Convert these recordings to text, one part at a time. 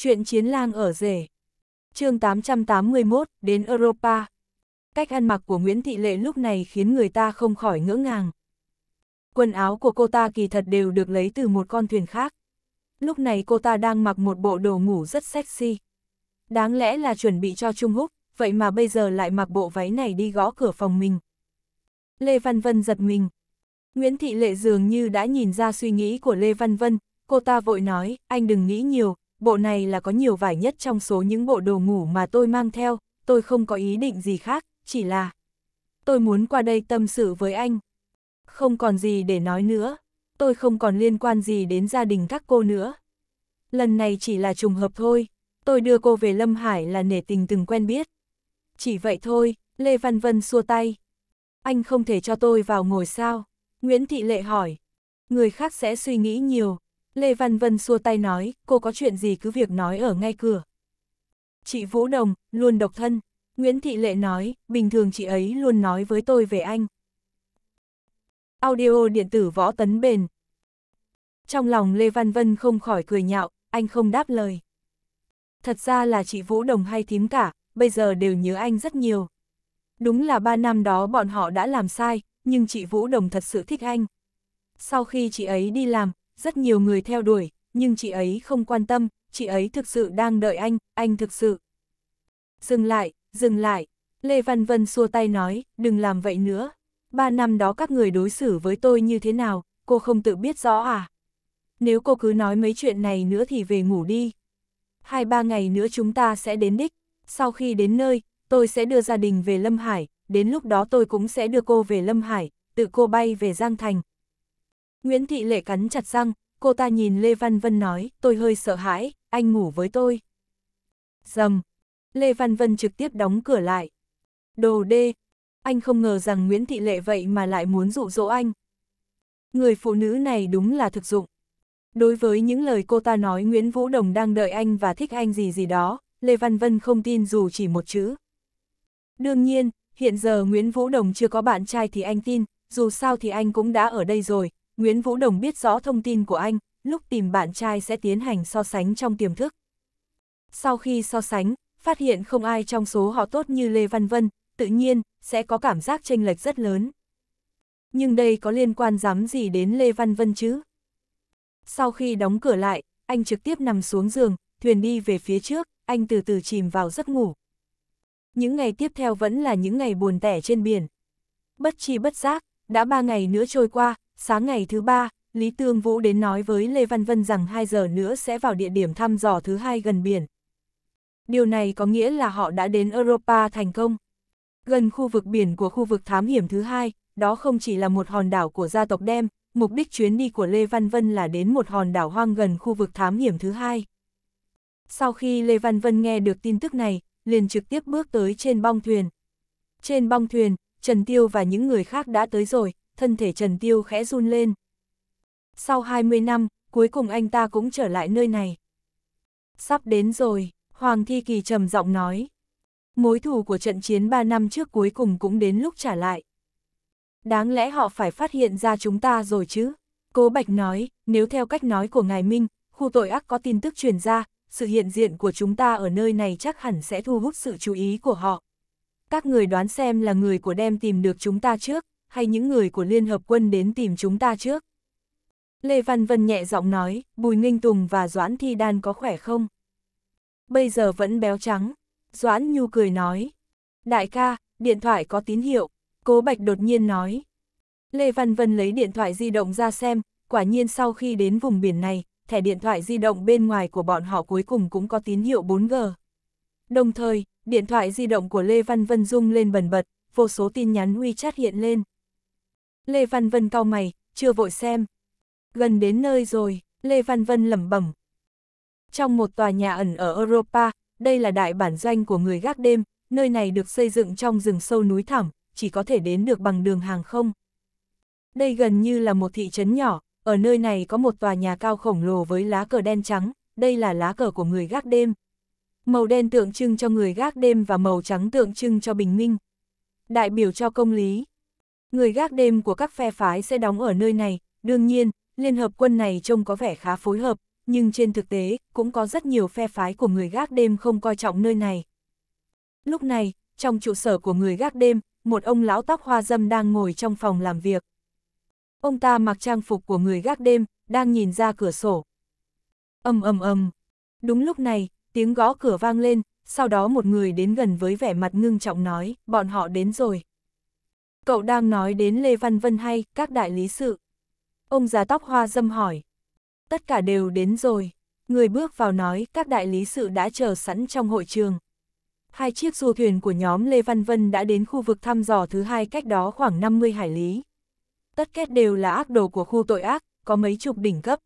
Chuyện chiến lang ở rể. chương 881, đến Europa. Cách ăn mặc của Nguyễn Thị Lệ lúc này khiến người ta không khỏi ngỡ ngàng. Quần áo của cô ta kỳ thật đều được lấy từ một con thuyền khác. Lúc này cô ta đang mặc một bộ đồ ngủ rất sexy. Đáng lẽ là chuẩn bị cho Trung Húc, vậy mà bây giờ lại mặc bộ váy này đi gõ cửa phòng mình. Lê Văn Vân giật mình. Nguyễn Thị Lệ dường như đã nhìn ra suy nghĩ của Lê Văn Vân, cô ta vội nói, anh đừng nghĩ nhiều, bộ này là có nhiều vải nhất trong số những bộ đồ ngủ mà tôi mang theo, tôi không có ý định gì khác, chỉ là tôi muốn qua đây tâm sự với anh. Không còn gì để nói nữa, tôi không còn liên quan gì đến gia đình các cô nữa. Lần này chỉ là trùng hợp thôi, tôi đưa cô về Lâm Hải là nể tình từng quen biết. Chỉ vậy thôi, Lê Văn Vân xua tay. Anh không thể cho tôi vào ngồi sao? Nguyễn Thị Lệ hỏi. Người khác sẽ suy nghĩ nhiều, Lê Văn Vân xua tay nói, cô có chuyện gì cứ việc nói ở ngay cửa. Chị Vũ Đồng, luôn độc thân. Nguyễn Thị Lệ nói, bình thường chị ấy luôn nói với tôi về anh. Audio điện tử võ tấn bền. Trong lòng Lê Văn Vân không khỏi cười nhạo, anh không đáp lời. Thật ra là chị Vũ Đồng hay thím cả, bây giờ đều nhớ anh rất nhiều. Đúng là ba năm đó bọn họ đã làm sai, nhưng chị Vũ Đồng thật sự thích anh. Sau khi chị ấy đi làm, rất nhiều người theo đuổi, nhưng chị ấy không quan tâm, chị ấy thực sự đang đợi anh, anh thực sự. Dừng lại, dừng lại, Lê Văn Vân xua tay nói, đừng làm vậy nữa. Ba năm đó các người đối xử với tôi như thế nào, cô không tự biết rõ à? Nếu cô cứ nói mấy chuyện này nữa thì về ngủ đi. Hai ba ngày nữa chúng ta sẽ đến đích, sau khi đến nơi, tôi sẽ đưa gia đình về Lâm Hải, đến lúc đó tôi cũng sẽ đưa cô về Lâm Hải, tự cô bay về Giang Thành, Nguyễn Thị Lệ cắn chặt răng, cô ta nhìn Lê Văn Vân nói, tôi hơi sợ hãi, anh ngủ với tôi. Dầm. Lê Văn Vân trực tiếp đóng cửa lại. Đồ đê. Anh không ngờ rằng Nguyễn Thị Lệ vậy mà lại muốn dụ dỗ anh. Người phụ nữ này đúng là thực dụng. Đối với những lời cô ta nói Nguyễn Vũ Đồng đang đợi anh và thích anh gì gì đó, Lê Văn Vân không tin dù chỉ một chữ. Đương nhiên, hiện giờ Nguyễn Vũ Đồng chưa có bạn trai thì anh tin, dù sao thì anh cũng đã ở đây rồi, Nguyễn Vũ Đồng biết rõ thông tin của anh, lúc tìm bạn trai sẽ tiến hành so sánh trong tiềm thức. Sau khi so sánh, phát hiện không ai trong số họ tốt như Lê Văn Vân, tự nhiên, sẽ có cảm giác chênh lệch rất lớn. Nhưng đây có liên quan dám gì đến Lê Văn Vân chứ? Sau khi đóng cửa lại, anh trực tiếp nằm xuống giường, thuyền đi về phía trước, anh từ từ chìm vào giấc ngủ. Những ngày tiếp theo vẫn là những ngày buồn tẻ trên biển. Bất chi bất giác, đã ba ngày nữa trôi qua, Sáng ngày thứ ba, Lý Tương Vũ đến nói với Lê Văn Vân rằng 2 giờ nữa sẽ vào địa điểm thăm dò thứ hai gần biển. Điều này có nghĩa là họ đã đến Europa thành công. Gần khu vực biển của khu vực thám hiểm thứ hai, đó không chỉ là một hòn đảo của gia tộc Đem, mục đích chuyến đi của Lê Văn Vân là đến một hòn đảo hoang gần khu vực thám hiểm thứ hai. Sau khi Lê Văn Vân nghe được tin tức này, liền trực tiếp bước tới trên bong thuyền. Trên bong thuyền, Trần Tiêu và những người khác đã tới rồi, thân thể Trần Tiêu khẽ run lên. Sau 20 năm, cuối cùng anh ta cũng trở lại nơi này. Sắp đến rồi, Hoàng Thi Kỳ trầm giọng nói. Mối thù của trận chiến 3 năm trước cuối cùng cũng đến lúc trả lại. Đáng lẽ họ phải phát hiện ra chúng ta rồi chứ? Cố Bạch nói, nếu theo cách nói của Ngài Minh, khu tội ác có tin tức truyền ra, sự hiện diện của chúng ta ở nơi này chắc hẳn sẽ thu hút sự chú ý của họ. Các người đoán xem là người của đem tìm được chúng ta trước, hay những người của Liên Hợp Quân đến tìm chúng ta trước? Lê Văn Vân nhẹ giọng nói, Bùi Nghinh Tùng và Doãn Thi Đan có khỏe không? Bây giờ vẫn béo trắng. Doãn Nhu cười nói. Đại ca, điện thoại có tín hiệu. Cố Bạch đột nhiên nói. Lê Văn Vân lấy điện thoại di động ra xem, quả nhiên sau khi đến vùng biển này, thẻ điện thoại di động bên ngoài của bọn họ cuối cùng cũng có tín hiệu 4G. Đồng thời, điện thoại di động của Lê Văn Vân rung lên bần bật, vô số tin nhắn WeChat hiện lên. Lê Văn Vân cau mày, chưa vội xem. Gần đến nơi rồi, Lê Văn Vân lẩm bẩm. Trong một tòa nhà ẩn ở Europa, đây là đại bản doanh của người gác đêm, nơi này được xây dựng trong rừng sâu núi thẳm, chỉ có thể đến được bằng đường hàng không. Đây gần như là một thị trấn nhỏ, ở nơi này có một tòa nhà cao khổng lồ với lá cờ đen trắng, đây là lá cờ của người gác đêm. Màu đen tượng trưng cho người gác đêm và màu trắng tượng trưng cho bình minh. Đại biểu cho công lý, Người gác đêm của các phe phái sẽ đóng ở nơi này, đương nhiên, liên hợp quân này trông có vẻ khá phối hợp, nhưng trên thực tế, cũng có rất nhiều phe phái của người gác đêm không coi trọng nơi này. Lúc này, trong trụ sở của người gác đêm, một ông lão tóc hoa dâm đang ngồi trong phòng làm việc. Ông ta mặc trang phục của người gác đêm, đang nhìn ra cửa sổ. ầm ầm ầm. Đúng lúc này, tiếng gõ cửa vang lên, sau đó một người đến gần với vẻ mặt ngưng trọng nói, bọn họ đến rồi cậu đang nói đến Lê Văn Vân hay các đại lý sự. Ông già tóc hoa dâm hỏi. Tất cả đều đến rồi. Người bước vào nói các đại lý sự đã chờ sẵn trong hội trường. Hai chiếc du thuyền của nhóm Lê Văn Vân đã đến khu vực thăm dò thứ hai cách đó khoảng 50 hải lý. Tất kết đều là ác đồ của khu tội ác, có mấy chục đỉnh cấp.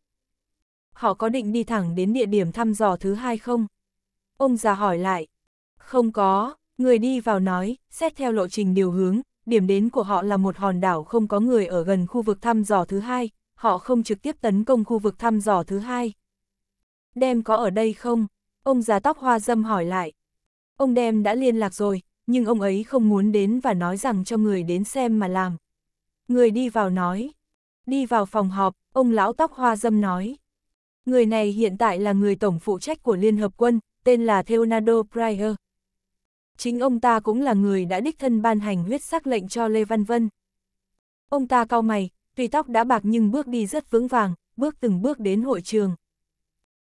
Họ có định đi thẳng đến địa điểm thăm dò thứ hai không? Ông già hỏi lại. Không có, người đi vào nói, xét theo lộ trình điều hướng, điểm đến của họ là một hòn đảo không có người ở gần khu vực thăm dò thứ hai, họ không trực tiếp tấn công khu vực thăm dò thứ hai. Đem có ở đây không? Ông già tóc hoa dâm hỏi lại. Ông Đem đã liên lạc rồi, nhưng ông ấy không muốn đến và nói rằng cho người đến xem mà làm. Người đi vào nói. Đi vào phòng họp, ông lão tóc hoa dâm nói. Người này hiện tại là người tổng phụ trách của Liên Hợp Quân, tên là Theonardo Pryor, chính ông ta cũng là người đã đích thân ban hành huyết sắc lệnh cho Lê Văn Vân. Ông ta cau mày, tuy tóc đã bạc nhưng bước đi rất vững vàng, bước từng bước đến hội trường.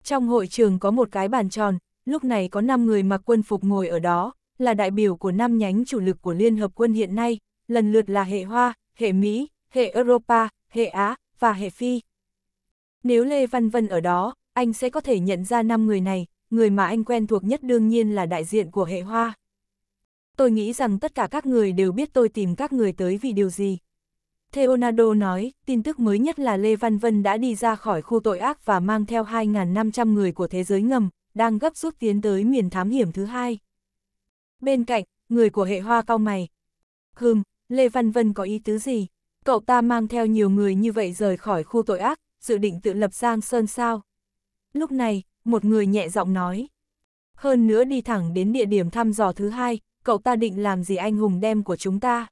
Trong hội trường có một cái bàn tròn, lúc này có 5 người mặc quân phục ngồi ở đó, là đại biểu của năm nhánh chủ lực của Liên Hợp Quân hiện nay, lần lượt là hệ Hoa, hệ Mỹ, hệ Europa, hệ Á và hệ Phi. Nếu Lê Văn Vân ở đó, anh sẽ có thể nhận ra năm người này, người mà anh quen thuộc nhất đương nhiên là đại diện của hệ Hoa tôi nghĩ rằng tất cả các người đều biết tôi tìm các người tới vì điều gì. Theonardo nói, tin tức mới nhất là Lê Văn Vân đã đi ra khỏi khu tội ác và mang theo 2.500 người của thế giới ngầm, đang gấp rút tiến tới miền thám hiểm thứ hai. Bên cạnh, người của hệ hoa cao mày. Hừm, Lê Văn Vân có ý tứ gì? Cậu ta mang theo nhiều người như vậy rời khỏi khu tội ác, dự định tự lập Giang Sơn sao? Lúc này, một người nhẹ giọng nói. Hơn nữa đi thẳng đến địa điểm thăm dò thứ hai, cậu ta định làm gì anh hùng đem của chúng ta?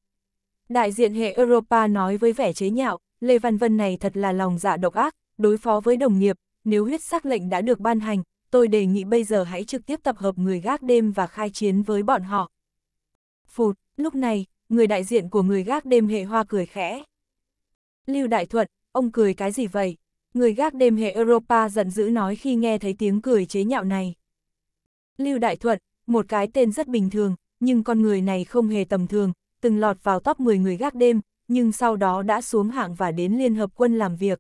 Đại diện hệ Europa nói với vẻ chế nhạo, Lê Văn Vân này thật là lòng dạ độc ác, đối phó với đồng nghiệp, nếu huyết sắc lệnh đã được ban hành, tôi đề nghị bây giờ hãy trực tiếp tập hợp người gác đêm và khai chiến với bọn họ. Phụt, lúc này, người đại diện của người gác đêm hệ hoa cười khẽ. Lưu Đại Thuận, ông cười cái gì vậy? Người gác đêm hệ Europa giận dữ nói khi nghe thấy tiếng cười chế nhạo này. Lưu Đại Thuận, một cái tên rất bình thường, nhưng con người này không hề tầm thường, từng lọt vào top 10 người gác đêm, nhưng sau đó đã xuống hạng và đến Liên Hợp Quân làm việc.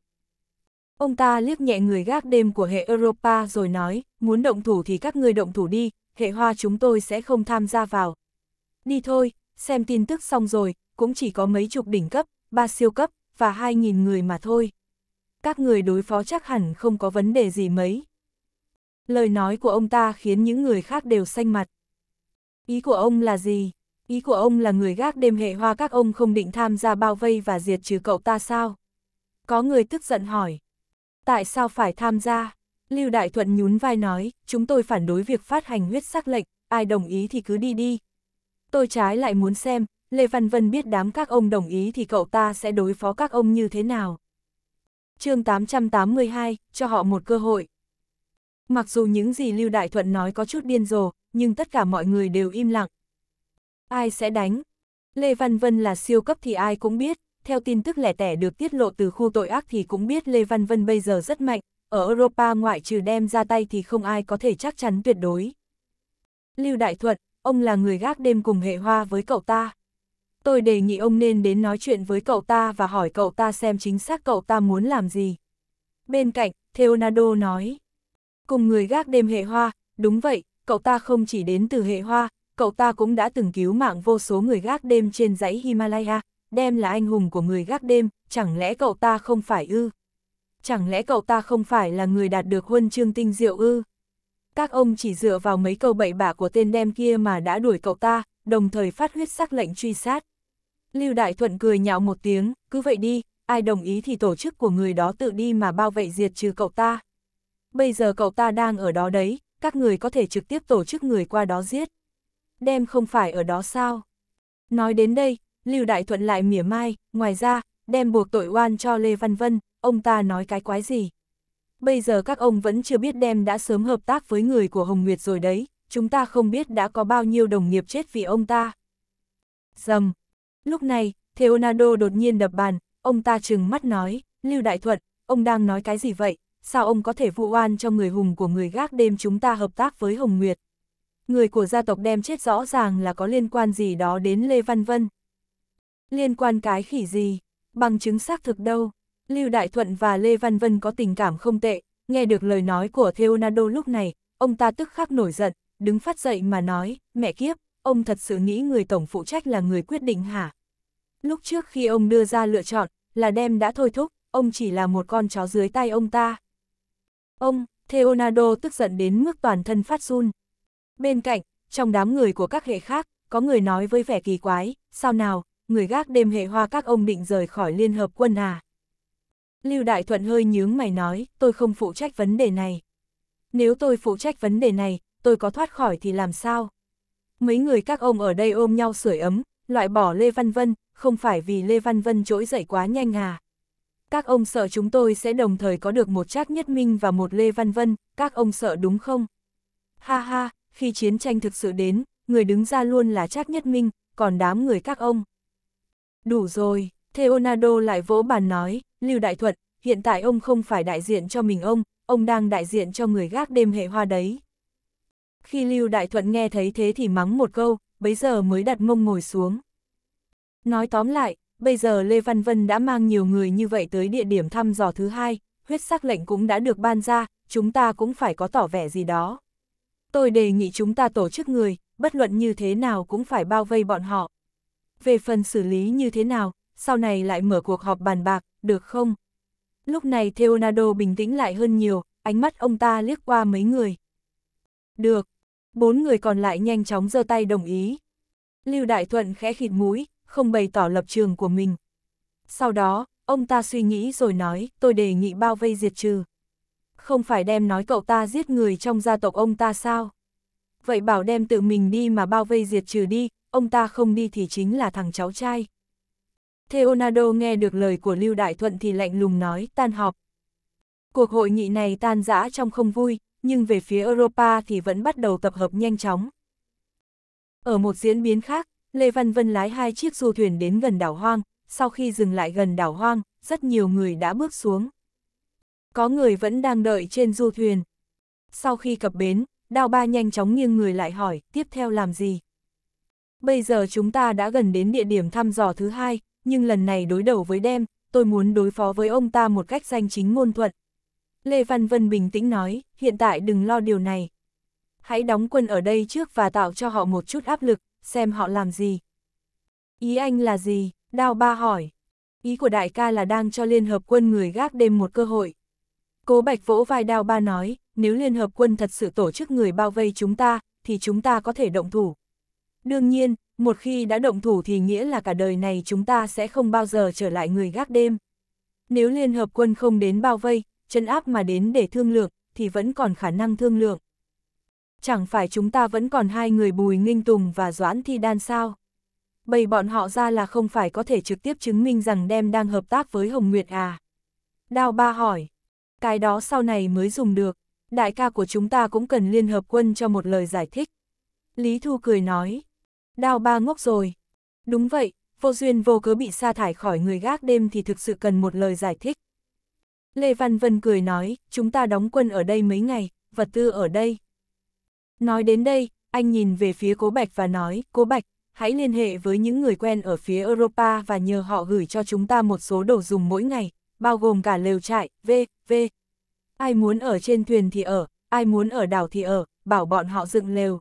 Ông ta liếc nhẹ người gác đêm của hệ Europa rồi nói, muốn động thủ thì các người động thủ đi, hệ hoa chúng tôi sẽ không tham gia vào. Đi thôi, xem tin tức xong rồi, cũng chỉ có mấy chục đỉnh cấp, ba siêu cấp, và 2.000 người mà thôi. Các người đối phó chắc hẳn không có vấn đề gì mấy. Lời nói của ông ta khiến những người khác đều xanh mặt. Ý của ông là gì? Ý của ông là người gác đêm hệ hoa các ông không định tham gia bao vây và diệt trừ cậu ta sao? Có người tức giận hỏi. Tại sao phải tham gia? Lưu Đại Thuận nhún vai nói, chúng tôi phản đối việc phát hành huyết sắc lệnh, ai đồng ý thì cứ đi đi. Tôi trái lại muốn xem, Lê Văn Vân biết đám các ông đồng ý thì cậu ta sẽ đối phó các ông như thế nào. chương 882, cho họ một cơ hội. Mặc dù những gì Lưu Đại Thuận nói có chút điên rồ, nhưng tất cả mọi người đều im lặng. Ai sẽ đánh? Lê Văn Vân là siêu cấp thì ai cũng biết, theo tin tức lẻ tẻ được tiết lộ từ khu tội ác thì cũng biết Lê Văn Vân bây giờ rất mạnh, ở Europa ngoại trừ đem ra tay thì không ai có thể chắc chắn tuyệt đối. Lưu Đại Thuận, ông là người gác đêm cùng hệ hoa với cậu ta. Tôi đề nghị ông nên đến nói chuyện với cậu ta và hỏi cậu ta xem chính xác cậu ta muốn làm gì. Bên cạnh, Theonado nói. Cùng người gác đêm hệ hoa, đúng vậy, cậu ta không chỉ đến từ hệ hoa, cậu ta cũng đã từng cứu mạng vô số người gác đêm trên dãy Himalaya, đem là anh hùng của người gác đêm, chẳng lẽ cậu ta không phải ư? Chẳng lẽ cậu ta không phải là người đạt được huân chương tinh diệu ư? Các ông chỉ dựa vào mấy câu bậy bạ của tên đem kia mà đã đuổi cậu ta, đồng thời phát huyết sắc lệnh truy sát. Lưu Đại Thuận cười nhạo một tiếng, cứ vậy đi, ai đồng ý thì tổ chức của người đó tự đi mà bao vây diệt trừ cậu ta. Bây giờ cậu ta đang ở đó đấy, các người có thể trực tiếp tổ chức người qua đó giết. Đem không phải ở đó sao? Nói đến đây, Lưu Đại Thuận lại mỉa mai, ngoài ra, đem buộc tội oan cho Lê Văn Vân, ông ta nói cái quái gì? Bây giờ các ông vẫn chưa biết đem đã sớm hợp tác với người của Hồng Nguyệt rồi đấy, chúng ta không biết đã có bao nhiêu đồng nghiệp chết vì ông ta. Dầm! Lúc này, Theonado đột nhiên đập bàn, ông ta trừng mắt nói, Lưu Đại Thuận, ông đang nói cái gì vậy? sao ông có thể vụ oan cho người hùng của người gác đêm chúng ta hợp tác với Hồng Nguyệt? Người của gia tộc đem chết rõ ràng là có liên quan gì đó đến Lê Văn Vân. Liên quan cái khỉ gì? Bằng chứng xác thực đâu? Lưu Đại Thuận và Lê Văn Vân có tình cảm không tệ, nghe được lời nói của Theonado lúc này, ông ta tức khắc nổi giận, đứng phát dậy mà nói, mẹ kiếp, ông thật sự nghĩ người tổng phụ trách là người quyết định hả? Lúc trước khi ông đưa ra lựa chọn, là đem đã thôi thúc, ông chỉ là một con chó dưới tay ông ta. Ông, Leonardo tức giận đến mức toàn thân phát run. Bên cạnh, trong đám người của các hệ khác, có người nói với vẻ kỳ quái, sao nào, người gác đêm hệ hoa các ông định rời khỏi Liên Hợp quân à? Lưu Đại Thuận hơi nhướng mày nói, tôi không phụ trách vấn đề này. Nếu tôi phụ trách vấn đề này, tôi có thoát khỏi thì làm sao? Mấy người các ông ở đây ôm nhau sưởi ấm, loại bỏ Lê Văn Vân, không phải vì Lê Văn Vân trỗi dậy quá nhanh à? Các ông sợ chúng tôi sẽ đồng thời có được một Trác Nhất Minh và một Lê Văn Vân, các ông sợ đúng không? Ha ha, khi chiến tranh thực sự đến, người đứng ra luôn là Trác Nhất Minh, còn đám người các ông. Đủ rồi, Theonado lại vỗ bàn nói, Lưu Đại Thuật, hiện tại ông không phải đại diện cho mình ông, ông đang đại diện cho người gác đêm hệ hoa đấy. Khi Lưu Đại Thuận nghe thấy thế thì mắng một câu, bấy giờ mới đặt mông ngồi xuống. Nói tóm lại, bây giờ Lê Văn Vân đã mang nhiều người như vậy tới địa điểm thăm dò thứ hai, huyết sắc lệnh cũng đã được ban ra, chúng ta cũng phải có tỏ vẻ gì đó. Tôi đề nghị chúng ta tổ chức người, bất luận như thế nào cũng phải bao vây bọn họ. Về phần xử lý như thế nào, sau này lại mở cuộc họp bàn bạc, được không? Lúc này Leonardo bình tĩnh lại hơn nhiều, ánh mắt ông ta liếc qua mấy người. Được. Bốn người còn lại nhanh chóng giơ tay đồng ý. Lưu Đại Thuận khẽ khịt mũi, không bày tỏ lập trường của mình. Sau đó, ông ta suy nghĩ rồi nói, tôi đề nghị bao vây diệt trừ. Không phải đem nói cậu ta giết người trong gia tộc ông ta sao? Vậy bảo đem tự mình đi mà bao vây diệt trừ đi, ông ta không đi thì chính là thằng cháu trai. Theonado nghe được lời của Lưu Đại Thuận thì lạnh lùng nói, tan họp. Cuộc hội nghị này tan rã trong không vui, nhưng về phía Europa thì vẫn bắt đầu tập hợp nhanh chóng. Ở một diễn biến khác, Lê Văn Vân lái hai chiếc du thuyền đến gần đảo Hoang, sau khi dừng lại gần đảo Hoang, rất nhiều người đã bước xuống. Có người vẫn đang đợi trên du thuyền. Sau khi cập bến, Đào Ba nhanh chóng nghiêng người lại hỏi, tiếp theo làm gì? Bây giờ chúng ta đã gần đến địa điểm thăm dò thứ hai, nhưng lần này đối đầu với đem, tôi muốn đối phó với ông ta một cách danh chính ngôn thuận. Lê Văn Vân bình tĩnh nói, hiện tại đừng lo điều này. Hãy đóng quân ở đây trước và tạo cho họ một chút áp lực, xem họ làm gì. Ý anh là gì? Đao ba hỏi. Ý của đại ca là đang cho Liên Hợp quân người gác đêm một cơ hội. Cố Bạch vỗ vai Đao ba nói, nếu Liên Hợp quân thật sự tổ chức người bao vây chúng ta, thì chúng ta có thể động thủ. Đương nhiên, một khi đã động thủ thì nghĩa là cả đời này chúng ta sẽ không bao giờ trở lại người gác đêm. Nếu Liên Hợp quân không đến bao vây, chân áp mà đến để thương lượng, thì vẫn còn khả năng thương lượng. Chẳng phải chúng ta vẫn còn hai người Bùi Nghinh Tùng và Doãn Thi Đan sao? Bày bọn họ ra là không phải có thể trực tiếp chứng minh rằng đem đang hợp tác với Hồng Nguyệt à? đào ba hỏi. Cái đó sau này mới dùng được. Đại ca của chúng ta cũng cần liên hợp quân cho một lời giải thích. Lý Thu cười nói. đào ba ngốc rồi. Đúng vậy, vô duyên vô cớ bị sa thải khỏi người gác đêm thì thực sự cần một lời giải thích. Lê Văn Vân cười nói, chúng ta đóng quân ở đây mấy ngày, vật tư ở đây. Nói đến đây, anh nhìn về phía Cố Bạch và nói, Cố Bạch, hãy liên hệ với những người quen ở phía Europa và nhờ họ gửi cho chúng ta một số đồ dùng mỗi ngày, bao gồm cả lều trại, v, v. Ai muốn ở trên thuyền thì ở, ai muốn ở đảo thì ở, bảo bọn họ dựng lều.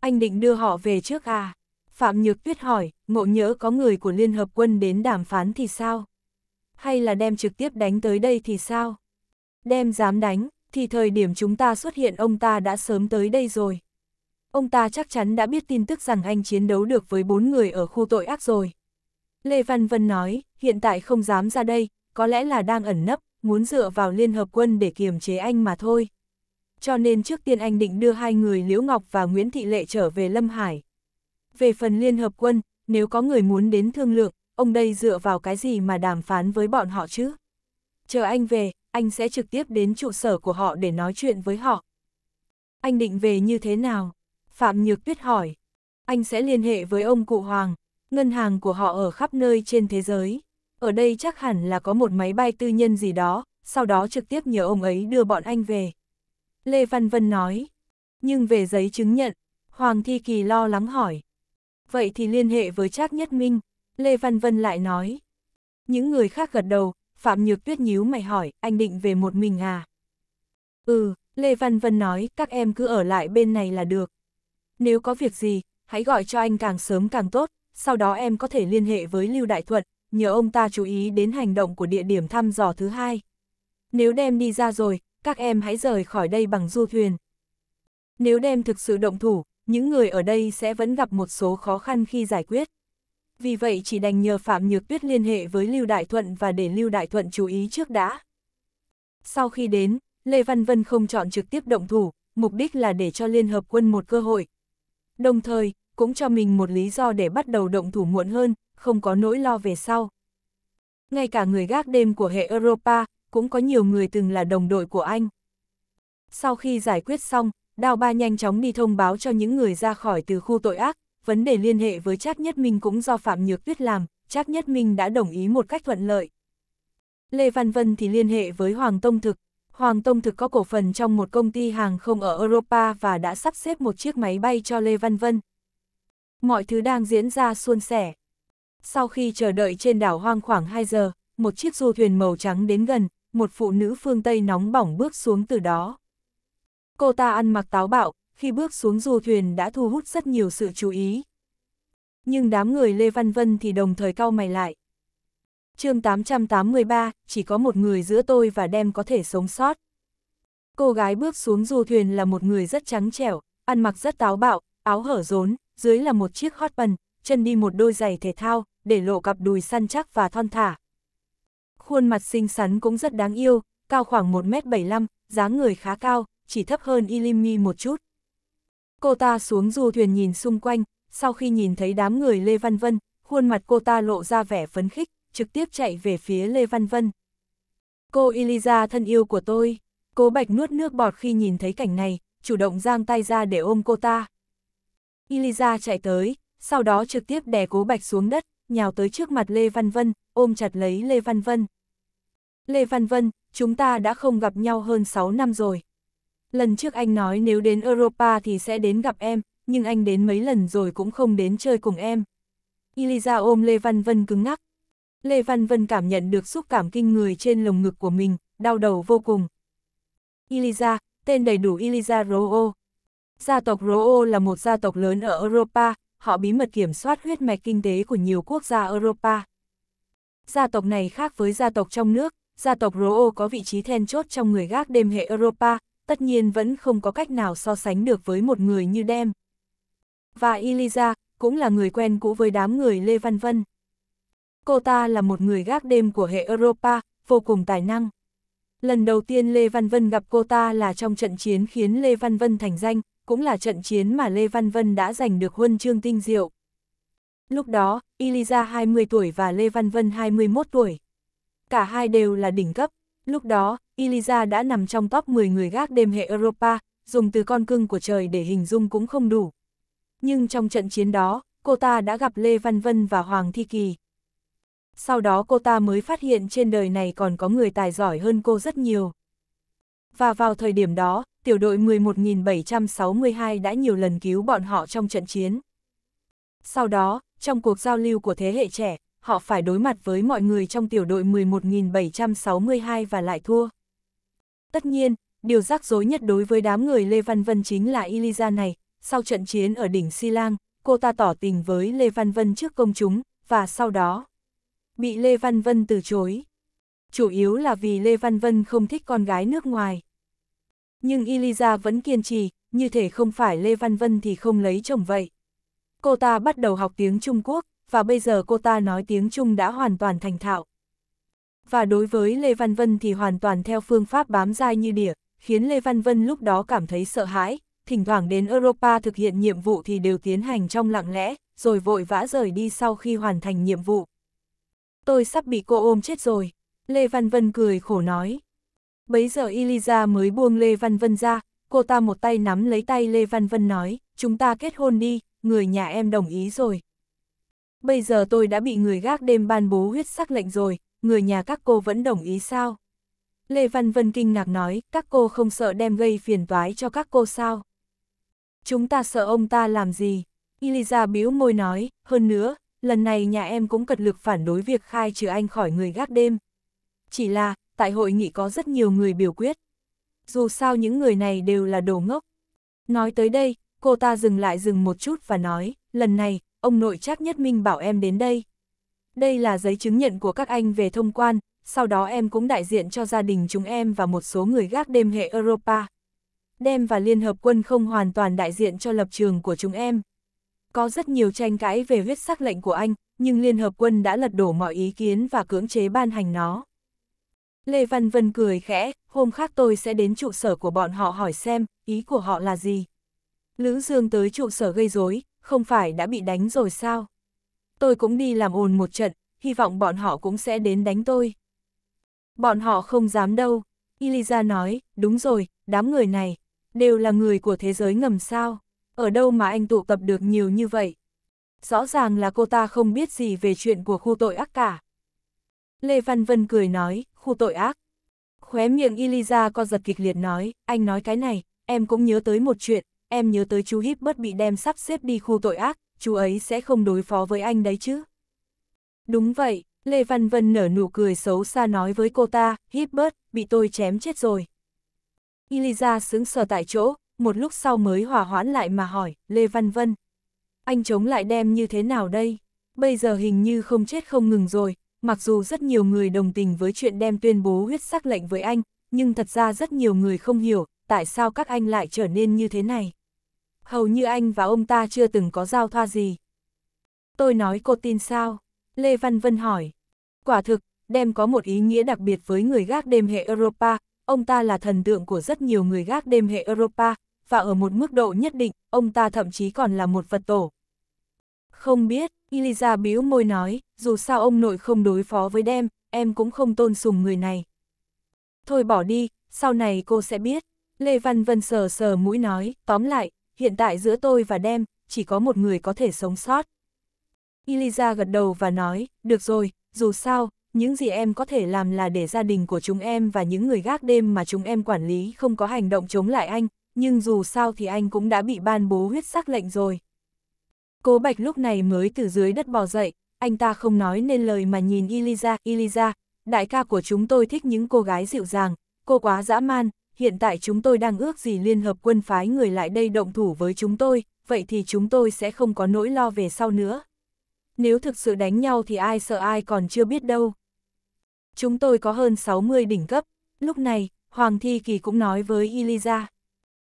Anh định đưa họ về trước à? Phạm Nhược Tuyết hỏi, ngộ nhỡ có người của Liên Hợp Quân đến đàm phán thì sao? Hay là đem trực tiếp đánh tới đây thì sao? Đem dám đánh, thì thời điểm chúng ta xuất hiện ông ta đã sớm tới đây rồi. Ông ta chắc chắn đã biết tin tức rằng anh chiến đấu được với bốn người ở khu tội ác rồi. Lê Văn Vân nói, hiện tại không dám ra đây, có lẽ là đang ẩn nấp, muốn dựa vào Liên Hợp Quân để kiềm chế anh mà thôi. Cho nên trước tiên anh định đưa hai người Liễu Ngọc và Nguyễn Thị Lệ trở về Lâm Hải. Về phần Liên Hợp Quân, nếu có người muốn đến thương lượng, ông đây dựa vào cái gì mà đàm phán với bọn họ chứ? Chờ anh về, anh sẽ trực tiếp đến trụ sở của họ để nói chuyện với họ. Anh định về như thế nào? Phạm Nhược Tuyết hỏi. Anh sẽ liên hệ với ông cụ Hoàng, ngân hàng của họ ở khắp nơi trên thế giới. Ở đây chắc hẳn là có một máy bay tư nhân gì đó, sau đó trực tiếp nhờ ông ấy đưa bọn anh về. Lê Văn Vân nói. Nhưng về giấy chứng nhận, Hoàng Thi Kỳ lo lắng hỏi. Vậy thì liên hệ với Trác Nhất Minh, Lê Văn Vân lại nói. Những người khác gật đầu, Phạm Nhược Tuyết nhíu mày hỏi, anh định về một mình à? Ừ, Lê Văn Vân nói, các em cứ ở lại bên này là được. Nếu có việc gì, hãy gọi cho anh càng sớm càng tốt, sau đó em có thể liên hệ với Lưu Đại Thuận, nhờ ông ta chú ý đến hành động của địa điểm thăm dò thứ hai. Nếu đem đi ra rồi, các em hãy rời khỏi đây bằng du thuyền. Nếu đem thực sự động thủ, những người ở đây sẽ vẫn gặp một số khó khăn khi giải quyết vì vậy chỉ đành nhờ Phạm Nhược Tuyết liên hệ với Lưu Đại Thuận và để Lưu Đại Thuận chú ý trước đã. Sau khi đến, Lê Văn Vân không chọn trực tiếp động thủ, mục đích là để cho Liên Hợp Quân một cơ hội. Đồng thời, cũng cho mình một lý do để bắt đầu động thủ muộn hơn, không có nỗi lo về sau. Ngay cả người gác đêm của hệ Europa, cũng có nhiều người từng là đồng đội của anh. Sau khi giải quyết xong, Đào Ba nhanh chóng đi thông báo cho những người ra khỏi từ khu tội ác, vấn đề liên hệ với Trác Nhất Minh cũng do Phạm Nhược Tuyết làm, Trác Nhất Minh đã đồng ý một cách thuận lợi. Lê Văn Vân thì liên hệ với Hoàng Tông Thực. Hoàng Tông Thực có cổ phần trong một công ty hàng không ở Europa và đã sắp xếp một chiếc máy bay cho Lê Văn Vân. Mọi thứ đang diễn ra suôn sẻ. Sau khi chờ đợi trên đảo hoang khoảng 2 giờ, một chiếc du thuyền màu trắng đến gần, một phụ nữ phương Tây nóng bỏng bước xuống từ đó. Cô ta ăn mặc táo bạo, khi bước xuống du thuyền đã thu hút rất nhiều sự chú ý. Nhưng đám người Lê Văn Vân thì đồng thời cau mày lại. chương 883, chỉ có một người giữa tôi và đem có thể sống sót. Cô gái bước xuống du thuyền là một người rất trắng trẻo, ăn mặc rất táo bạo, áo hở rốn, dưới là một chiếc hot bun, chân đi một đôi giày thể thao, để lộ cặp đùi săn chắc và thon thả. Khuôn mặt xinh xắn cũng rất đáng yêu, cao khoảng 1m75, dáng người khá cao, chỉ thấp hơn Ilimi một chút. Cô ta xuống du thuyền nhìn xung quanh, sau khi nhìn thấy đám người Lê Văn Vân, khuôn mặt cô ta lộ ra vẻ phấn khích, trực tiếp chạy về phía Lê Văn Vân. Cô Eliza thân yêu của tôi, cô bạch nuốt nước bọt khi nhìn thấy cảnh này, chủ động giang tay ra để ôm cô ta. Eliza chạy tới, sau đó trực tiếp đè cố bạch xuống đất, nhào tới trước mặt Lê Văn Vân, ôm chặt lấy Lê Văn Vân. Lê Văn Vân, chúng ta đã không gặp nhau hơn 6 năm rồi, Lần trước anh nói nếu đến Europa thì sẽ đến gặp em, nhưng anh đến mấy lần rồi cũng không đến chơi cùng em. Eliza ôm Lê Văn Vân cứng ngắc. Lê Văn Vân cảm nhận được xúc cảm kinh người trên lồng ngực của mình, đau đầu vô cùng. Eliza, tên đầy đủ Eliza Roo. Gia tộc Roo là một gia tộc lớn ở Europa, họ bí mật kiểm soát huyết mạch kinh tế của nhiều quốc gia Europa. Gia tộc này khác với gia tộc trong nước, gia tộc Roo có vị trí then chốt trong người gác đêm hệ Europa, tất nhiên vẫn không có cách nào so sánh được với một người như Đem. Và Eliza, cũng là người quen cũ với đám người Lê Văn Vân. Cô ta là một người gác đêm của hệ Europa, vô cùng tài năng. Lần đầu tiên Lê Văn Vân gặp cô ta là trong trận chiến khiến Lê Văn Vân thành danh, cũng là trận chiến mà Lê Văn Vân đã giành được huân chương tinh diệu. Lúc đó, Eliza 20 tuổi và Lê Văn Vân 21 tuổi. Cả hai đều là đỉnh cấp. Lúc đó, Eliza đã nằm trong top 10 người gác đêm hệ Europa, dùng từ con cưng của trời để hình dung cũng không đủ. Nhưng trong trận chiến đó, cô ta đã gặp Lê Văn Vân và Hoàng Thi Kỳ. Sau đó cô ta mới phát hiện trên đời này còn có người tài giỏi hơn cô rất nhiều. Và vào thời điểm đó, tiểu đội 11.762 đã nhiều lần cứu bọn họ trong trận chiến. Sau đó, trong cuộc giao lưu của thế hệ trẻ, họ phải đối mặt với mọi người trong tiểu đội 11.762 và lại thua. Tất nhiên, điều rắc rối nhất đối với đám người Lê Văn Vân chính là Eliza này, sau trận chiến ở đỉnh Si Lang, cô ta tỏ tình với Lê Văn Vân trước công chúng, và sau đó bị Lê Văn Vân từ chối. Chủ yếu là vì Lê Văn Vân không thích con gái nước ngoài. Nhưng Eliza vẫn kiên trì, như thể không phải Lê Văn Vân thì không lấy chồng vậy. Cô ta bắt đầu học tiếng Trung Quốc, và bây giờ cô ta nói tiếng Trung đã hoàn toàn thành thạo và đối với Lê Văn Vân thì hoàn toàn theo phương pháp bám dai như đỉa, khiến Lê Văn Vân lúc đó cảm thấy sợ hãi, thỉnh thoảng đến Europa thực hiện nhiệm vụ thì đều tiến hành trong lặng lẽ, rồi vội vã rời đi sau khi hoàn thành nhiệm vụ. Tôi sắp bị cô ôm chết rồi, Lê Văn Vân cười khổ nói. Bấy giờ Eliza mới buông Lê Văn Vân ra, cô ta một tay nắm lấy tay Lê Văn Vân nói, chúng ta kết hôn đi, người nhà em đồng ý rồi. Bây giờ tôi đã bị người gác đêm ban bố huyết sắc lệnh rồi, người nhà các cô vẫn đồng ý sao? Lê Văn Vân kinh ngạc nói, các cô không sợ đem gây phiền toái cho các cô sao? Chúng ta sợ ông ta làm gì? Eliza bĩu môi nói, hơn nữa, lần này nhà em cũng cật lực phản đối việc khai trừ anh khỏi người gác đêm. Chỉ là, tại hội nghị có rất nhiều người biểu quyết. Dù sao những người này đều là đồ ngốc. Nói tới đây, cô ta dừng lại dừng một chút và nói, lần này, ông nội chắc nhất minh bảo em đến đây, đây là giấy chứng nhận của các anh về thông quan, sau đó em cũng đại diện cho gia đình chúng em và một số người gác đêm hệ Europa. Đem và Liên Hợp Quân không hoàn toàn đại diện cho lập trường của chúng em. Có rất nhiều tranh cãi về huyết sắc lệnh của anh, nhưng Liên Hợp Quân đã lật đổ mọi ý kiến và cưỡng chế ban hành nó. Lê Văn Vân cười khẽ, hôm khác tôi sẽ đến trụ sở của bọn họ hỏi xem, ý của họ là gì. Lữ Dương tới trụ sở gây rối, không phải đã bị đánh rồi sao? tôi cũng đi làm ồn một trận, hy vọng bọn họ cũng sẽ đến đánh tôi. Bọn họ không dám đâu, Eliza nói, đúng rồi, đám người này, đều là người của thế giới ngầm sao, ở đâu mà anh tụ tập được nhiều như vậy. Rõ ràng là cô ta không biết gì về chuyện của khu tội ác cả. Lê Văn Vân cười nói, khu tội ác. Khóe miệng Eliza co giật kịch liệt nói, anh nói cái này, em cũng nhớ tới một chuyện, em nhớ tới chú Hip bất bị đem sắp xếp đi khu tội ác, chú ấy sẽ không đối phó với anh đấy chứ. Đúng vậy, Lê Văn Vân nở nụ cười xấu xa nói với cô ta, Hibbert, bị tôi chém chết rồi. elisa sững sờ tại chỗ, một lúc sau mới hòa hoãn lại mà hỏi, Lê Văn Vân. Anh chống lại đem như thế nào đây? Bây giờ hình như không chết không ngừng rồi, mặc dù rất nhiều người đồng tình với chuyện đem tuyên bố huyết sắc lệnh với anh, nhưng thật ra rất nhiều người không hiểu tại sao các anh lại trở nên như thế này hầu như anh và ông ta chưa từng có giao thoa gì. Tôi nói cô tin sao? Lê Văn Vân hỏi. Quả thực, đem có một ý nghĩa đặc biệt với người gác đêm hệ Europa, ông ta là thần tượng của rất nhiều người gác đêm hệ Europa, và ở một mức độ nhất định, ông ta thậm chí còn là một vật tổ. Không biết, elisa bĩu môi nói, dù sao ông nội không đối phó với đem, em cũng không tôn sùng người này. Thôi bỏ đi, sau này cô sẽ biết. Lê Văn Vân sờ sờ mũi nói, tóm lại, hiện tại giữa tôi và Dem, chỉ có một người có thể sống sót. Eliza gật đầu và nói, được rồi, dù sao, những gì em có thể làm là để gia đình của chúng em và những người gác đêm mà chúng em quản lý không có hành động chống lại anh, nhưng dù sao thì anh cũng đã bị ban bố huyết sắc lệnh rồi. Cố Bạch lúc này mới từ dưới đất bò dậy, anh ta không nói nên lời mà nhìn Eliza, Eliza, đại ca của chúng tôi thích những cô gái dịu dàng, cô quá dã man, hiện tại chúng tôi đang ước gì Liên Hợp quân phái người lại đây động thủ với chúng tôi, vậy thì chúng tôi sẽ không có nỗi lo về sau nữa. Nếu thực sự đánh nhau thì ai sợ ai còn chưa biết đâu. Chúng tôi có hơn 60 đỉnh cấp, lúc này, Hoàng Thi Kỳ cũng nói với Eliza.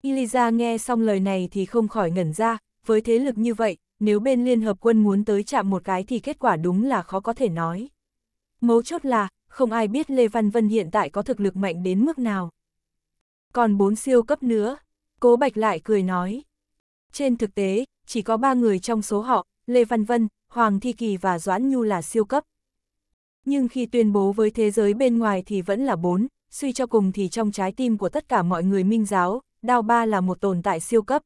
Eliza nghe xong lời này thì không khỏi ngẩn ra, với thế lực như vậy, nếu bên Liên Hợp quân muốn tới chạm một cái thì kết quả đúng là khó có thể nói. Mấu chốt là, không ai biết Lê Văn Vân hiện tại có thực lực mạnh đến mức nào. Còn bốn siêu cấp nữa, Cố Bạch lại cười nói. Trên thực tế, chỉ có ba người trong số họ, Lê Văn Vân, Hoàng Thi Kỳ và Doãn Nhu là siêu cấp. Nhưng khi tuyên bố với thế giới bên ngoài thì vẫn là bốn, suy cho cùng thì trong trái tim của tất cả mọi người minh giáo, Đao Ba là một tồn tại siêu cấp.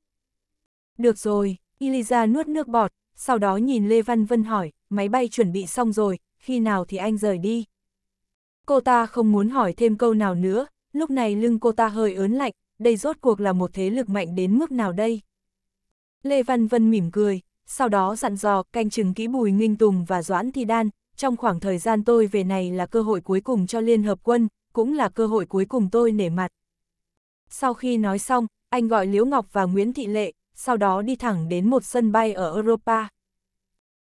Được rồi, elisa nuốt nước bọt, sau đó nhìn Lê Văn Vân hỏi, máy bay chuẩn bị xong rồi, khi nào thì anh rời đi. Cô ta không muốn hỏi thêm câu nào nữa, lúc này lưng cô ta hơi ớn lạnh, đây rốt cuộc là một thế lực mạnh đến mức nào đây? Lê Văn Vân mỉm cười, sau đó dặn dò canh chừng kỹ bùi nghinh tùng và doãn thi đan, trong khoảng thời gian tôi về này là cơ hội cuối cùng cho Liên Hợp Quân, cũng là cơ hội cuối cùng tôi nể mặt. Sau khi nói xong, anh gọi Liễu Ngọc và Nguyễn Thị Lệ, sau đó đi thẳng đến một sân bay ở Europa.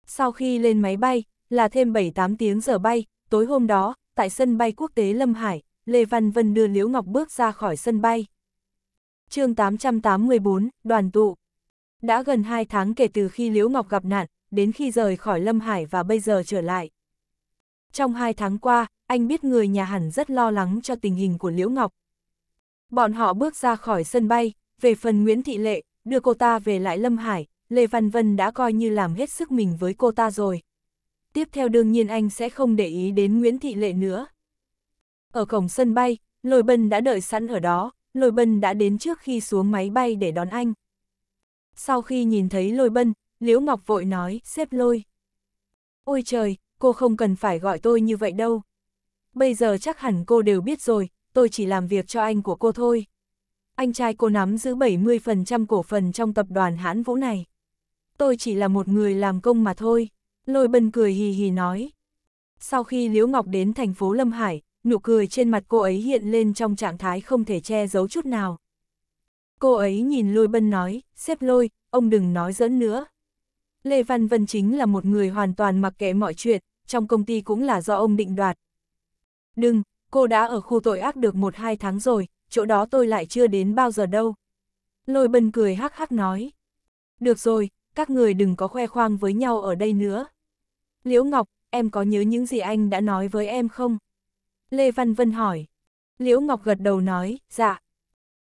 Sau khi lên máy bay, là thêm 7-8 tiếng giờ bay, tối hôm đó, tại sân bay quốc tế Lâm Hải, Lê Văn Vân đưa Liễu Ngọc bước ra khỏi sân bay. chương 884, đoàn tụ. Đã gần 2 tháng kể từ khi Liễu Ngọc gặp nạn, đến khi rời khỏi Lâm Hải và bây giờ trở lại. Trong 2 tháng qua, anh biết người nhà hẳn rất lo lắng cho tình hình của Liễu Ngọc. Bọn họ bước ra khỏi sân bay, về phần Nguyễn Thị Lệ, đưa cô ta về lại Lâm Hải, Lê Văn Vân đã coi như làm hết sức mình với cô ta rồi. Tiếp theo đương nhiên anh sẽ không để ý đến Nguyễn Thị Lệ nữa. Ở cổng sân bay, Lôi Bân đã đợi sẵn ở đó, Lôi Bân đã đến trước khi xuống máy bay để đón anh. Sau khi nhìn thấy Lôi Bân, Liễu Ngọc vội nói, xếp Lôi. Ôi trời, cô không cần phải gọi tôi như vậy đâu. Bây giờ chắc hẳn cô đều biết rồi, tôi chỉ làm việc cho anh của cô thôi. Anh trai cô nắm giữ 70% cổ phần trong tập đoàn hãn vũ này. Tôi chỉ là một người làm công mà thôi. Lôi Bân cười hì hì nói. Sau khi Liễu Ngọc đến thành phố Lâm Hải, nụ cười trên mặt cô ấy hiện lên trong trạng thái không thể che giấu chút nào. Cô ấy nhìn Lôi Bân nói, xếp lôi, ông đừng nói dẫn nữa. Lê Văn Vân chính là một người hoàn toàn mặc kệ mọi chuyện, trong công ty cũng là do ông định đoạt. Đừng, cô đã ở khu tội ác được một hai tháng rồi, chỗ đó tôi lại chưa đến bao giờ đâu. Lôi Bân cười hắc hắc nói. Được rồi, các người đừng có khoe khoang với nhau ở đây nữa. Liễu Ngọc, em có nhớ những gì anh đã nói với em không? Lê Văn Vân hỏi. Liễu Ngọc gật đầu nói, dạ.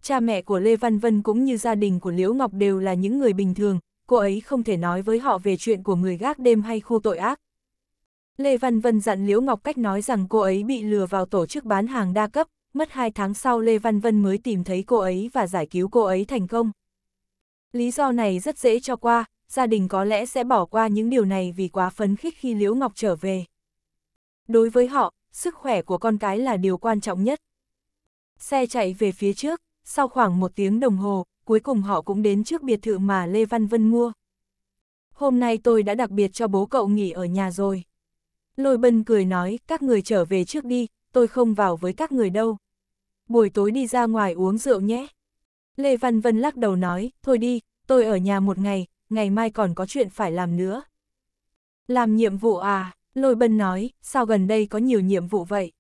Cha mẹ của Lê Văn Vân cũng như gia đình của Liễu Ngọc đều là những người bình thường, cô ấy không thể nói với họ về chuyện của người gác đêm hay khu tội ác. Lê Văn Vân dặn Liễu Ngọc cách nói rằng cô ấy bị lừa vào tổ chức bán hàng đa cấp, mất hai tháng sau Lê Văn Vân mới tìm thấy cô ấy và giải cứu cô ấy thành công. Lý do này rất dễ cho qua, gia đình có lẽ sẽ bỏ qua những điều này vì quá phấn khích khi Liễu Ngọc trở về. Đối với họ, sức khỏe của con cái là điều quan trọng nhất. Xe chạy về phía trước, sau khoảng một tiếng đồng hồ, cuối cùng họ cũng đến trước biệt thự mà Lê Văn Vân mua. Hôm nay tôi đã đặc biệt cho bố cậu nghỉ ở nhà rồi. Lôi bân cười nói, các người trở về trước đi, tôi không vào với các người đâu. Buổi tối đi ra ngoài uống rượu nhé. Lê Văn Vân lắc đầu nói, thôi đi, tôi ở nhà một ngày, ngày mai còn có chuyện phải làm nữa. Làm nhiệm vụ à? Lôi bân nói, sao gần đây có nhiều nhiệm vụ vậy?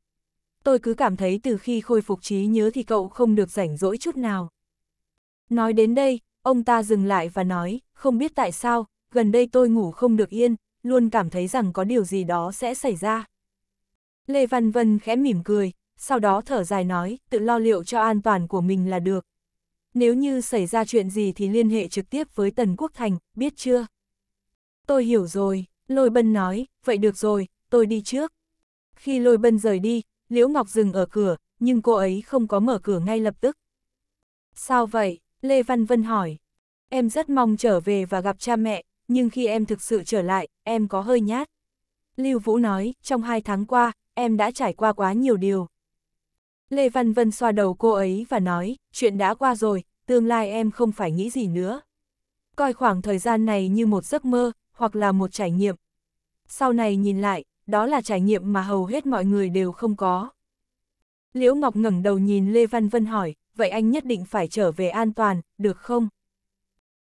Tôi cứ cảm thấy từ khi khôi phục trí nhớ thì cậu không được rảnh rỗi chút nào. Nói đến đây, ông ta dừng lại và nói, không biết tại sao, gần đây tôi ngủ không được yên, luôn cảm thấy rằng có điều gì đó sẽ xảy ra. Lê Văn Vân khẽ mỉm cười, sau đó thở dài nói, tự lo liệu cho an toàn của mình là được. Nếu như xảy ra chuyện gì thì liên hệ trực tiếp với Tần Quốc Thành, biết chưa? Tôi hiểu rồi. Lôi bân nói, vậy được rồi, tôi đi trước. Khi lôi bân rời đi, Liễu Ngọc dừng ở cửa, nhưng cô ấy không có mở cửa ngay lập tức. Sao vậy? Lê Văn Vân hỏi. Em rất mong trở về và gặp cha mẹ, nhưng khi em thực sự trở lại, em có hơi nhát. Lưu Vũ nói, trong hai tháng qua, em đã trải qua quá nhiều điều. Lê Văn Vân xoa đầu cô ấy và nói, chuyện đã qua rồi, tương lai em không phải nghĩ gì nữa. Coi khoảng thời gian này như một giấc mơ, hoặc là một trải nghiệm. Sau này nhìn lại, đó là trải nghiệm mà hầu hết mọi người đều không có. Liễu Ngọc ngẩng đầu nhìn Lê Văn Vân hỏi, vậy anh nhất định phải trở về an toàn, được không?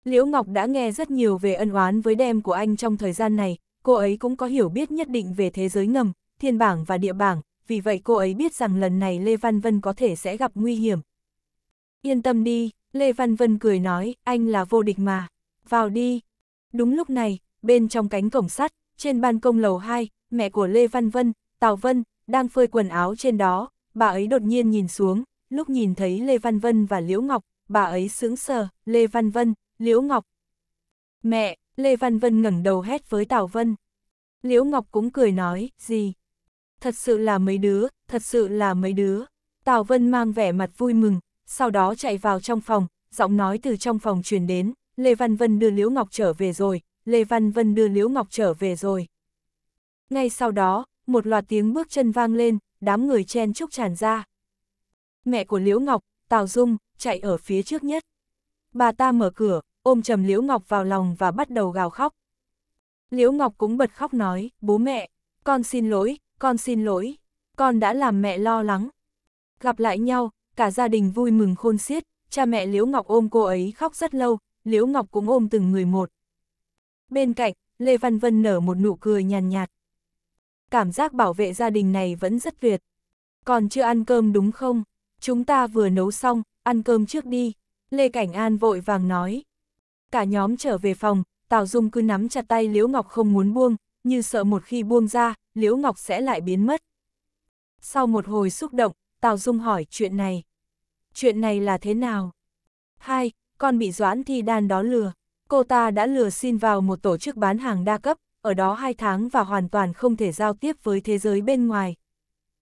Liễu Ngọc đã nghe rất nhiều về ân oán với đem của anh trong thời gian này, cô ấy cũng có hiểu biết nhất định về thế giới ngầm, thiên bảng và địa bảng, vì vậy cô ấy biết rằng lần này Lê Văn Vân có thể sẽ gặp nguy hiểm. Yên tâm đi, Lê Văn Vân cười nói, anh là vô địch mà, vào đi. Đúng lúc này, bên trong cánh cổng sắt, trên ban công lầu 2, mẹ của Lê Văn Vân, Tào Vân, đang phơi quần áo trên đó, bà ấy đột nhiên nhìn xuống, lúc nhìn thấy Lê Văn Vân và Liễu Ngọc, bà ấy sững sờ, Lê Văn Vân, Liễu Ngọc. Mẹ, Lê Văn Vân ngẩng đầu hét với Tào Vân. Liễu Ngọc cũng cười nói, gì? Thật sự là mấy đứa, thật sự là mấy đứa. Tào Vân mang vẻ mặt vui mừng, sau đó chạy vào trong phòng, giọng nói từ trong phòng truyền đến, Lê Văn Vân đưa Liễu Ngọc trở về rồi, Lê Văn Vân đưa Liễu Ngọc trở về rồi. Ngay sau đó, một loạt tiếng bước chân vang lên, đám người chen chúc tràn ra. Mẹ của Liễu Ngọc, Tào Dung, chạy ở phía trước nhất. Bà ta mở cửa, ôm trầm Liễu Ngọc vào lòng và bắt đầu gào khóc. Liễu Ngọc cũng bật khóc nói, bố mẹ, con xin lỗi, con xin lỗi, con đã làm mẹ lo lắng. Gặp lại nhau, cả gia đình vui mừng khôn xiết, cha mẹ Liễu Ngọc ôm cô ấy khóc rất lâu, Liễu Ngọc cũng ôm từng người một, Bên cạnh, Lê Văn Vân nở một nụ cười nhàn nhạt, Cảm giác bảo vệ gia đình này vẫn rất tuyệt. Còn chưa ăn cơm đúng không? Chúng ta vừa nấu xong, ăn cơm trước đi. Lê Cảnh An vội vàng nói. Cả nhóm trở về phòng, Tào Dung cứ nắm chặt tay Liễu Ngọc không muốn buông, như sợ một khi buông ra, Liễu Ngọc sẽ lại biến mất. Sau một hồi xúc động, Tào Dung hỏi chuyện này. Chuyện này là thế nào? Hai, con bị Doãn Thi Đan đó lừa cô ta đã lừa xin vào một tổ chức bán hàng đa cấp, ở đó hai tháng và hoàn toàn không thể giao tiếp với thế giới bên ngoài.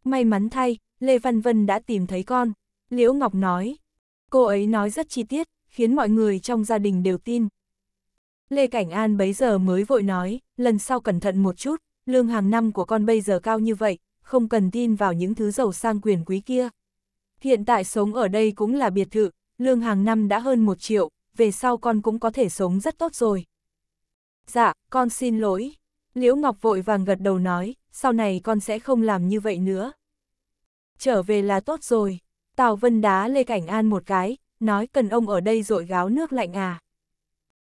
May mắn thay, Lê Văn Vân đã tìm thấy con, Liễu Ngọc nói. Cô ấy nói rất chi tiết, khiến mọi người trong gia đình đều tin. Lê Cảnh An bấy giờ mới vội nói, lần sau cẩn thận một chút, lương hàng năm của con bây giờ cao như vậy, không cần tin vào những thứ giàu sang quyền quý kia. Hiện tại sống ở đây cũng là biệt thự, lương hàng năm đã hơn một triệu, về sau con cũng có thể sống rất tốt rồi. Dạ, con xin lỗi. Liễu Ngọc vội vàng gật đầu nói, sau này con sẽ không làm như vậy nữa. Trở về là tốt rồi. Tào Vân đá Lê Cảnh An một cái, nói cần ông ở đây rội gáo nước lạnh à.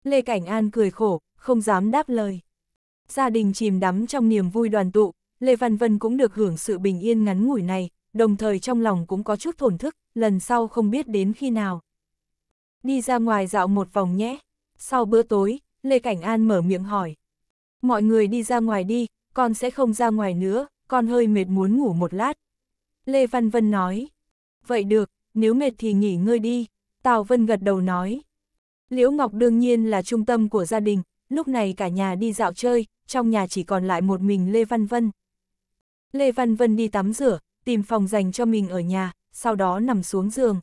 Lê Cảnh An cười khổ, không dám đáp lời. Gia đình chìm đắm trong niềm vui đoàn tụ, Lê Văn Vân cũng được hưởng sự bình yên ngắn ngủi này, đồng thời trong lòng cũng có chút thổn thức, lần sau không biết đến khi nào đi ra ngoài dạo một vòng nhé. Sau bữa tối, Lê Cảnh An mở miệng hỏi. Mọi người đi ra ngoài đi, con sẽ không ra ngoài nữa, con hơi mệt muốn ngủ một lát. Lê Văn Vân nói. Vậy được, nếu mệt thì nghỉ ngơi đi. Tào Vân gật đầu nói. Liễu Ngọc đương nhiên là trung tâm của gia đình, lúc này cả nhà đi dạo chơi, trong nhà chỉ còn lại một mình Lê Văn Vân. Lê Văn Vân đi tắm rửa, tìm phòng dành cho mình ở nhà, sau đó nằm xuống giường.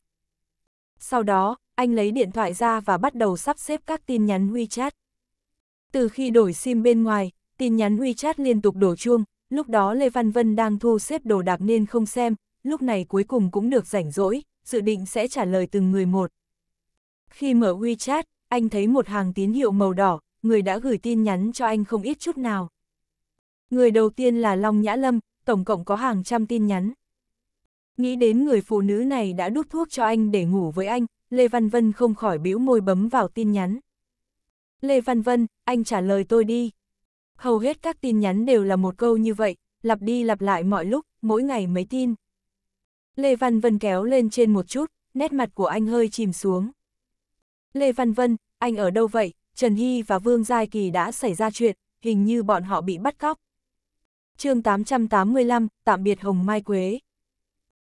Sau đó, anh lấy điện thoại ra và bắt đầu sắp xếp các tin nhắn WeChat. Từ khi đổi SIM bên ngoài, tin nhắn WeChat liên tục đổ chuông, lúc đó Lê Văn Vân đang thu xếp đồ đạc nên không xem, lúc này cuối cùng cũng được rảnh rỗi, dự định sẽ trả lời từng người một. Khi mở WeChat, anh thấy một hàng tín hiệu màu đỏ, người đã gửi tin nhắn cho anh không ít chút nào. Người đầu tiên là Long Nhã Lâm, tổng cộng có hàng trăm tin nhắn. Nghĩ đến người phụ nữ này đã đút thuốc cho anh để ngủ với anh, Lê Văn Vân không khỏi bĩu môi bấm vào tin nhắn. Lê Văn Vân, anh trả lời tôi đi. Hầu hết các tin nhắn đều là một câu như vậy, lặp đi lặp lại mọi lúc, mỗi ngày mấy tin. Lê Văn Vân kéo lên trên một chút, nét mặt của anh hơi chìm xuống. Lê Văn Vân, anh ở đâu vậy? Trần Hy và Vương Giai Kỳ đã xảy ra chuyện, hình như bọn họ bị bắt cóc. chương 885, tạm biệt Hồng Mai Quế.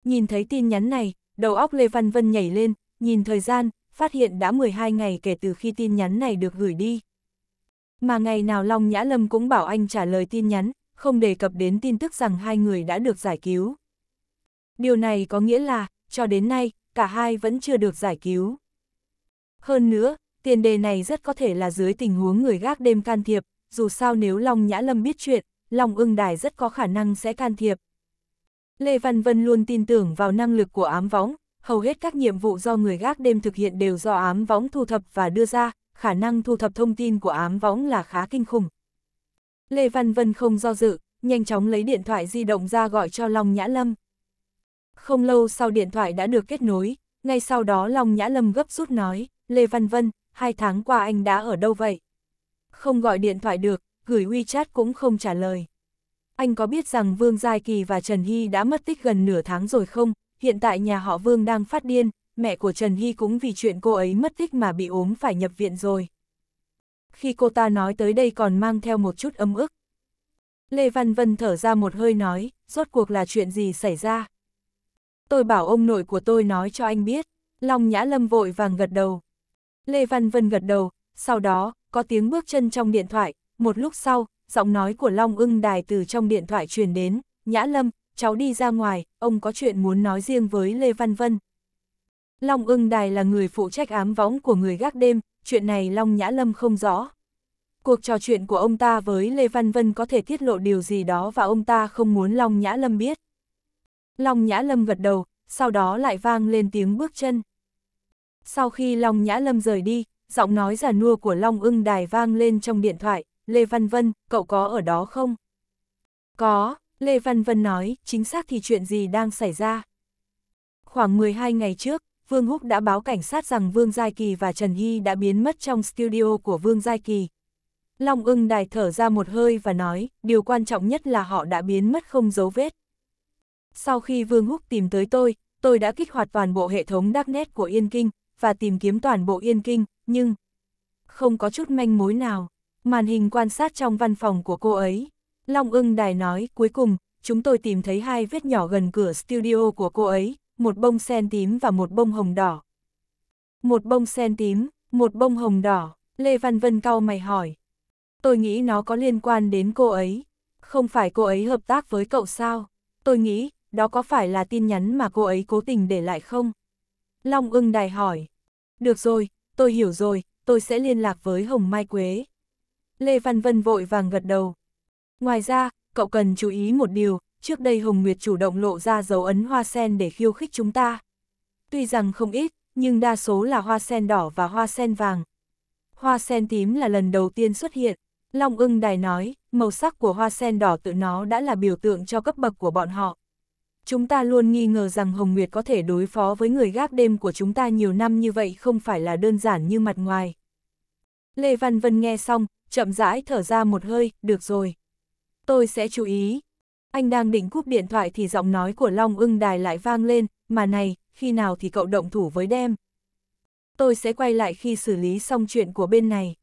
Nhìn thấy tin nhắn này, đầu óc Lê Văn Vân nhảy lên, nhìn thời gian, phát hiện đã 12 ngày kể từ khi tin nhắn này được gửi đi. Mà ngày nào Long Nhã Lâm cũng bảo anh trả lời tin nhắn, không đề cập đến tin tức rằng hai người đã được giải cứu. Điều này có nghĩa là, cho đến nay, cả hai vẫn chưa được giải cứu. Hơn nữa, tiền đề này rất có thể là dưới tình huống người gác đêm can thiệp, dù sao nếu Long Nhã Lâm biết chuyện, Long ưng đài rất có khả năng sẽ can thiệp. Lê Văn Vân luôn tin tưởng vào năng lực của ám võng, hầu hết các nhiệm vụ do người gác đêm thực hiện đều do ám võng thu thập và đưa ra, khả năng thu thập thông tin của ám võng là khá kinh khủng. Lê Văn Vân không do dự, nhanh chóng lấy điện thoại di động ra gọi cho Long Nhã Lâm. Không lâu sau điện thoại đã được kết nối, ngay sau đó Long Nhã Lâm gấp rút nói, Lê Văn Vân, hai tháng qua anh đã ở đâu vậy? Không gọi điện thoại được, gửi WeChat cũng không trả lời. Anh có biết rằng Vương Giai Kỳ và Trần Hy đã mất tích gần nửa tháng rồi không? hiện tại nhà họ Vương đang phát điên, mẹ của Trần Hy cũng vì chuyện cô ấy mất tích mà bị ốm phải nhập viện rồi. Khi cô ta nói tới đây còn mang theo một chút âm ức. Lê Văn Vân thở ra một hơi nói, rốt cuộc là chuyện gì xảy ra. Tôi bảo ông nội của tôi nói cho anh biết, Long Nhã Lâm vội vàng gật đầu. Lê Văn Vân gật đầu, sau đó, có tiếng bước chân trong điện thoại, một lúc sau, giọng nói của Long ưng đài từ trong điện thoại truyền đến, Nhã Lâm, cháu đi ra ngoài, ông có chuyện muốn nói riêng với Lê Văn Vân. Long ưng đài là người phụ trách ám võng của người gác đêm, chuyện này Long Nhã Lâm không rõ. Cuộc trò chuyện của ông ta với Lê Văn Vân có thể tiết lộ điều gì đó và ông ta không muốn Long Nhã Lâm biết. Long Nhã Lâm gật đầu, sau đó lại vang lên tiếng bước chân. Sau khi Long Nhã Lâm rời đi, giọng nói giả nua của Long ưng đài vang lên trong điện thoại, Lê Văn Vân, cậu có ở đó không? Có, Lê Văn Vân nói, chính xác thì chuyện gì đang xảy ra? Khoảng 12 ngày trước, Vương Húc đã báo cảnh sát rằng Vương Giai Kỳ và Trần Hy đã biến mất trong studio của Vương Giai Kỳ. Long ưng đài thở ra một hơi và nói, điều quan trọng nhất là họ đã biến mất không dấu vết. Sau khi Vương Húc tìm tới tôi, tôi đã kích hoạt toàn bộ hệ thống Darknet của Yên Kinh, và tìm kiếm toàn bộ Yên Kinh, nhưng không có chút manh mối nào. Màn hình quan sát trong văn phòng của cô ấy, Long ưng đài nói, cuối cùng, chúng tôi tìm thấy hai vết nhỏ gần cửa studio của cô ấy, một bông sen tím và một bông hồng đỏ. Một bông sen tím, một bông hồng đỏ, Lê Văn Vân cau mày hỏi. Tôi nghĩ nó có liên quan đến cô ấy. Không phải cô ấy hợp tác với cậu sao? Tôi nghĩ, đó có phải là tin nhắn mà cô ấy cố tình để lại không? Long ưng đài hỏi. Được rồi, tôi hiểu rồi, tôi sẽ liên lạc với Hồng Mai Quế. Lê Văn Vân vội vàng gật đầu. Ngoài ra, cậu cần chú ý một điều, trước đây Hồng Nguyệt chủ động lộ ra dấu ấn hoa sen để khiêu khích chúng ta. Tuy rằng không ít, nhưng đa số là hoa sen đỏ và hoa sen vàng. Hoa sen tím là lần đầu tiên xuất hiện. Long ưng đài nói, màu sắc của hoa sen đỏ tự nó đã là biểu tượng cho cấp bậc của bọn họ. Chúng ta luôn nghi ngờ rằng Hồng Nguyệt có thể đối phó với người gác đêm của chúng ta nhiều năm như vậy không phải là đơn giản như mặt ngoài. Lê Văn Vân nghe xong, chậm rãi thở ra một hơi, được rồi tôi sẽ chú ý. Anh đang định cúp điện thoại thì giọng nói của Long ưng đài lại vang lên, mà này, khi nào thì cậu động thủ với đem. Tôi sẽ quay lại khi xử lý xong chuyện của bên này.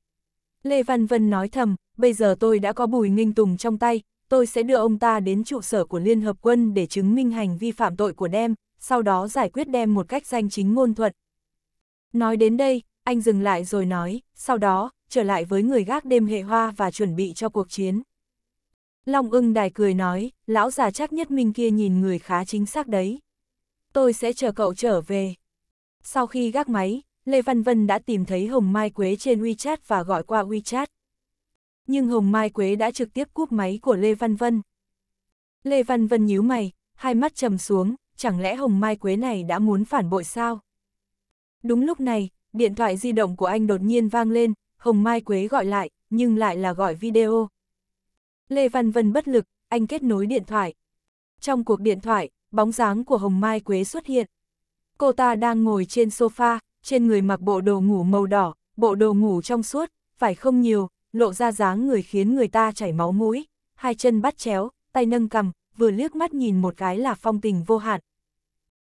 Lê Văn Vân nói thầm, bây giờ tôi đã có bùi nghinh tùng trong tay, tôi sẽ đưa ông ta đến trụ sở của Liên Hợp Quân để chứng minh hành vi phạm tội của đem, sau đó giải quyết đem một cách danh chính ngôn thuận. Nói đến đây, anh dừng lại rồi nói, sau đó, trở lại với người gác đêm hệ hoa và chuẩn bị cho cuộc chiến. Long ưng đài cười nói, lão già chắc nhất minh kia nhìn người khá chính xác đấy. Tôi sẽ chờ cậu trở về. Sau khi gác máy, Lê Văn Vân đã tìm thấy Hồng Mai Quế trên WeChat và gọi qua WeChat. Nhưng Hồng Mai Quế đã trực tiếp cúp máy của Lê Văn Vân. Lê Văn Vân nhíu mày, hai mắt trầm xuống, chẳng lẽ Hồng Mai Quế này đã muốn phản bội sao? Đúng lúc này, điện thoại di động của anh đột nhiên vang lên, Hồng Mai Quế gọi lại, nhưng lại là gọi video. Lê Văn Vân bất lực, anh kết nối điện thoại. Trong cuộc điện thoại, bóng dáng của Hồng Mai Quế xuất hiện. Cô ta đang ngồi trên sofa, trên người mặc bộ đồ ngủ màu đỏ, bộ đồ ngủ trong suốt, phải không nhiều, lộ ra dáng người khiến người ta chảy máu mũi, hai chân bắt chéo, tay nâng cầm, vừa liếc mắt nhìn một cái là phong tình vô hạn.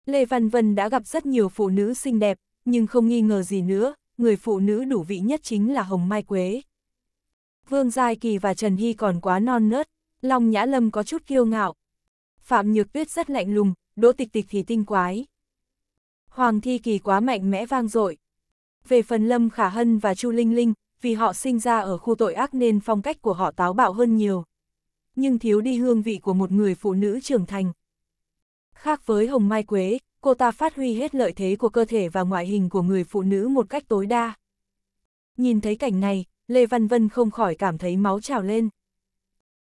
Lê Văn Vân đã gặp rất nhiều phụ nữ xinh đẹp, nhưng không nghi ngờ gì nữa, người phụ nữ đủ vị nhất chính là Hồng Mai Quế. Vương Giai Kỳ và Trần Hy còn quá non nớt, Long Nhã Lâm có chút kiêu ngạo. Phạm Nhược Tuyết rất lạnh lùng, Đỗ Tịch Tịch thì tinh quái. Hoàng Thi Kỳ quá mạnh mẽ vang dội. Về phần Lâm Khả Hân và Chu Linh Linh, vì họ sinh ra ở khu tội ác nên phong cách của họ táo bạo hơn nhiều. Nhưng thiếu đi hương vị của một người phụ nữ trưởng thành. Khác với Hồng Mai Quế, cô ta phát huy hết lợi thế của cơ thể và ngoại hình của người phụ nữ một cách tối đa. Nhìn thấy cảnh này, Lê Văn Vân không khỏi cảm thấy máu trào lên.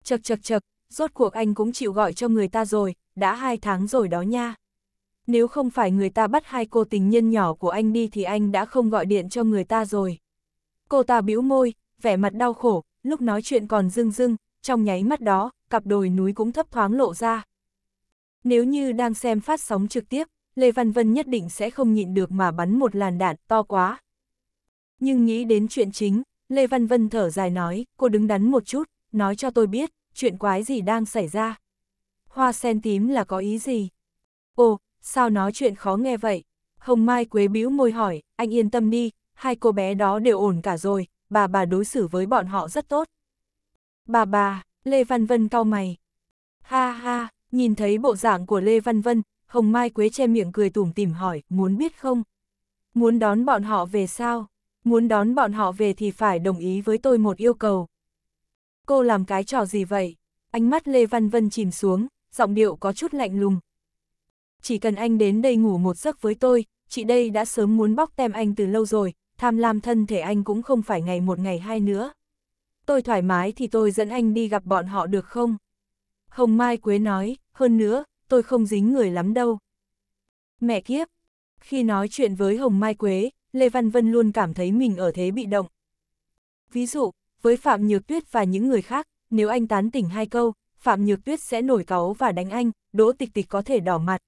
Chật chật chật, rốt cuộc anh cũng chịu gọi cho người ta rồi, đã hai tháng rồi đó nha. Nếu không phải người ta bắt hai cô tình nhân nhỏ của anh đi thì anh đã không gọi điện cho người ta rồi. Cô ta bĩu môi, vẻ mặt đau khổ, lúc nói chuyện còn rưng rưng, trong nháy mắt đó, cặp đồi núi cũng thấp thoáng lộ ra. Nếu như đang xem phát sóng trực tiếp, Lê Văn Vân nhất định sẽ không nhịn được mà bắn một làn đạn to quá. Nhưng nghĩ đến chuyện chính, Lê Văn Vân thở dài nói, cô đứng đắn một chút, nói cho tôi biết, chuyện quái gì đang xảy ra. Hoa sen tím là có ý gì? Ồ, sao nói chuyện khó nghe vậy? Hồng Mai Quế bĩu môi hỏi, anh yên tâm đi, hai cô bé đó đều ổn cả rồi, bà bà đối xử với bọn họ rất tốt. Bà bà, Lê Văn Vân cau mày. Ha ha, nhìn thấy bộ dạng của Lê Văn Vân, Hồng Mai Quế che miệng cười tủm tỉm hỏi, muốn biết không? Muốn đón bọn họ về sao? muốn đón bọn họ về thì phải đồng ý với tôi một yêu cầu. Cô làm cái trò gì vậy? Ánh mắt Lê Văn Vân chìm xuống, giọng điệu có chút lạnh lùng. Chỉ cần anh đến đây ngủ một giấc với tôi, chị đây đã sớm muốn bóc tem anh từ lâu rồi, tham lam thân thể anh cũng không phải ngày một ngày hai nữa. Tôi thoải mái thì tôi dẫn anh đi gặp bọn họ được không? Hồng Mai Quế nói, hơn nữa, tôi không dính người lắm đâu. Mẹ kiếp! Khi nói chuyện với Hồng Mai Quế, Lê Văn Vân luôn cảm thấy mình ở thế bị động. Ví dụ, với Phạm Nhược Tuyết và những người khác, nếu anh tán tỉnh hai câu, Phạm Nhược Tuyết sẽ nổi cáu và đánh anh, đỗ tịch tịch có thể đỏ mặt.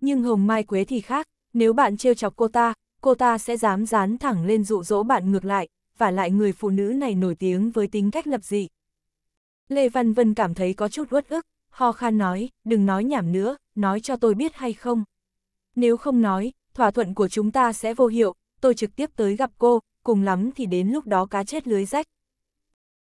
Nhưng Hồng Mai Quế thì khác, nếu bạn trêu chọc cô ta, cô ta sẽ dám dán thẳng lên dụ dỗ bạn ngược lại, và lại người phụ nữ này nổi tiếng với tính cách lập dị. Lê Văn Vân cảm thấy có chút uất ức, ho khan nói, đừng nói nhảm nữa, nói cho tôi biết hay không. Nếu không nói, thỏa thuận của chúng ta sẽ vô hiệu, tôi trực tiếp tới gặp cô, cùng lắm thì đến lúc đó cá chết lưới rách.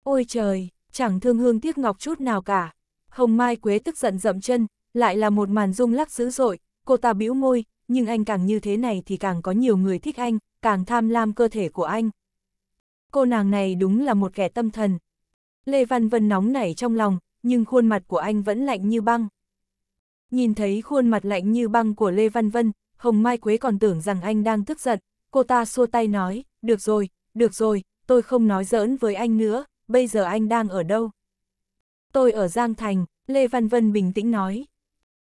Ôi trời, chẳng thương hương tiếc ngọc chút nào cả. Hồng Mai Quế tức giận dậm chân, lại là một màn rung lắc dữ dội, cô ta bĩu môi, nhưng anh càng như thế này thì càng có nhiều người thích anh, càng tham lam cơ thể của anh. Cô nàng này đúng là một kẻ tâm thần. Lê Văn Vân nóng nảy trong lòng, nhưng khuôn mặt của anh vẫn lạnh như băng. Nhìn thấy khuôn mặt lạnh như băng của Lê Văn Vân, Hồng Mai Quế còn tưởng rằng anh đang tức giận, cô ta xua tay nói, được rồi, được rồi, tôi không nói giỡn với anh nữa, bây giờ anh đang ở đâu? Tôi ở Giang Thành, Lê Văn Vân bình tĩnh nói.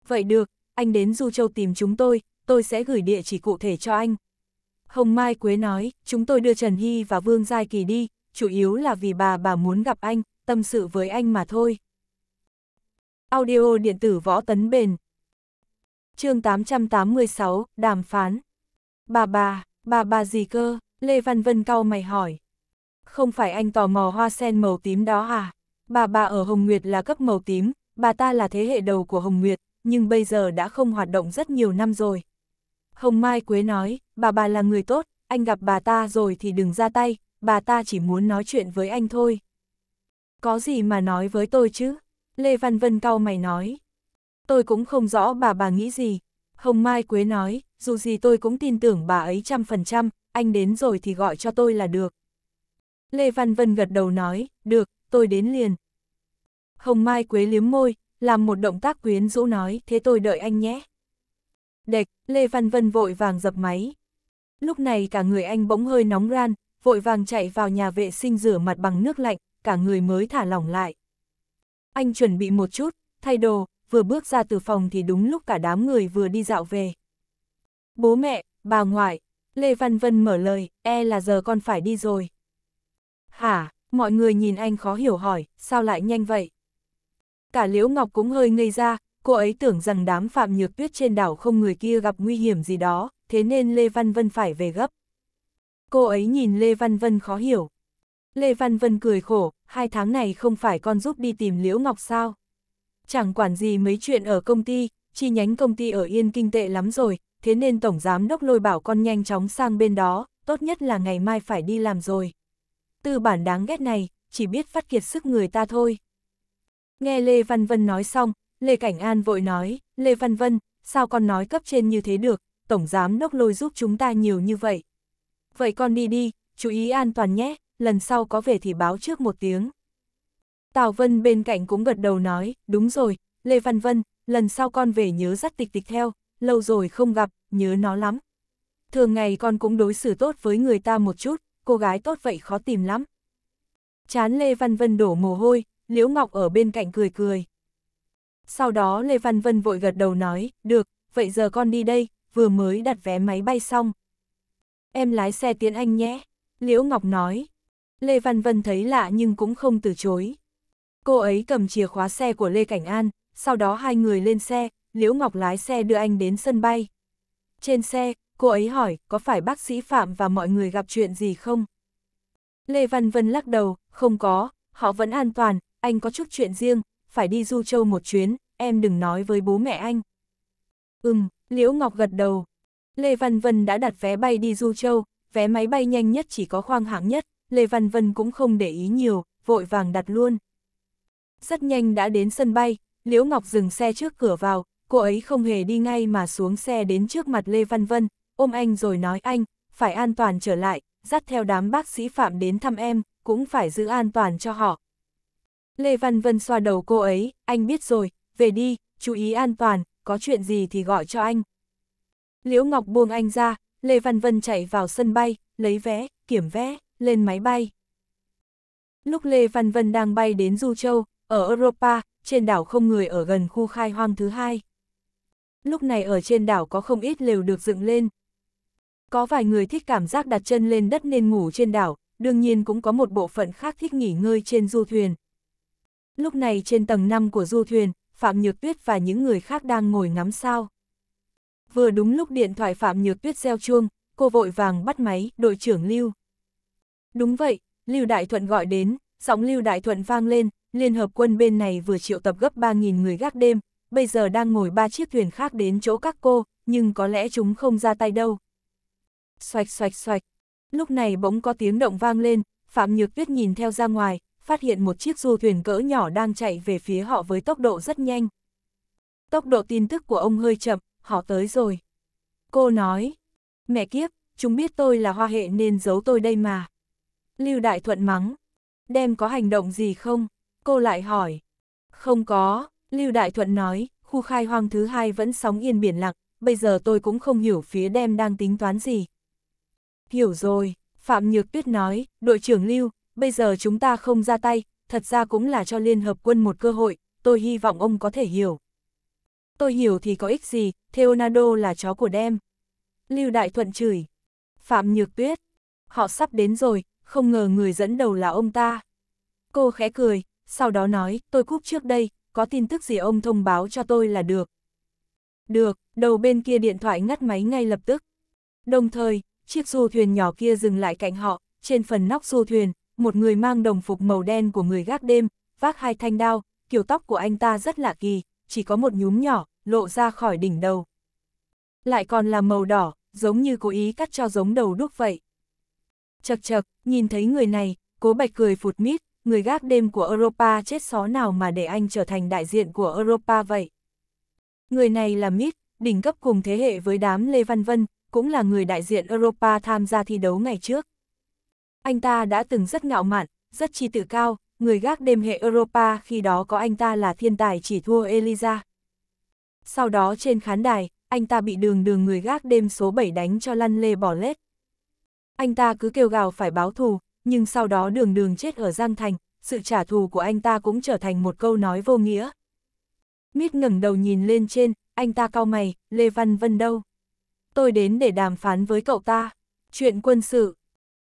Vậy được, anh đến Du Châu tìm chúng tôi, tôi sẽ gửi địa chỉ cụ thể cho anh. Hồng Mai Quế nói, chúng tôi đưa Trần Hy và Vương Giai Kỳ đi, chủ yếu là vì bà bà muốn gặp anh, tâm sự với anh mà thôi. Audio điện tử võ tấn bền chương 886, đàm phán. Bà bà, bà bà gì cơ, Lê Văn Vân cau mày hỏi. Không phải anh tò mò hoa sen màu tím đó à? Bà bà ở Hồng Nguyệt là cấp màu tím, bà ta là thế hệ đầu của Hồng Nguyệt, nhưng bây giờ đã không hoạt động rất nhiều năm rồi. Hồng Mai Quế nói, bà bà là người tốt, anh gặp bà ta rồi thì đừng ra tay, bà ta chỉ muốn nói chuyện với anh thôi. Có gì mà nói với tôi chứ? Lê Văn Vân cau mày nói. Tôi cũng không rõ bà bà nghĩ gì. Hồng Mai Quế nói, dù gì tôi cũng tin tưởng bà ấy trăm phần trăm, anh đến rồi thì gọi cho tôi là được. Lê Văn Vân gật đầu nói, được, tôi đến liền. Hồng Mai Quế liếm môi, làm một động tác quyến rũ nói, thế tôi đợi anh nhé. Đệch, Lê Văn Vân vội vàng dập máy. Lúc này cả người anh bỗng hơi nóng ran, vội vàng chạy vào nhà vệ sinh rửa mặt bằng nước lạnh, cả người mới thả lỏng lại. Anh chuẩn bị một chút, thay đồ, vừa bước ra từ phòng thì đúng lúc cả đám người vừa đi dạo về. Bố mẹ, bà ngoại, Lê Văn Vân mở lời, e là giờ con phải đi rồi. Hả, mọi người nhìn anh khó hiểu hỏi, sao lại nhanh vậy? Cả Liễu Ngọc cũng hơi ngây ra, cô ấy tưởng rằng đám phạm nhược tuyết trên đảo không người kia gặp nguy hiểm gì đó, thế nên Lê Văn Vân phải về gấp. Cô ấy nhìn Lê Văn Vân khó hiểu. Lê Văn Vân cười khổ, hai tháng này không phải con giúp đi tìm Liễu Ngọc sao? chẳng quản gì mấy chuyện ở công ty, chi nhánh công ty ở Yên kinh tệ lắm rồi, thế nên Tổng Giám Đốc lôi bảo con nhanh chóng sang bên đó, tốt nhất là ngày mai phải đi làm rồi. Tư bản đáng ghét này, chỉ biết phát kiệt sức người ta thôi. Nghe Lê Văn Vân nói xong, Lê Cảnh An vội nói, Lê Văn Vân, sao con nói cấp trên như thế được, Tổng Giám Đốc lôi giúp chúng ta nhiều như vậy. Vậy con đi đi, chú ý an toàn nhé, lần sau có về thì báo trước một tiếng. Tào Vân bên cạnh cũng gật đầu nói, đúng rồi, Lê Văn Vân, lần sau con về nhớ dắt tịch tịch theo, lâu rồi không gặp, nhớ nó lắm. Thường ngày con cũng đối xử tốt với người ta một chút, cô gái tốt vậy khó tìm lắm. Chán Lê Văn Vân đổ mồ hôi, Liễu Ngọc ở bên cạnh cười cười. Sau đó Lê Văn Vân vội gật đầu nói, được, vậy giờ con đi đây, vừa mới đặt vé máy bay xong. Em lái xe tiến anh nhé, Liễu Ngọc nói. Lê Văn Vân thấy lạ nhưng cũng không từ chối. Cô ấy cầm chìa khóa xe của Lê Cảnh An, sau đó hai người lên xe, Liễu Ngọc lái xe đưa anh đến sân bay. Trên xe, cô ấy hỏi có phải bác sĩ Phạm và mọi người gặp chuyện gì không? Lê Văn Vân lắc đầu, không có, họ vẫn an toàn, anh có chút chuyện riêng, phải đi du châu một chuyến, em đừng nói với bố mẹ anh. Ừm, Liễu Ngọc gật đầu. Lê Văn Vân đã đặt vé bay đi du châu, vé máy bay nhanh nhất chỉ có khoang hạng nhất, Lê Văn Vân cũng không để ý nhiều, vội vàng đặt luôn rất nhanh đã đến sân bay, Liễu Ngọc dừng xe trước cửa vào, cô ấy không hề đi ngay mà xuống xe đến trước mặt Lê Văn Vân, ôm anh rồi nói anh, phải an toàn trở lại, dắt theo đám bác sĩ phạm đến thăm em, cũng phải giữ an toàn cho họ. Lê Văn Vân xoa đầu cô ấy, anh biết rồi, về đi, chú ý an toàn, có chuyện gì thì gọi cho anh. Liễu Ngọc buông anh ra, Lê Văn Vân chạy vào sân bay, lấy vé, kiểm vé, lên máy bay. Lúc Lê Văn Vân đang bay đến Du Châu, ở Europa, trên đảo không người ở gần khu khai hoang thứ hai. Lúc này ở trên đảo có không ít lều được dựng lên. Có vài người thích cảm giác đặt chân lên đất nên ngủ trên đảo, đương nhiên cũng có một bộ phận khác thích nghỉ ngơi trên du thuyền. Lúc này trên tầng 5 của du thuyền, Phạm Nhược Tuyết và những người khác đang ngồi ngắm sao. Vừa đúng lúc điện thoại Phạm Nhược Tuyết reo chuông, cô vội vàng bắt máy, đội trưởng Lưu. Đúng vậy, Lưu Đại Thuận gọi đến, sóng Lưu Đại Thuận vang lên, Liên Hợp quân bên này vừa triệu tập gấp 3.000 người gác đêm, bây giờ đang ngồi ba chiếc thuyền khác đến chỗ các cô, nhưng có lẽ chúng không ra tay đâu. Xoạch xoạch xoạch, lúc này bỗng có tiếng động vang lên, Phạm Nhược Tuyết nhìn theo ra ngoài, phát hiện một chiếc du thuyền cỡ nhỏ đang chạy về phía họ với tốc độ rất nhanh. Tốc độ tin tức của ông hơi chậm, họ tới rồi. Cô nói, mẹ kiếp, chúng biết tôi là hoa hệ nên giấu tôi đây mà. Lưu Đại Thuận mắng, đem có hành động gì không? Cô lại hỏi. Không có, Lưu Đại Thuận nói, khu khai hoang thứ hai vẫn sóng yên biển lặng, bây giờ tôi cũng không hiểu phía đem đang tính toán gì. Hiểu rồi, Phạm Nhược Tuyết nói, đội trưởng Lưu, bây giờ chúng ta không ra tay, thật ra cũng là cho Liên Hợp Quân một cơ hội, tôi hy vọng ông có thể hiểu. Tôi hiểu thì có ích gì, Theonado là chó của đem. Lưu Đại Thuận chửi. Phạm Nhược Tuyết, họ sắp đến rồi, không ngờ người dẫn đầu là ông ta. Cô khẽ cười, sau đó nói, tôi cúp trước đây, có tin tức gì ông thông báo cho tôi là được. Được, đầu bên kia điện thoại ngắt máy ngay lập tức. Đồng thời, chiếc du thuyền nhỏ kia dừng lại cạnh họ, trên phần nóc du thuyền, một người mang đồng phục màu đen của người gác đêm, vác hai thanh đao, kiểu tóc của anh ta rất lạ kỳ, chỉ có một nhúm nhỏ, lộ ra khỏi đỉnh đầu. Lại còn là màu đỏ, giống như cố ý cắt cho giống đầu đuốc vậy. Chật chật, nhìn thấy người này, cố bạch cười phụt mít, người gác đêm của Europa chết xó nào mà để anh trở thành đại diện của Europa vậy. Người này là Mít, đỉnh cấp cùng thế hệ với đám Lê Văn Vân, cũng là người đại diện Europa tham gia thi đấu ngày trước. Anh ta đã từng rất ngạo mạn, rất chi tự cao, người gác đêm hệ Europa khi đó có anh ta là thiên tài chỉ thua Eliza. Sau đó trên khán đài, anh ta bị đường đường người gác đêm số 7 đánh cho lăn lê bỏ lết. Anh ta cứ kêu gào phải báo thù, nhưng sau đó đường đường chết ở Giang Thành, sự trả thù của anh ta cũng trở thành một câu nói vô nghĩa. Miết ngẩng đầu nhìn lên trên, anh ta cau mày, Lê Văn Vân đâu? Tôi đến để đàm phán với cậu ta. Chuyện quân sự.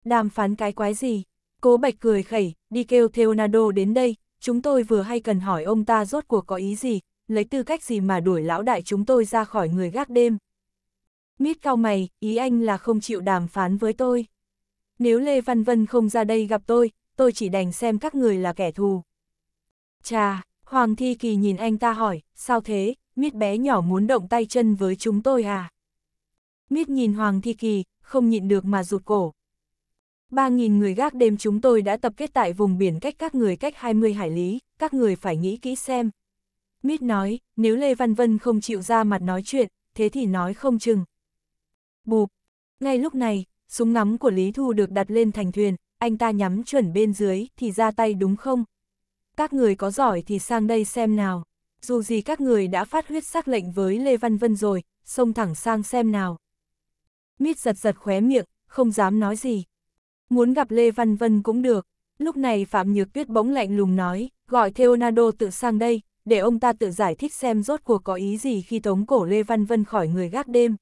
Đàm phán cái quái gì? Cố Bạch cười khẩy, đi kêu Theonado đến đây, chúng tôi vừa hay cần hỏi ông ta rốt cuộc có ý gì, lấy tư cách gì mà đuổi lão đại chúng tôi ra khỏi người gác đêm. Mít cao mày, ý anh là không chịu đàm phán với tôi. Nếu Lê Văn Vân không ra đây gặp tôi, tôi chỉ đành xem các người là kẻ thù. Chà, Hoàng Thi Kỳ nhìn anh ta hỏi, sao thế, Mít bé nhỏ muốn động tay chân với chúng tôi à? Mít nhìn Hoàng Thi Kỳ, không nhịn được mà rụt cổ. Ba nghìn người gác đêm chúng tôi đã tập kết tại vùng biển cách các người cách 20 hải lý, các người phải nghĩ kỹ xem. Mít nói, nếu Lê Văn Vân không chịu ra mặt nói chuyện, thế thì nói không chừng, Bụp! Ngay lúc này, súng ngắm của Lý Thu được đặt lên thành thuyền, anh ta nhắm chuẩn bên dưới thì ra tay đúng không? Các người có giỏi thì sang đây xem nào. Dù gì các người đã phát huyết sắc lệnh với Lê Văn Vân rồi, xông thẳng sang xem nào. Mít giật giật khóe miệng, không dám nói gì. Muốn gặp Lê Văn Vân cũng được. Lúc này Phạm Nhược Tuyết bỗng lạnh lùng nói, gọi Theonado tự sang đây, để ông ta tự giải thích xem rốt cuộc có ý gì khi tống cổ Lê Văn Vân khỏi người gác đêm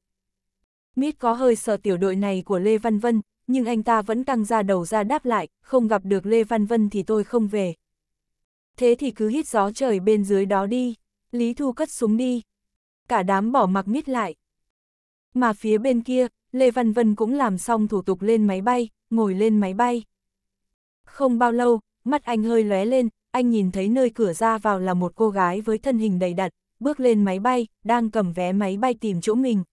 miết có hơi sợ tiểu đội này của Lê Văn Vân, nhưng anh ta vẫn căng ra đầu ra đáp lại, không gặp được Lê Văn Vân thì tôi không về. Thế thì cứ hít gió trời bên dưới đó đi, Lý Thu cất súng đi. Cả đám bỏ mặc miết lại. Mà phía bên kia, Lê Văn Vân cũng làm xong thủ tục lên máy bay, ngồi lên máy bay. Không bao lâu, mắt anh hơi lóe lên, anh nhìn thấy nơi cửa ra vào là một cô gái với thân hình đầy đặn, bước lên máy bay, đang cầm vé máy bay tìm chỗ mình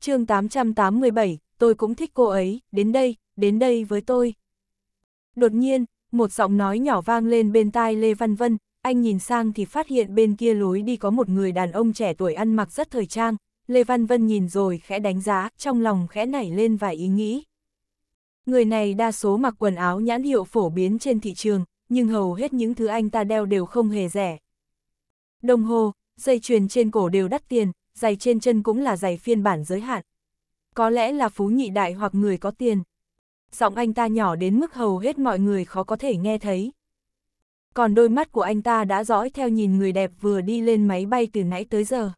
chương 887, tôi cũng thích cô ấy, đến đây, đến đây với tôi. Đột nhiên, một giọng nói nhỏ vang lên bên tai Lê Văn Vân, anh nhìn sang thì phát hiện bên kia lối đi có một người đàn ông trẻ tuổi ăn mặc rất thời trang. Lê Văn Vân nhìn rồi khẽ đánh giá, trong lòng khẽ nảy lên vài ý nghĩ. Người này đa số mặc quần áo nhãn hiệu phổ biến trên thị trường, nhưng hầu hết những thứ anh ta đeo đều không hề rẻ. Đồng hồ, dây chuyền trên cổ đều đắt tiền, giày trên chân cũng là giày phiên bản giới hạn. Có lẽ là phú nhị đại hoặc người có tiền. Giọng anh ta nhỏ đến mức hầu hết mọi người khó có thể nghe thấy. Còn đôi mắt của anh ta đã dõi theo nhìn người đẹp vừa đi lên máy bay từ nãy tới giờ.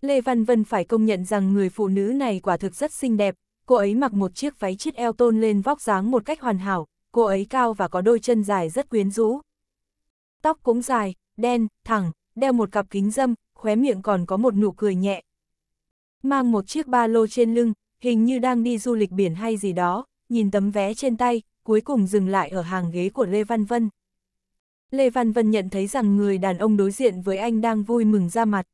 Lê Văn Vân phải công nhận rằng người phụ nữ này quả thực rất xinh đẹp, cô ấy mặc một chiếc váy chít eo tôn lên vóc dáng một cách hoàn hảo, cô ấy cao và có đôi chân dài rất quyến rũ. Tóc cũng dài, đen, thẳng, đeo một cặp kính dâm, khóe miệng còn có một nụ cười nhẹ. Mang một chiếc ba lô trên lưng, hình như đang đi du lịch biển hay gì đó, nhìn tấm vé trên tay, cuối cùng dừng lại ở hàng ghế của Lê Văn Vân. Lê Văn Vân nhận thấy rằng người đàn ông đối diện với anh đang vui mừng ra mặt.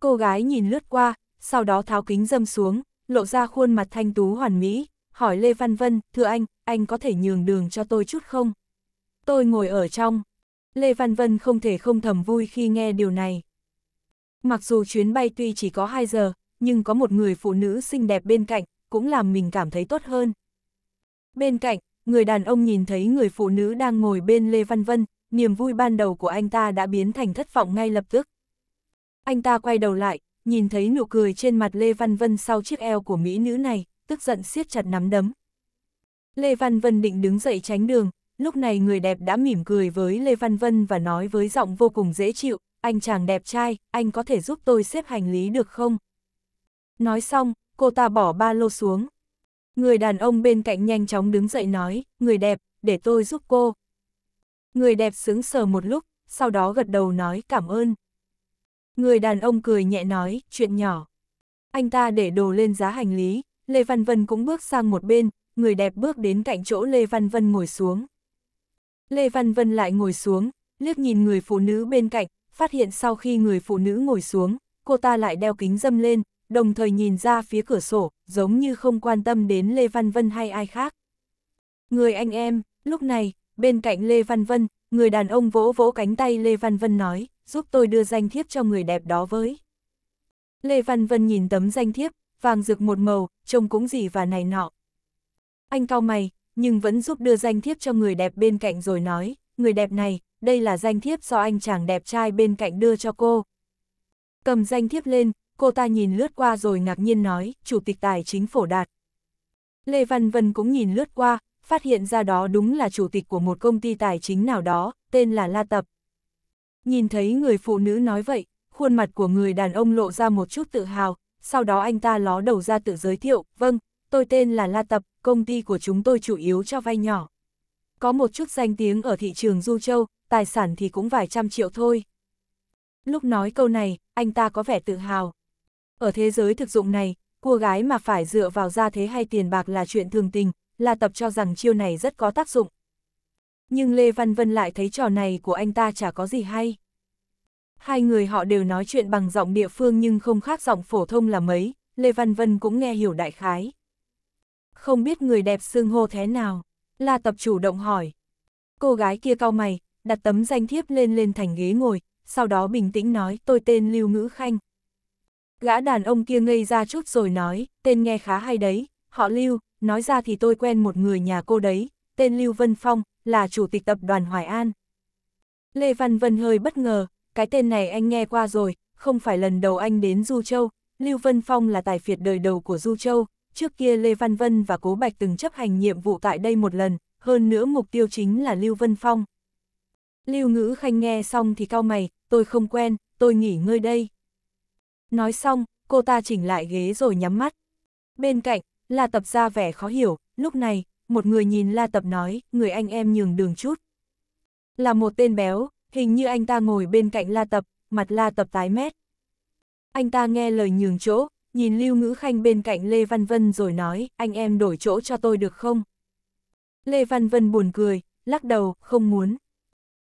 Cô gái nhìn lướt qua, sau đó tháo kính dâm xuống, lộ ra khuôn mặt thanh tú hoàn mỹ, hỏi Lê Văn Vân, thưa anh, anh có thể nhường đường cho tôi chút không? Tôi ngồi ở trong. Lê Văn Vân không thể không thầm vui khi nghe điều này. Mặc dù chuyến bay tuy chỉ có 2 giờ, nhưng có một người phụ nữ xinh đẹp bên cạnh, cũng làm mình cảm thấy tốt hơn. Bên cạnh, người đàn ông nhìn thấy người phụ nữ đang ngồi bên Lê Văn Vân, niềm vui ban đầu của anh ta đã biến thành thất vọng ngay lập tức. Anh ta quay đầu lại, nhìn thấy nụ cười trên mặt Lê Văn Vân sau chiếc eo của mỹ nữ này, tức giận siết chặt nắm đấm. Lê Văn Vân định đứng dậy tránh đường, lúc này người đẹp đã mỉm cười với Lê Văn Vân và nói với giọng vô cùng dễ chịu, anh chàng đẹp trai, anh có thể giúp tôi xếp hành lý được không? Nói xong, cô ta bỏ ba lô xuống. Người đàn ông bên cạnh nhanh chóng đứng dậy nói, người đẹp, để tôi giúp cô. Người đẹp sững sờ một lúc, sau đó gật đầu nói cảm ơn. Người đàn ông cười nhẹ nói, chuyện nhỏ. Anh ta để đồ lên giá hành lý, Lê Văn Vân cũng bước sang một bên, người đẹp bước đến cạnh chỗ Lê Văn Vân ngồi xuống. Lê Văn Vân lại ngồi xuống, liếc nhìn người phụ nữ bên cạnh, phát hiện sau khi người phụ nữ ngồi xuống, cô ta lại đeo kính dâm lên, đồng thời nhìn ra phía cửa sổ, giống như không quan tâm đến Lê Văn Vân hay ai khác. Người anh em, lúc này, bên cạnh Lê Văn Vân, người đàn ông vỗ vỗ cánh tay Lê Văn Vân nói, giúp tôi đưa danh thiếp cho người đẹp đó với. Lê Văn Vân nhìn tấm danh thiếp, vàng rực một màu, trông cũng gì và này nọ. Anh cao mày, nhưng vẫn giúp đưa danh thiếp cho người đẹp bên cạnh rồi nói, người đẹp này, đây là danh thiếp do anh chàng đẹp trai bên cạnh đưa cho cô. Cầm danh thiếp lên, cô ta nhìn lướt qua rồi ngạc nhiên nói, Chủ tịch Tài chính Phổ Đạt. Lê Văn Vân cũng nhìn lướt qua, phát hiện ra đó đúng là chủ tịch của một công ty tài chính nào đó, tên là La Tập. Nhìn thấy người phụ nữ nói vậy, khuôn mặt của người đàn ông lộ ra một chút tự hào, sau đó anh ta ló đầu ra tự giới thiệu, vâng, tôi tên là La Tập, công ty của chúng tôi chủ yếu cho vay nhỏ có một chút danh tiếng ở thị trường Du Châu, tài sản thì cũng vài trăm triệu thôi. Lúc nói câu này, anh ta có vẻ tự hào. Ở thế giới thực dụng này, cô gái mà phải dựa vào gia thế hay tiền bạc là chuyện thường tình, là tập cho rằng chiêu này rất có tác dụng. Nhưng Lê Văn Vân lại thấy trò này của anh ta chả có gì hay. Hai người họ đều nói chuyện bằng giọng địa phương nhưng không khác giọng phổ thông là mấy, Lê Văn Vân cũng nghe hiểu đại khái. Không biết người đẹp xương hô thế nào. La Tập chủ động hỏi. Cô gái kia cau mày, đặt tấm danh thiếp lên lên thành ghế ngồi, sau đó bình tĩnh nói tôi tên Lưu Ngữ Khanh. Gã đàn ông kia ngây ra chút rồi nói, tên nghe khá hay đấy, họ Lưu, nói ra thì tôi quen một người nhà cô đấy, tên Lưu Vân Phong, là chủ tịch tập đoàn Hoài An. Lê Văn Vân hơi bất ngờ, cái tên này anh nghe qua rồi, không phải lần đầu anh đến Du Châu, Lưu Vân Phong là tài phiệt đời đầu của Du Châu, trước kia Lê Văn Vân và Cố Bạch từng chấp hành nhiệm vụ tại đây một lần, hơn nữa mục tiêu chính là Lưu Vân Phong. Lưu Ngữ Khanh nghe xong thì cao mày, tôi không quen, tôi nghỉ ngơi đây. Nói xong, cô ta chỉnh lại ghế rồi nhắm mắt. Bên cạnh, La Tập ra vẻ khó hiểu, lúc này, một người nhìn La Tập nói, người anh em nhường đường chút. Là một tên béo, hình như anh ta ngồi bên cạnh La Tập, mặt La Tập tái mét. Anh ta nghe lời nhường chỗ, nhìn Lưu Ngữ Khanh bên cạnh Lê Văn Vân rồi nói, anh em đổi chỗ cho tôi được không? Lê Văn Vân buồn cười, lắc đầu, không muốn.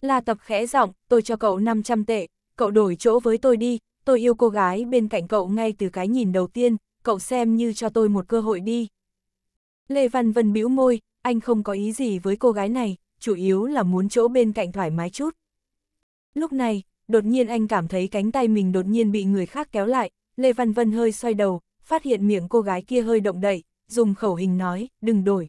La Tập khẽ giọng, tôi cho cậu 500 tệ, cậu đổi chỗ với tôi đi, tôi yêu cô gái bên cạnh cậu ngay từ cái nhìn đầu tiên, cậu xem như cho tôi một cơ hội đi. Lê Văn Vân bĩu môi, anh không có ý gì với cô gái này, chủ yếu là muốn chỗ bên cạnh thoải mái chút. Lúc này, đột nhiên anh cảm thấy cánh tay mình đột nhiên bị người khác kéo lại, Lê Văn Vân hơi xoay đầu, phát hiện miệng cô gái kia hơi động đậy, dùng khẩu hình nói, đừng đổi.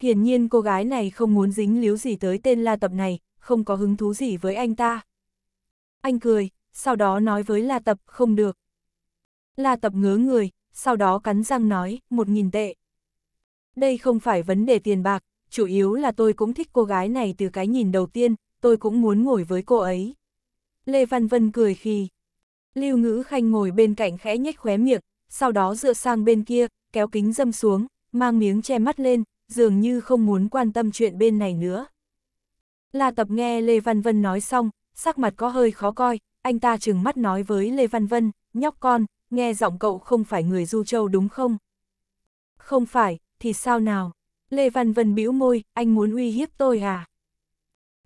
Hiển nhiên cô gái này không muốn dính líu gì tới tên La Tập này, không có hứng thú gì với anh ta. Anh cười, sau đó nói với La Tập không được. La Tập ngớ người, sau đó cắn răng nói, một nghìn tệ. Đây không phải vấn đề tiền bạc, chủ yếu là tôi cũng thích cô gái này từ cái nhìn đầu tiên, tôi cũng muốn ngồi với cô ấy. Lê Văn Vân cười khi, Lưu Ngữ Khanh ngồi bên cạnh khẽ nhếch khóe miệng, sau đó dựa sang bên kia, kéo kính dâm xuống, mang miếng che mắt lên, dường như không muốn quan tâm chuyện bên này nữa. La Tập nghe Lê Văn Vân nói xong, sắc mặt có hơi khó coi, anh ta trừng mắt nói với Lê Văn Vân, nhóc con, nghe giọng cậu không phải người Du Châu đúng không? Không phải, thì sao nào? Lê Văn Vân bĩu môi, anh muốn uy hiếp tôi à?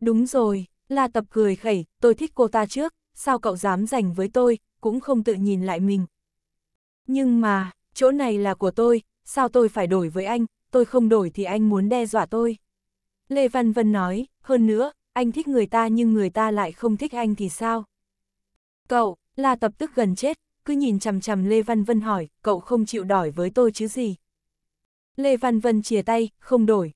Đúng rồi, La Tập cười khẩy, tôi thích cô ta trước, sao cậu dám giành với tôi, cũng không tự nhìn lại mình. Nhưng mà, chỗ này là của tôi, sao tôi phải đổi với anh, tôi không đổi thì anh muốn đe dọa tôi. Lê Văn Vân nói, hơn nữa, anh thích người ta nhưng người ta lại không thích anh thì sao? Cậu, là tập tức gần chết, cứ nhìn chằm chằm Lê Văn Vân hỏi, cậu không chịu đòi với tôi chứ gì? Lê Văn Vân chia tay, không đổi.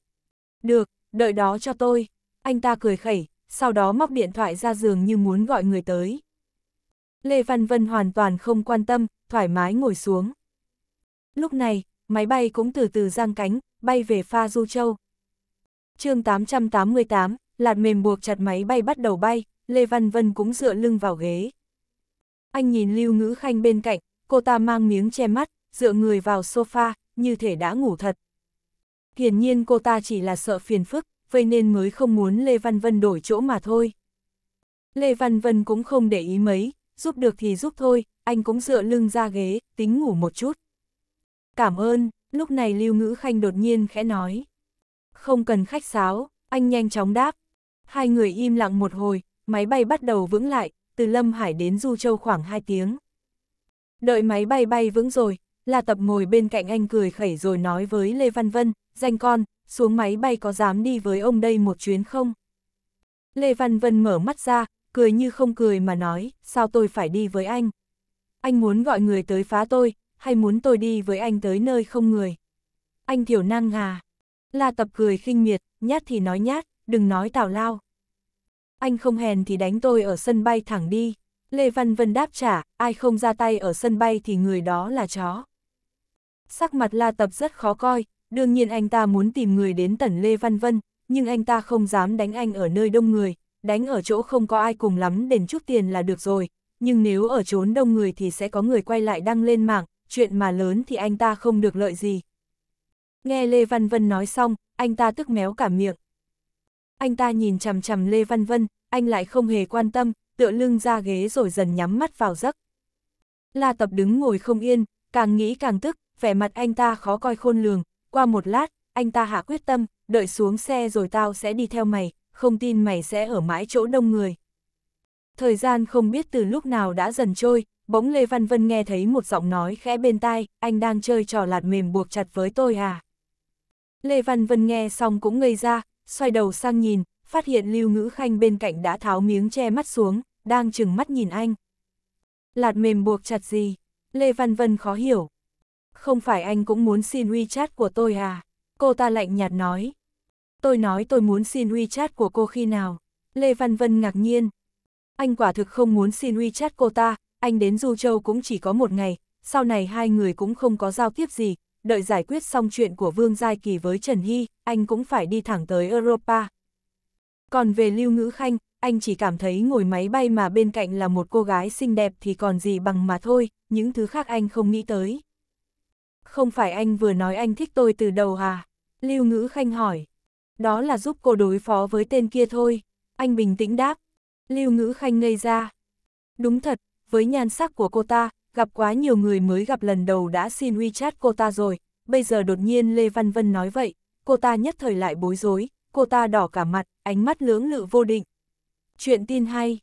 Được, đợi đó cho tôi. Anh ta cười khẩy, sau đó móc điện thoại ra giường như muốn gọi người tới. Lê Văn Vân hoàn toàn không quan tâm, thoải mái ngồi xuống. Lúc này, máy bay cũng từ từ giang cánh, bay về pha Du Châu. chương 888, lạt mềm buộc chặt máy bay bắt đầu bay, Lê Văn Vân cũng dựa lưng vào ghế. Anh nhìn Lưu Ngữ Khanh bên cạnh, cô ta mang miếng che mắt, dựa người vào sofa, như thể đã ngủ thật. Hiển nhiên cô ta chỉ là sợ phiền phức, vậy nên mới không muốn Lê Văn Vân đổi chỗ mà thôi. Lê Văn Vân cũng không để ý mấy, giúp được thì giúp thôi, anh cũng dựa lưng ra ghế, tính ngủ một chút. Cảm ơn, lúc này Lưu Ngữ Khanh đột nhiên khẽ nói. Không cần khách sáo, anh nhanh chóng đáp. Hai người im lặng một hồi, máy bay bắt đầu vững lại, từ Lâm Hải đến Du Châu khoảng 2 tiếng. Đợi máy bay bay vững rồi, là tập ngồi bên cạnh anh cười khẩy rồi nói với Lê Văn Vân, danh con, xuống máy bay có dám đi với ông đây một chuyến không? Lê Văn Vân mở mắt ra, cười như không cười mà nói, sao tôi phải đi với anh? Anh muốn gọi người tới phá tôi, hay muốn tôi đi với anh tới nơi không người? Anh thiểu năng à? La tập cười khinh miệt, nhát thì nói nhát, đừng nói tào lao. Anh không hèn thì đánh tôi ở sân bay thẳng đi. Lê Văn Vân đáp trả, ai không ra tay ở sân bay thì người đó là chó. Sắc mặt la tập rất khó coi, Đương nhiên anh ta muốn tìm người đến tẩn Lê Văn Vân, nhưng anh ta không dám đánh anh ở nơi đông người, đánh ở chỗ không có ai cùng lắm đền chút tiền là được rồi, nhưng nếu ở trốn đông người thì sẽ có người quay lại đăng lên mạng, chuyện mà lớn thì anh ta không được lợi gì. Nghe Lê Văn Vân nói xong, anh ta tức méo cả miệng. Anh ta nhìn chằm chằm Lê Văn Vân, anh lại không hề quan tâm, tựa lưng ra ghế rồi dần nhắm mắt vào giấc. La Tập đứng ngồi không yên, càng nghĩ càng tức, vẻ mặt anh ta khó coi khôn lường, qua một lát, anh ta hạ quyết tâm, đợi xuống xe rồi tao sẽ đi theo mày, không tin mày sẽ ở mãi chỗ đông người. Thời gian không biết từ lúc nào đã dần trôi, bỗng Lê Văn Vân nghe thấy một giọng nói khẽ bên tai, anh đang chơi trò lạt mềm buộc chặt với tôi à. Lê Văn Vân nghe xong cũng ngây ra, xoay đầu sang nhìn, phát hiện Lưu Ngữ Khanh bên cạnh đã tháo miếng che mắt xuống, đang chừng mắt nhìn anh. Lạt mềm buộc chặt gì? Lê Văn Vân khó hiểu không phải anh cũng muốn xin WeChat của tôi à? Cô ta lạnh nhạt nói. Tôi nói tôi muốn xin WeChat của cô khi nào? Lê Văn Vân ngạc nhiên. Anh quả thực không muốn xin WeChat cô ta, anh đến Du Châu cũng chỉ có một ngày, sau này hai người cũng không có giao tiếp gì, đợi giải quyết xong chuyện của Vương Giai Kỳ với Trần Hy, anh cũng phải đi thẳng tới Europa. Còn về Lưu Ngữ Khanh, anh chỉ cảm thấy ngồi máy bay mà bên cạnh là một cô gái xinh đẹp thì còn gì bằng mà thôi, những thứ khác anh không nghĩ tới không phải anh vừa nói anh thích tôi từ đầu à? Lưu Ngữ Khanh hỏi. Đó là giúp cô đối phó với tên kia thôi. Anh bình tĩnh đáp. Lưu Ngữ Khanh ngây ra. Đúng thật, với nhan sắc của cô ta, gặp quá nhiều người mới gặp lần đầu đã xin WeChat cô ta rồi. Bây giờ đột nhiên Lê Văn Vân nói vậy, cô ta nhất thời lại bối rối, cô ta đỏ cả mặt, ánh mắt lưỡng lự vô định. Chuyện tin hay,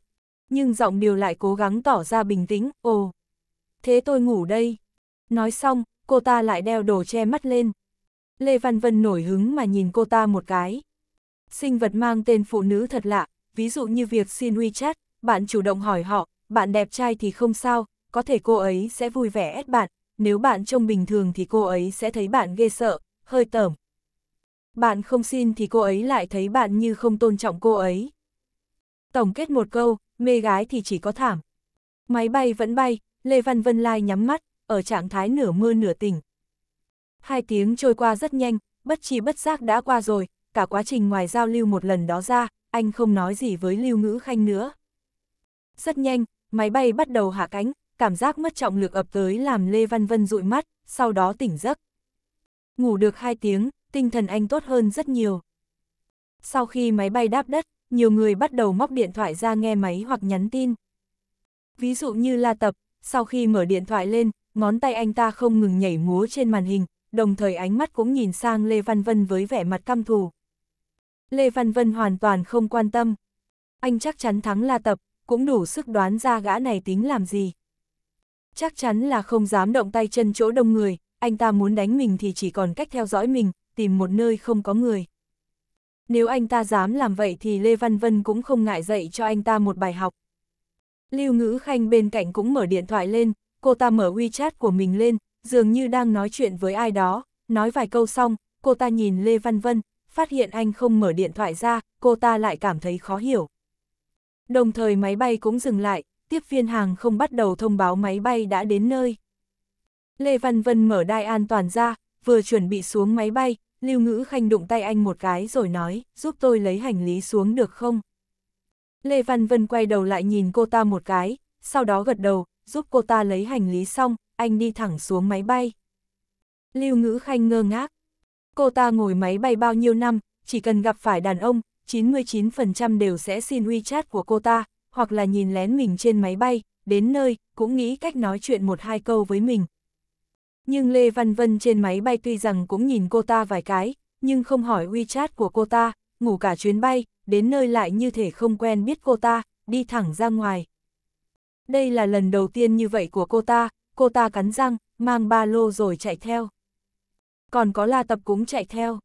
nhưng giọng điều lại cố gắng tỏ ra bình tĩnh, ồ. Thế tôi ngủ đây. Nói xong, cô ta lại đeo đồ che mắt lên. Lê Văn Vân nổi hứng mà nhìn cô ta một cái. Sinh vật mang tên phụ nữ thật lạ, ví dụ như việc xin WeChat, bạn chủ động hỏi họ, bạn đẹp trai thì không sao, có thể cô ấy sẽ vui vẻ ép bạn, nếu bạn trông bình thường thì cô ấy sẽ thấy bạn ghê sợ, hơi tởm. Bạn không xin thì cô ấy lại thấy bạn như không tôn trọng cô ấy. Tổng kết một câu, mê gái thì chỉ có thảm. Máy bay vẫn bay, Lê Văn Vân Lai nhắm mắt, ở trạng thái nửa mưa nửa tỉnh. Hai tiếng trôi qua rất nhanh, bất chi bất giác đã qua rồi, cả quá trình ngoài giao lưu một lần đó ra, anh không nói gì với Lưu Ngữ Khanh nữa. Rất nhanh, máy bay bắt đầu hạ cánh, cảm giác mất trọng lực ập tới làm Lê Văn Vân dụi mắt, sau đó tỉnh giấc. Ngủ được hai tiếng, tinh thần anh tốt hơn rất nhiều. Sau khi máy bay đáp đất, nhiều người bắt đầu móc điện thoại ra nghe máy hoặc nhắn tin. Ví dụ như La Tập, sau khi mở điện thoại lên, ngón tay anh ta không ngừng nhảy múa trên màn hình, đồng thời ánh mắt cũng nhìn sang Lê Văn Vân với vẻ mặt căm thù. Lê Văn Vân hoàn toàn không quan tâm. Anh chắc chắn thắng La Tập, cũng đủ sức đoán ra gã này tính làm gì. Chắc chắn là không dám động tay chân chỗ đông người, anh ta muốn đánh mình thì chỉ còn cách theo dõi mình, tìm một nơi không có người. Nếu anh ta dám làm vậy thì Lê Văn Vân cũng không ngại dạy cho anh ta một bài học. Lưu Ngữ Khanh bên cạnh cũng mở điện thoại lên, cô ta mở WeChat của mình lên, dường như đang nói chuyện với ai đó, nói vài câu xong, cô ta nhìn Lê Văn Vân, phát hiện anh không mở điện thoại ra, cô ta lại cảm thấy khó hiểu. Đồng thời máy bay cũng dừng lại, tiếp viên hàng không bắt đầu thông báo máy bay đã đến nơi. Lê Văn Vân mở đai an toàn ra, vừa chuẩn bị xuống máy bay, Lưu Ngữ Khanh đụng tay anh một cái rồi nói, giúp tôi lấy hành lý xuống được không? Lê Văn Vân quay đầu lại nhìn cô ta một cái, sau đó gật đầu, giúp cô ta lấy hành lý xong, anh đi thẳng xuống máy bay. Lưu Ngữ Khanh ngơ ngác. Cô ta ngồi máy bay bao nhiêu năm, chỉ cần gặp phải đàn ông, 99% đều sẽ xin WeChat của cô ta, hoặc là nhìn lén mình trên máy bay, đến nơi, cũng nghĩ cách nói chuyện một hai câu với mình. Nhưng Lê Văn Vân trên máy bay tuy rằng cũng nhìn cô ta vài cái, nhưng không hỏi WeChat của cô ta, ngủ cả chuyến bay, đến nơi lại như thể không quen biết cô ta, đi thẳng ra ngoài đây là lần đầu tiên như vậy của cô ta, cô ta cắn răng, mang ba lô rồi chạy theo. Còn có la tập cũng chạy theo.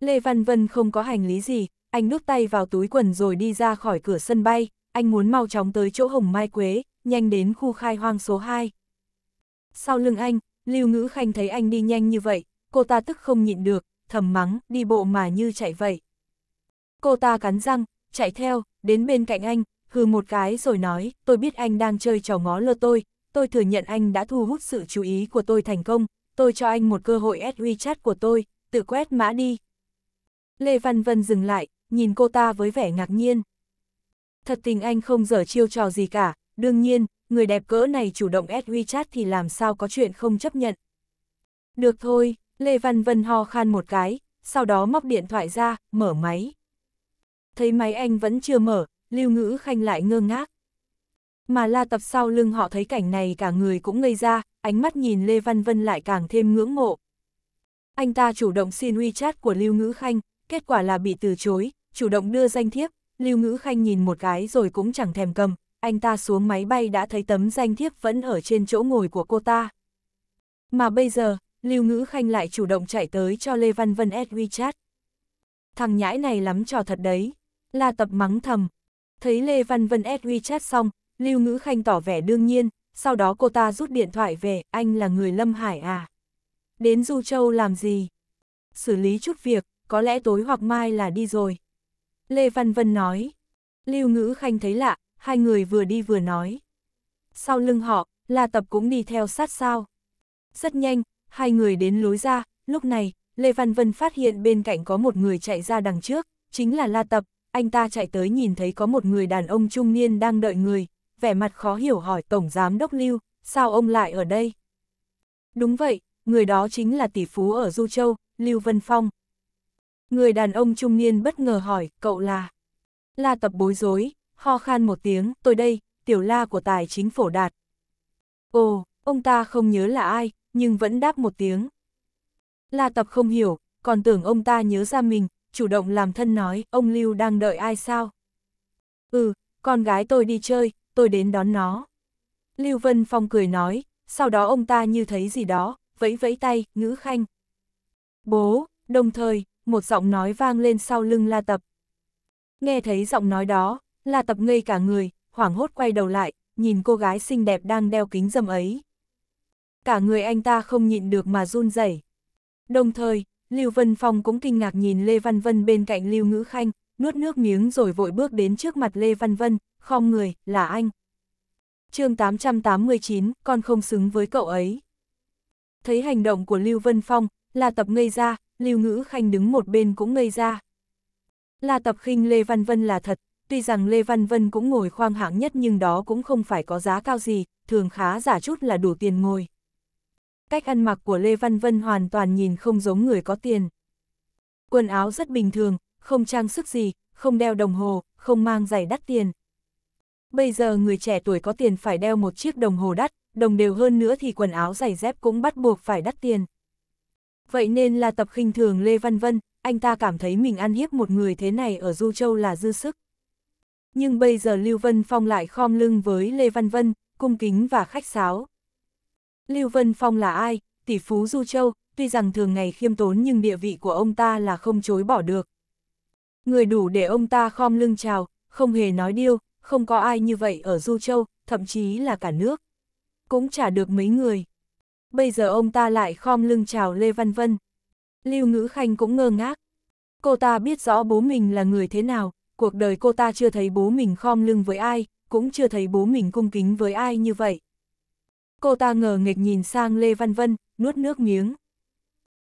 Lê Văn Vân không có hành lý gì, anh đút tay vào túi quần rồi đi ra khỏi cửa sân bay, anh muốn mau chóng tới chỗ Hồng Mai Quế, nhanh đến khu khai hoang số 2. Sau lưng anh, Lưu Ngữ Khanh thấy anh đi nhanh như vậy, cô ta tức không nhịn được, thầm mắng, đi bộ mà như chạy vậy. Cô ta cắn răng, chạy theo, đến bên cạnh anh, hừ một cái rồi nói, tôi biết anh đang chơi trò ngó lơ tôi, tôi thừa nhận anh đã thu hút sự chú ý của tôi thành công, tôi cho anh một cơ hội ad WeChat của tôi, tự quét mã đi. Lê Văn Vân dừng lại, nhìn cô ta với vẻ ngạc nhiên. Thật tình anh không dở chiêu trò gì cả, đương nhiên, người đẹp cỡ này chủ động ad WeChat thì làm sao có chuyện không chấp nhận. Được thôi, Lê Văn Vân ho khan một cái, sau đó móc điện thoại ra, mở máy. Thấy máy anh vẫn chưa mở, Lưu Ngữ Khanh lại ngơ ngác. Mà la tập sau lưng họ thấy cảnh này cả người cũng ngây ra, ánh mắt nhìn Lê Văn Vân lại càng thêm ngưỡng mộ. Anh ta chủ động xin WeChat của Lưu Ngữ Khanh, kết quả là bị từ chối, chủ động đưa danh thiếp, Lưu Ngữ Khanh nhìn một cái rồi cũng chẳng thèm cầm, anh ta xuống máy bay đã thấy tấm danh thiếp vẫn ở trên chỗ ngồi của cô ta. Mà bây giờ, Lưu Ngữ Khanh lại chủ động chạy tới cho Lê Văn Vân ad WeChat. Thằng nhãi này lắm trò thật đấy. La tập mắng thầm, Thấy Lê Văn Vân ad WeChat xong, Lưu Ngữ Khanh tỏ vẻ đương nhiên, sau đó cô ta rút điện thoại về, anh là người Lâm Hải à? Đến Du Châu làm gì? Xử lý chút việc, có lẽ tối hoặc mai là đi rồi. Lê Văn Vân nói. Lưu Ngữ Khanh thấy lạ, hai người vừa đi vừa nói. Sau lưng họ, La Tập cũng đi theo sát sao. Rất nhanh, hai người đến lối ra, lúc này, Lê Văn Vân phát hiện bên cạnh có một người chạy ra đằng trước, chính là La Tập, anh ta chạy tới nhìn thấy có một người đàn ông trung niên đang đợi người, vẻ mặt khó hiểu hỏi Tổng Giám Đốc Lưu, sao ông lại ở đây? Đúng vậy, người đó chính là tỷ phú ở Du Châu, Lưu Vân Phong. Người đàn ông trung niên bất ngờ hỏi, cậu là? La tập bối rối, ho khan một tiếng, tôi đây, tiểu la của tài chính phổ đạt. Ồ, ông ta không nhớ là ai, nhưng vẫn đáp một tiếng. La tập không hiểu, còn tưởng ông ta nhớ ra mình, chủ động làm thân nói, ông Lưu đang đợi ai sao? Ừ, con gái tôi đi chơi, tôi đến đón nó. Lưu Vân Phong cười nói, sau đó ông ta như thấy gì đó, vẫy vẫy tay, ngữ khanh. Bố, đồng thời, một giọng nói vang lên sau lưng La Tập. Nghe thấy giọng nói đó, La Tập ngây cả người, hoảng hốt quay đầu lại, nhìn cô gái xinh đẹp đang đeo kính dâm ấy. Cả người anh ta không nhịn được mà run rẩy. Đồng thời, Lưu Vân Phong cũng kinh ngạc nhìn Lê Văn Vân bên cạnh Lưu Ngữ Khanh, nuốt nước miếng rồi vội bước đến trước mặt Lê Văn Vân, không người, là anh. chương 889, con không xứng với cậu ấy. Thấy hành động của Lưu Vân Phong, là tập ngây ra, Lưu Ngữ Khanh đứng một bên cũng ngây ra. Là tập khinh Lê Văn Vân là thật, tuy rằng Lê Văn Vân cũng ngồi khoang hạng nhất nhưng đó cũng không phải có giá cao gì, thường khá giả chút là đủ tiền ngồi cách ăn mặc của Lê Văn Vân hoàn toàn nhìn không giống người có tiền. Quần áo rất bình thường, không trang sức gì, không đeo đồng hồ, không mang giày đắt tiền. Bây giờ người trẻ tuổi có tiền phải đeo một chiếc đồng hồ đắt, đồng đều hơn nữa thì quần áo giày dép cũng bắt buộc phải đắt tiền. Vậy nên là tập khinh thường Lê Văn Vân, anh ta cảm thấy mình ăn hiếp một người thế này ở Du Châu là dư sức. Nhưng bây giờ Lưu Vân Phong lại khom lưng với Lê Văn Vân, cung kính và khách sáo. Lưu Vân Phong là ai, tỷ phú Du Châu, tuy rằng thường ngày khiêm tốn nhưng địa vị của ông ta là không chối bỏ được. Người đủ để ông ta khom lưng chào, không hề nói điêu, không có ai như vậy ở Du Châu, thậm chí là cả nước. Cũng chả được mấy người. Bây giờ ông ta lại khom lưng chào Lê Văn Vân. Lưu Ngữ Khanh cũng ngơ ngác. Cô ta biết rõ bố mình là người thế nào, cuộc đời cô ta chưa thấy bố mình khom lưng với ai, cũng chưa thấy bố mình cung kính với ai như vậy. Cô ta ngờ nghịch nhìn sang Lê Văn Vân, nuốt nước miếng.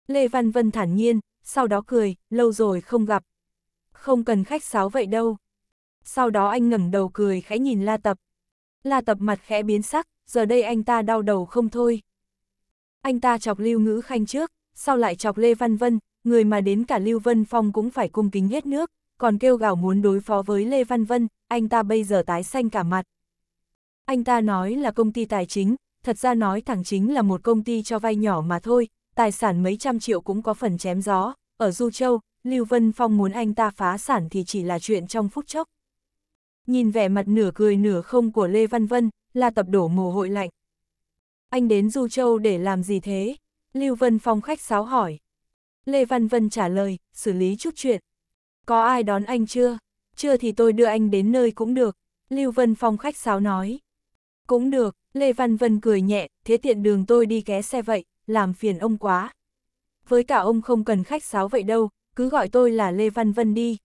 Lê Văn Vân thản nhiên, sau đó cười, lâu rồi không gặp. Không cần khách sáo vậy đâu. Sau đó anh ngẩng đầu cười khẽ nhìn La Tập. La Tập mặt khẽ biến sắc, giờ đây anh ta đau đầu không thôi. Anh ta chọc Lưu Ngữ Khanh trước, sau lại chọc Lê Văn Vân, người mà đến cả Lưu Vân Phong cũng phải cung kính hết nước, còn kêu gào muốn đối phó với Lê Văn Vân, anh ta bây giờ tái xanh cả mặt. Anh ta nói là công ty tài chính, thật ra nói thẳng chính là một công ty cho vay nhỏ mà thôi, tài sản mấy trăm triệu cũng có phần chém gió, ở Du Châu, Lưu Vân Phong muốn anh ta phá sản thì chỉ là chuyện trong phút chốc. Nhìn vẻ mặt nửa cười nửa không của Lê Văn Vân, là tập đổ mồ hội lạnh. Anh đến Du Châu để làm gì thế? Lưu Vân Phong khách sáo hỏi. Lê Văn Vân trả lời, xử lý chút chuyện. Có ai đón anh chưa? Chưa thì tôi đưa anh đến nơi cũng được. Lưu Vân Phong khách sáo nói. Cũng được, Lê Văn Vân cười nhẹ, thế tiện đường tôi đi ghé xe vậy, làm phiền ông quá. Với cả ông không cần khách sáo vậy đâu, cứ gọi tôi là Lê Văn Vân đi.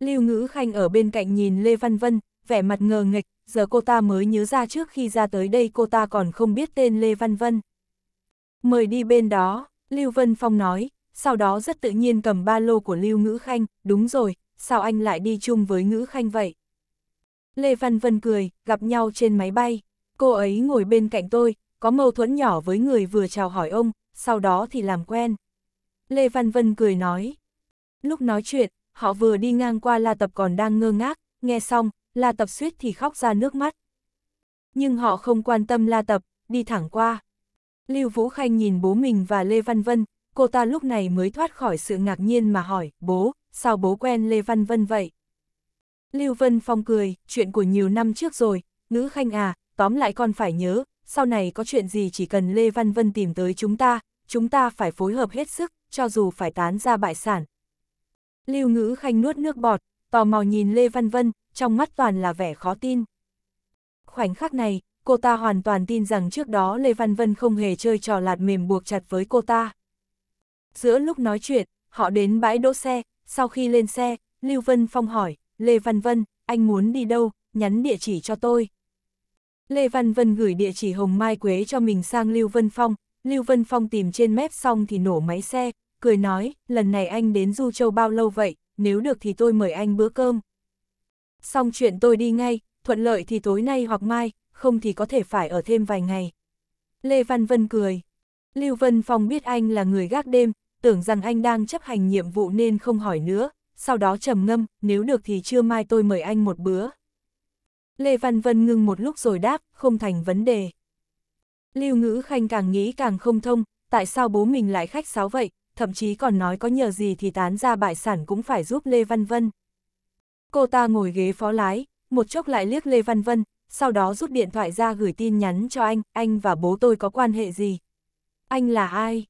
Lưu Ngữ Khanh ở bên cạnh nhìn Lê Văn Vân, vẻ mặt ngờ nghịch, giờ cô ta mới nhớ ra trước khi ra tới đây cô ta còn không biết tên Lê Văn Vân. Mời đi bên đó, Lưu Vân Phong nói, sau đó rất tự nhiên cầm ba lô của Lưu Ngữ Khanh, đúng rồi, sao anh lại đi chung với Ngữ Khanh vậy? Lê Văn Vân cười, gặp nhau trên máy bay. Cô ấy ngồi bên cạnh tôi, có mâu thuẫn nhỏ với người vừa chào hỏi ông, sau đó thì làm quen. Lê Văn Vân cười nói. Lúc nói chuyện, họ vừa đi ngang qua La Tập còn đang ngơ ngác, nghe xong, La Tập suýt thì khóc ra nước mắt. Nhưng họ không quan tâm La Tập, đi thẳng qua. Lưu Vũ Khanh nhìn bố mình và Lê Văn Vân, cô ta lúc này mới thoát khỏi sự ngạc nhiên mà hỏi, bố, sao bố quen Lê Văn Vân vậy? Lưu Vân Phong cười, chuyện của nhiều năm trước rồi, ngữ khanh à, tóm lại con phải nhớ, sau này có chuyện gì chỉ cần Lê Văn Vân tìm tới chúng ta, chúng ta phải phối hợp hết sức, cho dù phải tán ra bại sản. Lưu ngữ khanh nuốt nước bọt, tò mò nhìn Lê Văn Vân, trong mắt toàn là vẻ khó tin. Khoảnh khắc này, cô ta hoàn toàn tin rằng trước đó Lê Văn Vân không hề chơi trò lạt mềm buộc chặt với cô ta. Giữa lúc nói chuyện, họ đến bãi đỗ xe, sau khi lên xe, Lưu Vân Phong hỏi, Lê Văn Vân, anh muốn đi đâu, nhắn địa chỉ cho tôi. Lê Văn Vân gửi địa chỉ Hồng Mai Quế cho mình sang Lưu Vân Phong, Lưu Vân Phong tìm trên mép xong thì nổ máy xe, cười nói, lần này anh đến Du Châu bao lâu vậy, nếu được thì tôi mời anh bữa cơm. Xong chuyện tôi đi ngay, thuận lợi thì tối nay hoặc mai, không thì có thể phải ở thêm vài ngày. Lê Văn Vân cười. Lưu Vân Phong biết anh là người gác đêm, tưởng rằng anh đang chấp hành nhiệm vụ nên không hỏi nữa, sau đó trầm ngâm, nếu được thì trưa mai tôi mời anh một bữa. Lê Văn Vân ngưng một lúc rồi đáp, không thành vấn đề. Lưu Ngữ Khanh càng nghĩ càng không thông, tại sao bố mình lại khách sáo vậy, thậm chí còn nói có nhờ gì thì tán ra bại sản cũng phải giúp Lê Văn Vân. Cô ta ngồi ghế phó lái, một chốc lại liếc Lê Văn Vân, sau đó rút điện thoại ra gửi tin nhắn cho anh, anh và bố tôi có quan hệ gì? Anh là ai?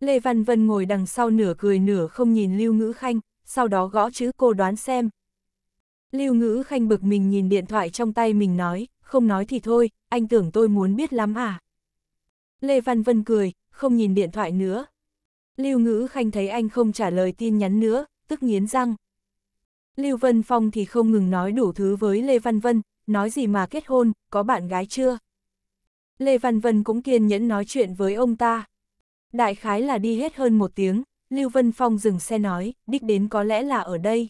Lê Văn Vân ngồi đằng sau nửa cười nửa không nhìn Lưu Ngữ Khanh, sau đó gõ chữ cô đoán xem. Lưu ngữ khanh bực mình nhìn điện thoại trong tay mình nói, không nói thì thôi, anh tưởng tôi muốn biết lắm à. Lê Văn Vân cười, không nhìn điện thoại nữa. Lưu ngữ khanh thấy anh không trả lời tin nhắn nữa, tức nghiến răng. Lưu Vân Phong thì không ngừng nói đủ thứ với Lê Văn Vân, nói gì mà kết hôn, có bạn gái chưa? Lê Văn Vân cũng kiên nhẫn nói chuyện với ông ta. Đại khái là đi hết hơn một tiếng, Lưu Vân Phong dừng xe nói, đích đến có lẽ là ở đây.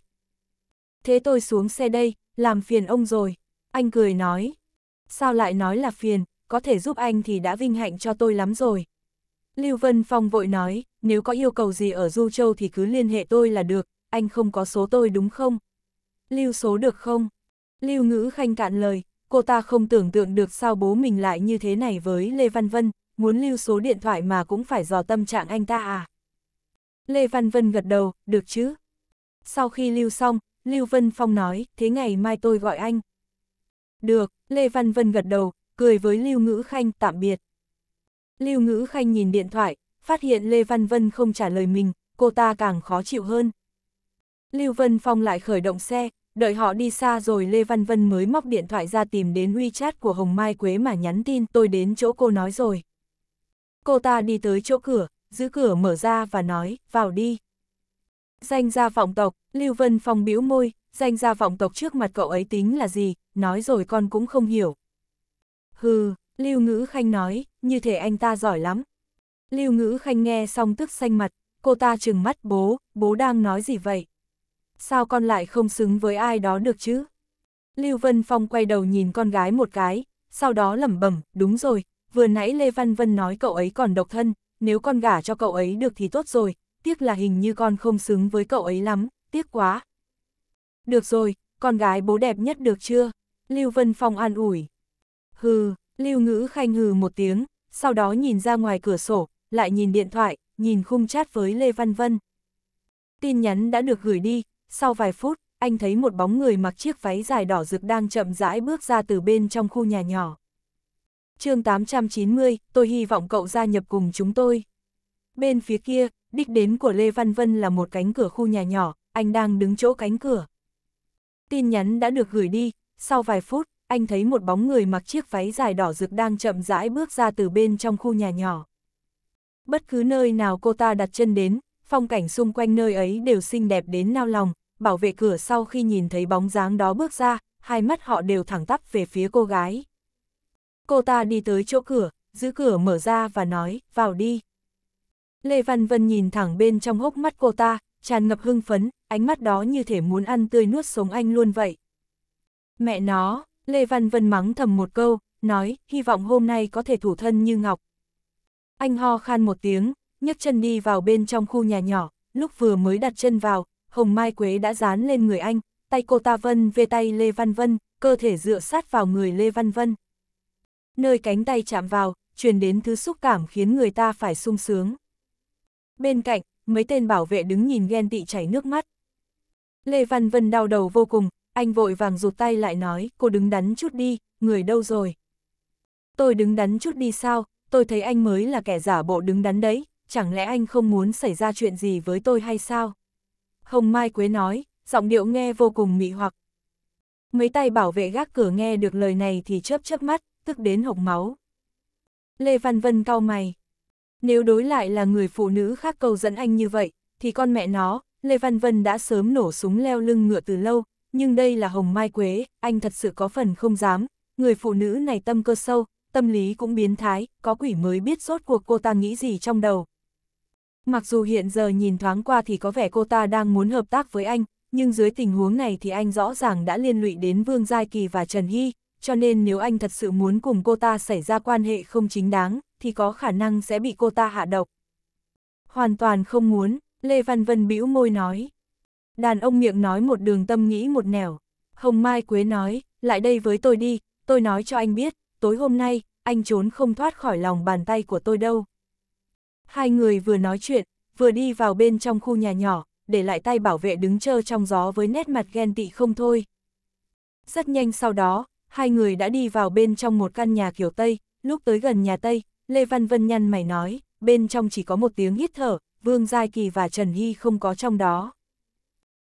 Thế tôi xuống xe đây, làm phiền ông rồi. Anh cười nói. Sao lại nói là phiền, có thể giúp anh thì đã vinh hạnh cho tôi lắm rồi. Lưu Vân Phong vội nói, nếu có yêu cầu gì ở Du Châu thì cứ liên hệ tôi là được, anh không có số tôi đúng không? Lưu số được không? Lưu Ngữ Khanh cạn lời, cô ta không tưởng tượng được sao bố mình lại như thế này với Lê Văn Vân, muốn lưu số điện thoại mà cũng phải dò tâm trạng anh ta à? Lê Văn Vân gật đầu, được chứ. Sau khi lưu xong, Lưu Vân Phong nói, thế ngày mai tôi gọi anh. Được, Lê Văn Vân gật đầu, cười với Lưu Ngữ Khanh tạm biệt. Lưu Ngữ Khanh nhìn điện thoại, phát hiện Lê Văn Vân không trả lời mình, cô ta càng khó chịu hơn. Lưu Vân Phong lại khởi động xe, đợi họ đi xa rồi Lê Văn Vân mới móc điện thoại ra tìm đến WeChat của Hồng Mai Quế mà nhắn tin tôi đến chỗ cô nói rồi. Cô ta đi tới chỗ cửa, giữ cửa mở ra và nói, vào đi. Danh gia vọng tộc, Lưu Vân Phong bĩu môi, danh gia vọng tộc trước mặt cậu ấy tính là gì, nói rồi con cũng không hiểu. Hừ, Lưu Ngữ Khanh nói, như thể anh ta giỏi lắm. Lưu Ngữ Khanh nghe xong tức xanh mặt, cô ta trừng mắt bố, bố đang nói gì vậy? Sao con lại không xứng với ai đó được chứ? Lưu Vân Phong quay đầu nhìn con gái một cái, sau đó lẩm bẩm, đúng rồi, vừa nãy Lê Văn Vân nói cậu ấy còn độc thân, nếu con gả cho cậu ấy được thì tốt rồi, tiếc là hình như con không xứng với cậu ấy lắm, tiếc quá. Được rồi, con gái bố đẹp nhất được chưa? Lưu Vân Phong an ủi. Hừ, Lưu Ngữ Khanh hừ một tiếng, sau đó nhìn ra ngoài cửa sổ, lại nhìn điện thoại, nhìn khung chat với Lê Văn Vân. Tin nhắn đã được gửi đi, sau vài phút, anh thấy một bóng người mặc chiếc váy dài đỏ rực đang chậm rãi bước ra từ bên trong khu nhà nhỏ chương 890, tôi hy vọng cậu gia nhập cùng chúng tôi. Bên phía kia, đích đến của Lê Văn Vân là một cánh cửa khu nhà nhỏ, anh đang đứng chỗ cánh cửa. Tin nhắn đã được gửi đi, sau vài phút, anh thấy một bóng người mặc chiếc váy dài đỏ rực đang chậm rãi bước ra từ bên trong khu nhà nhỏ. Bất cứ nơi nào cô ta đặt chân đến, phong cảnh xung quanh nơi ấy đều xinh đẹp đến nao lòng, bảo vệ cửa sau khi nhìn thấy bóng dáng đó bước ra, hai mắt họ đều thẳng tắp về phía cô gái. Cô ta đi tới chỗ cửa, giữ cửa mở ra và nói, vào đi. Lê Văn Vân nhìn thẳng bên trong hốc mắt cô ta, tràn ngập hưng phấn, ánh mắt đó như thể muốn ăn tươi nuốt sống anh luôn vậy. Mẹ nó, Lê Văn Vân mắng thầm một câu, nói, hy vọng hôm nay có thể thủ thân như ngọc. Anh ho khan một tiếng, nhấc chân đi vào bên trong khu nhà nhỏ, lúc vừa mới đặt chân vào, Hồng Mai Quế đã dán lên người anh, tay cô ta Vân về tay Lê Văn Vân, cơ thể dựa sát vào người Lê Văn Vân nơi cánh tay chạm vào, truyền đến thứ xúc cảm khiến người ta phải sung sướng. Bên cạnh, mấy tên bảo vệ đứng nhìn ghen tị chảy nước mắt. Lê Văn Vân đau đầu vô cùng, anh vội vàng rụt tay lại nói, cô đứng đắn chút đi, người đâu rồi? Tôi đứng đắn chút đi sao, tôi thấy anh mới là kẻ giả bộ đứng đắn đấy, chẳng lẽ anh không muốn xảy ra chuyện gì với tôi hay sao? Hồng Mai Quế nói, giọng điệu nghe vô cùng mị hoặc. Mấy tay bảo vệ gác cửa nghe được lời này thì chớp chớp mắt tức đến hộc máu. Lê Văn Vân cau mày. Nếu đối lại là người phụ nữ khác cầu dẫn anh như vậy, thì con mẹ nó, Lê Văn Vân đã sớm nổ súng leo lưng ngựa từ lâu, nhưng đây là hồng mai quế, anh thật sự có phần không dám, người phụ nữ này tâm cơ sâu, tâm lý cũng biến thái, có quỷ mới biết rốt cuộc cô ta nghĩ gì trong đầu. Mặc dù hiện giờ nhìn thoáng qua thì có vẻ cô ta đang muốn hợp tác với anh, nhưng dưới tình huống này thì anh rõ ràng đã liên lụy đến Vương Giai Kỳ và Trần Hy, cho nên nếu anh thật sự muốn cùng cô ta xảy ra quan hệ không chính đáng, thì có khả năng sẽ bị cô ta hạ độc. Hoàn toàn không muốn, Lê Văn Vân bĩu môi nói. Đàn ông miệng nói một đường tâm nghĩ một nẻo. Hồng Mai Quế nói, lại đây với tôi đi, tôi nói cho anh biết, tối hôm nay, anh trốn không thoát khỏi lòng bàn tay của tôi đâu. Hai người vừa nói chuyện, vừa đi vào bên trong khu nhà nhỏ, để lại tay bảo vệ đứng chơ trong gió với nét mặt ghen tị không thôi. Rất nhanh sau đó, hai người đã đi vào bên trong một căn nhà kiểu Tây, lúc tới gần nhà Tây, Lê Văn Vân nhăn mày nói, bên trong chỉ có một tiếng hít thở, Vương Giai Kỳ và Trần Hy không có trong đó.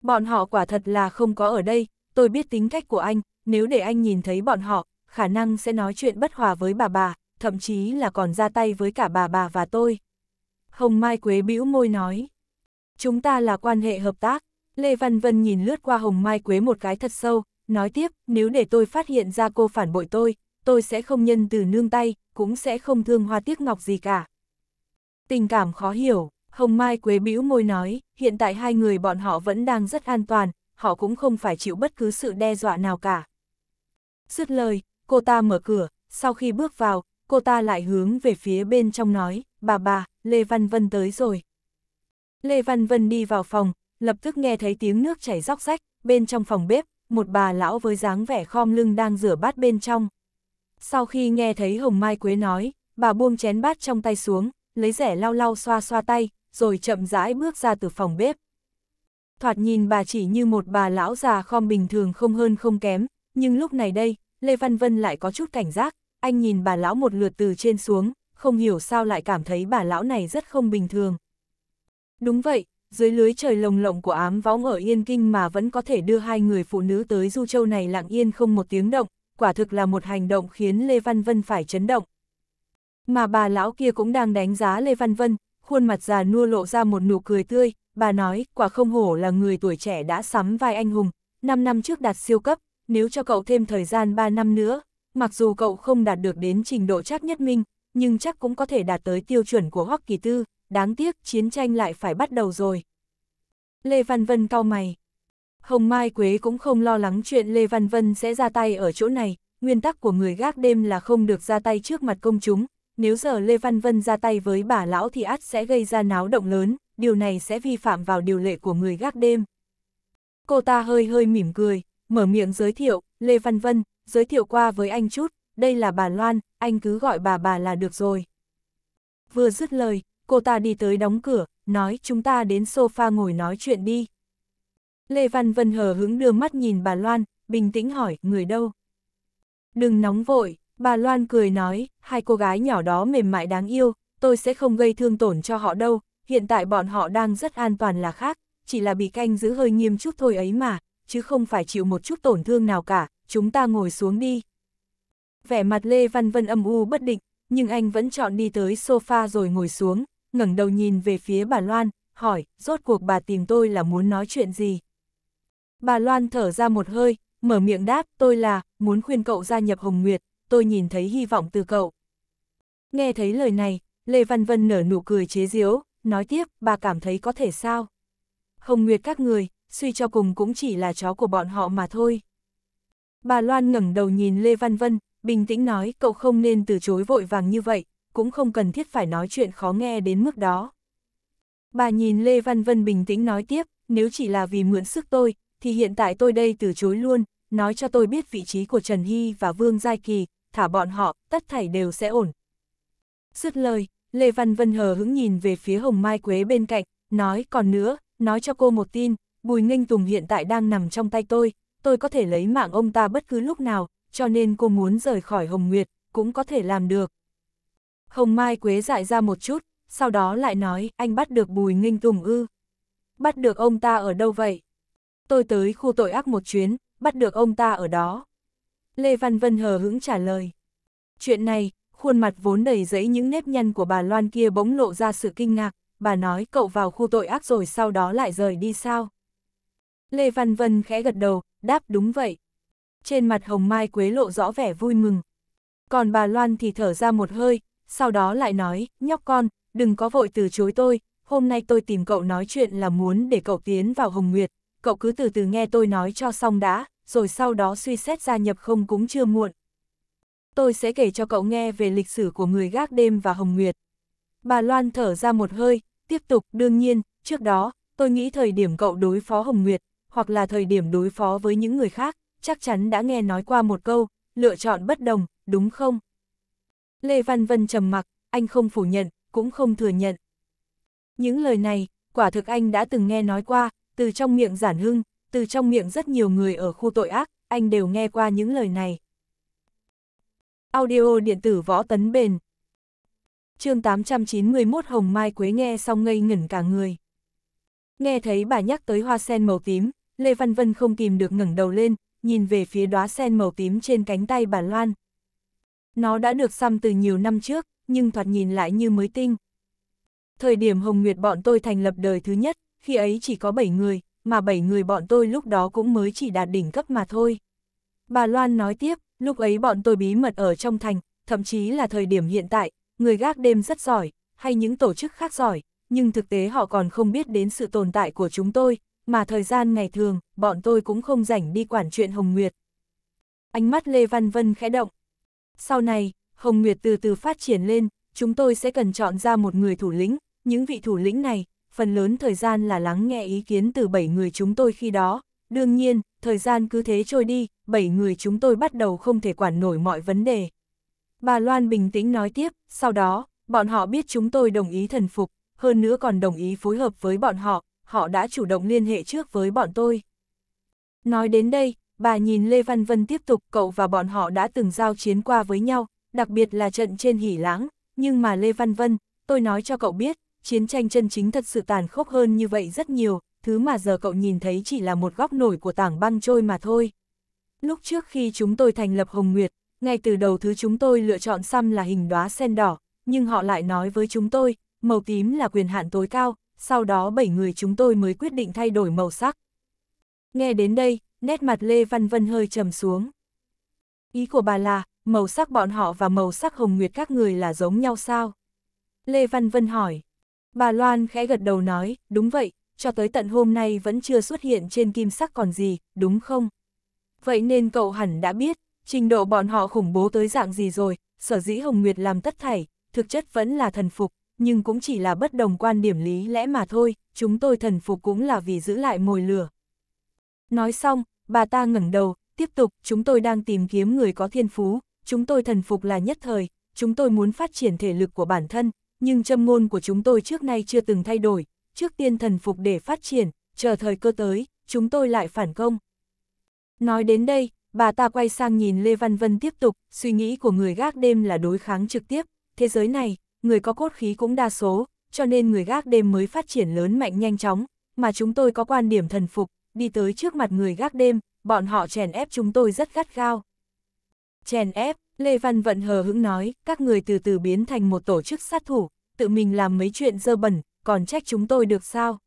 Bọn họ quả thật là không có ở đây, tôi biết tính cách của anh, nếu để anh nhìn thấy bọn họ, khả năng sẽ nói chuyện bất hòa với bà bà, thậm chí là còn ra tay với cả bà bà và tôi. Hồng Mai Quế bĩu môi nói, chúng ta là quan hệ hợp tác, Lê Văn Vân nhìn lướt qua Hồng Mai Quế một cái thật sâu, nói tiếp, nếu để tôi phát hiện ra cô phản bội tôi, tôi sẽ không nhân từ nương tay, cũng sẽ không thương hoa tiếc ngọc gì cả. Tình cảm khó hiểu, Hồng Mai Quế bĩu môi nói, hiện tại hai người bọn họ vẫn đang rất an toàn, họ cũng không phải chịu bất cứ sự đe dọa nào cả. Dứt lời, cô ta mở cửa, sau khi bước vào, cô ta lại hướng về phía bên trong nói, bà bà, Lê Văn Vân tới rồi. Lê Văn Vân đi vào phòng, lập tức nghe thấy tiếng nước chảy róc rách, bên trong phòng bếp, một bà lão với dáng vẻ khom lưng đang rửa bát bên trong. Sau khi nghe thấy Hồng Mai Quế nói, bà buông chén bát trong tay xuống, lấy rẻ lau lau xoa xoa tay, rồi chậm rãi bước ra từ phòng bếp. Thoạt nhìn bà chỉ như một bà lão già khom bình thường không hơn không kém, nhưng lúc này đây, Lê Văn Vân lại có chút cảnh giác, anh nhìn bà lão một lượt từ trên xuống, không hiểu sao lại cảm thấy bà lão này rất không bình thường. Đúng vậy, dưới lưới trời lồng lộng của ám võng ở Yên Kinh mà vẫn có thể đưa hai người phụ nữ tới Du Châu này lặng yên không một tiếng động, quả thực là một hành động khiến Lê Văn Vân phải chấn động. Mà bà lão kia cũng đang đánh giá Lê Văn Vân, khuôn mặt già nua lộ ra một nụ cười tươi, bà nói, quả không hổ là người tuổi trẻ đã sắm vai anh hùng, 5 năm trước đạt siêu cấp, nếu cho cậu thêm thời gian 3 năm nữa, mặc dù cậu không đạt được đến trình độ chắc nhất minh, nhưng chắc cũng có thể đạt tới tiêu chuẩn của Hoắc Kỳ Tư, đáng tiếc chiến tranh lại phải bắt đầu rồi. Lê Văn Vân cau mày. Hồng Mai Quế cũng không lo lắng chuyện Lê Văn Vân sẽ ra tay ở chỗ này, nguyên tắc của người gác đêm là không được ra tay trước mặt công chúng, nếu giờ Lê Văn Vân ra tay với bà lão thì ắt sẽ gây ra náo động lớn, điều này sẽ vi phạm vào điều lệ của người gác đêm. Cô ta hơi hơi mỉm cười, mở miệng giới thiệu, Lê Văn Vân, giới thiệu qua với anh chút, đây là bà Loan, anh cứ gọi bà bà là được rồi. Vừa dứt lời, cô ta đi tới đóng cửa, nói chúng ta đến sofa ngồi nói chuyện đi. Lê Văn Vân hờ hứng đưa mắt nhìn bà Loan, bình tĩnh hỏi, người đâu? Đừng nóng vội, bà Loan cười nói, hai cô gái nhỏ đó mềm mại đáng yêu, tôi sẽ không gây thương tổn cho họ đâu, hiện tại bọn họ đang rất an toàn là khác, chỉ là bị canh giữ hơi nghiêm chút thôi ấy mà, chứ không phải chịu một chút tổn thương nào cả, chúng ta ngồi xuống đi. Vẻ mặt Lê Văn Vân âm u bất định, nhưng anh vẫn chọn đi tới sofa rồi ngồi xuống, ngẩng đầu nhìn về phía bà Loan, hỏi, rốt cuộc bà tìm tôi là muốn nói chuyện gì? Bà Loan thở ra một hơi, mở miệng đáp, tôi là, muốn khuyên cậu gia nhập Hồng Nguyệt, tôi nhìn thấy hy vọng từ cậu. Nghe thấy lời này, Lê Văn Vân nở nụ cười chế giễu, nói tiếp, bà cảm thấy có thể sao? Hồng Nguyệt các người, suy cho cùng cũng chỉ là chó của bọn họ mà thôi. Bà Loan ngẩng đầu nhìn Lê Văn Vân, bình tĩnh nói, cậu không nên từ chối vội vàng như vậy, cũng không cần thiết phải nói chuyện khó nghe đến mức đó. Bà nhìn Lê Văn Vân bình tĩnh nói tiếp, nếu chỉ là vì mượn sức tôi, thì hiện tại tôi đây từ chối luôn, nói cho tôi biết vị trí của Trần Hy và Vương Giai Kỳ, thả bọn họ, tất thảy đều sẽ ổn. Dứt lời, Lê Văn Vân hờ hững nhìn về phía Hồng Mai Quế bên cạnh, nói còn nữa, nói cho cô một tin, Bùi Nghênh Tùng hiện tại đang nằm trong tay tôi, tôi có thể lấy mạng ông ta bất cứ lúc nào, cho nên cô muốn rời khỏi Hồng Nguyệt, cũng có thể làm được. Hồng Mai Quế dại ra một chút, sau đó lại nói, anh bắt được Bùi Nghinh Tùng ư. Bắt được ông ta ở đâu vậy? Tôi tới khu tội ác một chuyến, bắt được ông ta ở đó. Lê Văn Vân hờ hững trả lời. Chuyện này, khuôn mặt vốn đầy giấy những nếp nhăn của bà Loan kia bỗng lộ ra sự kinh ngạc, bà nói cậu vào khu tội ác rồi sau đó lại rời đi sao? Lê Văn Vân khẽ gật đầu, đáp đúng vậy. Trên mặt Hồng Mai Quế lộ rõ vẻ vui mừng. Còn bà Loan thì thở ra một hơi, sau đó lại nói, nhóc con, đừng có vội từ chối tôi, hôm nay tôi tìm cậu nói chuyện là muốn để cậu tiến vào Hồng Nguyệt, cậu cứ từ từ nghe tôi nói cho xong đã, rồi sau đó suy xét gia nhập không cũng chưa muộn. Tôi sẽ kể cho cậu nghe về lịch sử của người gác đêm và Hồng Nguyệt. Bà Loan thở ra một hơi, tiếp tục, đương nhiên, trước đó, tôi nghĩ thời điểm cậu đối phó Hồng Nguyệt, hoặc là thời điểm đối phó với những người khác, chắc chắn đã nghe nói qua một câu, lựa chọn bất đồng, đúng không? Lê Văn Vân trầm mặc, anh không phủ nhận, cũng không thừa nhận. Những lời này, quả thực anh đã từng nghe nói qua, từ trong miệng giản hưng, từ trong miệng rất nhiều người ở khu tội ác, anh đều nghe qua những lời này. Audio điện tử võ tấn bền chương 891 Hồng Mai Quế nghe xong ngây ngẩn cả người. Nghe thấy bà nhắc tới hoa sen màu tím, Lê Văn Vân không kìm được ngẩng đầu lên, nhìn về phía đóa sen màu tím trên cánh tay bà Loan. Nó đã được xăm từ nhiều năm trước, nhưng thoạt nhìn lại như mới tinh. Thời điểm Hồng Nguyệt bọn tôi thành lập đời thứ nhất, khi ấy chỉ có 7 người, mà 7 người bọn tôi lúc đó cũng mới chỉ đạt đỉnh cấp mà thôi. Bà Loan nói tiếp, lúc ấy bọn tôi bí mật ở trong thành, thậm chí là thời điểm hiện tại, người gác đêm rất giỏi, hay những tổ chức khác giỏi, nhưng thực tế họ còn không biết đến sự tồn tại của chúng tôi, mà thời gian ngày thường, bọn tôi cũng không rảnh đi quản chuyện Hồng Nguyệt. Ánh mắt Lê Văn Vân khẽ động, sau này, Hồng Nguyệt từ từ phát triển lên, chúng tôi sẽ cần chọn ra một người thủ lĩnh, những vị thủ lĩnh này, phần lớn thời gian là lắng nghe ý kiến từ 7 người chúng tôi khi đó. Đương nhiên, thời gian cứ thế trôi đi, 7 người chúng tôi bắt đầu không thể quản nổi mọi vấn đề. Bà Loan bình tĩnh nói tiếp, sau đó, bọn họ biết chúng tôi đồng ý thần phục, hơn nữa còn đồng ý phối hợp với bọn họ, họ đã chủ động liên hệ trước với bọn tôi. Nói đến đây, Bà nhìn Lê Văn Vân tiếp tục cậu và bọn họ đã từng giao chiến qua với nhau, đặc biệt là trận trên hỉ láng, nhưng mà Lê Văn Vân, tôi nói cho cậu biết, chiến tranh chân chính thật sự tàn khốc hơn như vậy rất nhiều, thứ mà giờ cậu nhìn thấy chỉ là một góc nổi của tảng băng trôi mà thôi. Lúc trước khi chúng tôi thành lập Hồng Nguyệt, ngay từ đầu thứ chúng tôi lựa chọn xăm là hình đóa sen đỏ, nhưng họ lại nói với chúng tôi, màu tím là quyền hạn tối cao, sau đó 7 người chúng tôi mới quyết định thay đổi màu sắc. Nghe đến đây, nét mặt Lê Văn Vân hơi trầm xuống. Ý của bà là, màu sắc bọn họ và màu sắc hồng nguyệt các người là giống nhau sao? Lê Văn Vân hỏi. Bà Loan khẽ gật đầu nói, đúng vậy, cho tới tận hôm nay vẫn chưa xuất hiện trên kim sắc còn gì, đúng không? Vậy nên cậu hẳn đã biết, trình độ bọn họ khủng bố tới dạng gì rồi, sở dĩ Hồng Nguyệt làm tất thảy, thực chất vẫn là thần phục, nhưng cũng chỉ là bất đồng quan điểm lý lẽ mà thôi, chúng tôi thần phục cũng là vì giữ lại mồi lửa. Nói xong, bà ta ngẩng đầu, tiếp tục, chúng tôi đang tìm kiếm người có thiên phú, chúng tôi thần phục là nhất thời, chúng tôi muốn phát triển thể lực của bản thân, nhưng châm ngôn của chúng tôi trước nay chưa từng thay đổi, trước tiên thần phục để phát triển, chờ thời cơ tới, chúng tôi lại phản công. Nói đến đây, bà ta quay sang nhìn Lê Văn Vân tiếp tục, suy nghĩ của người gác đêm là đối kháng trực tiếp, thế giới này, người có cốt khí cũng đa số, cho nên người gác đêm mới phát triển lớn mạnh nhanh chóng, mà chúng tôi có quan điểm thần phục, đi tới trước mặt người gác đêm, bọn họ chèn ép chúng tôi rất gắt gao. Chèn ép, Lê Văn Vận hờ hững nói, các người từ từ biến thành một tổ chức sát thủ, tự mình làm mấy chuyện dơ bẩn, còn trách chúng tôi được sao?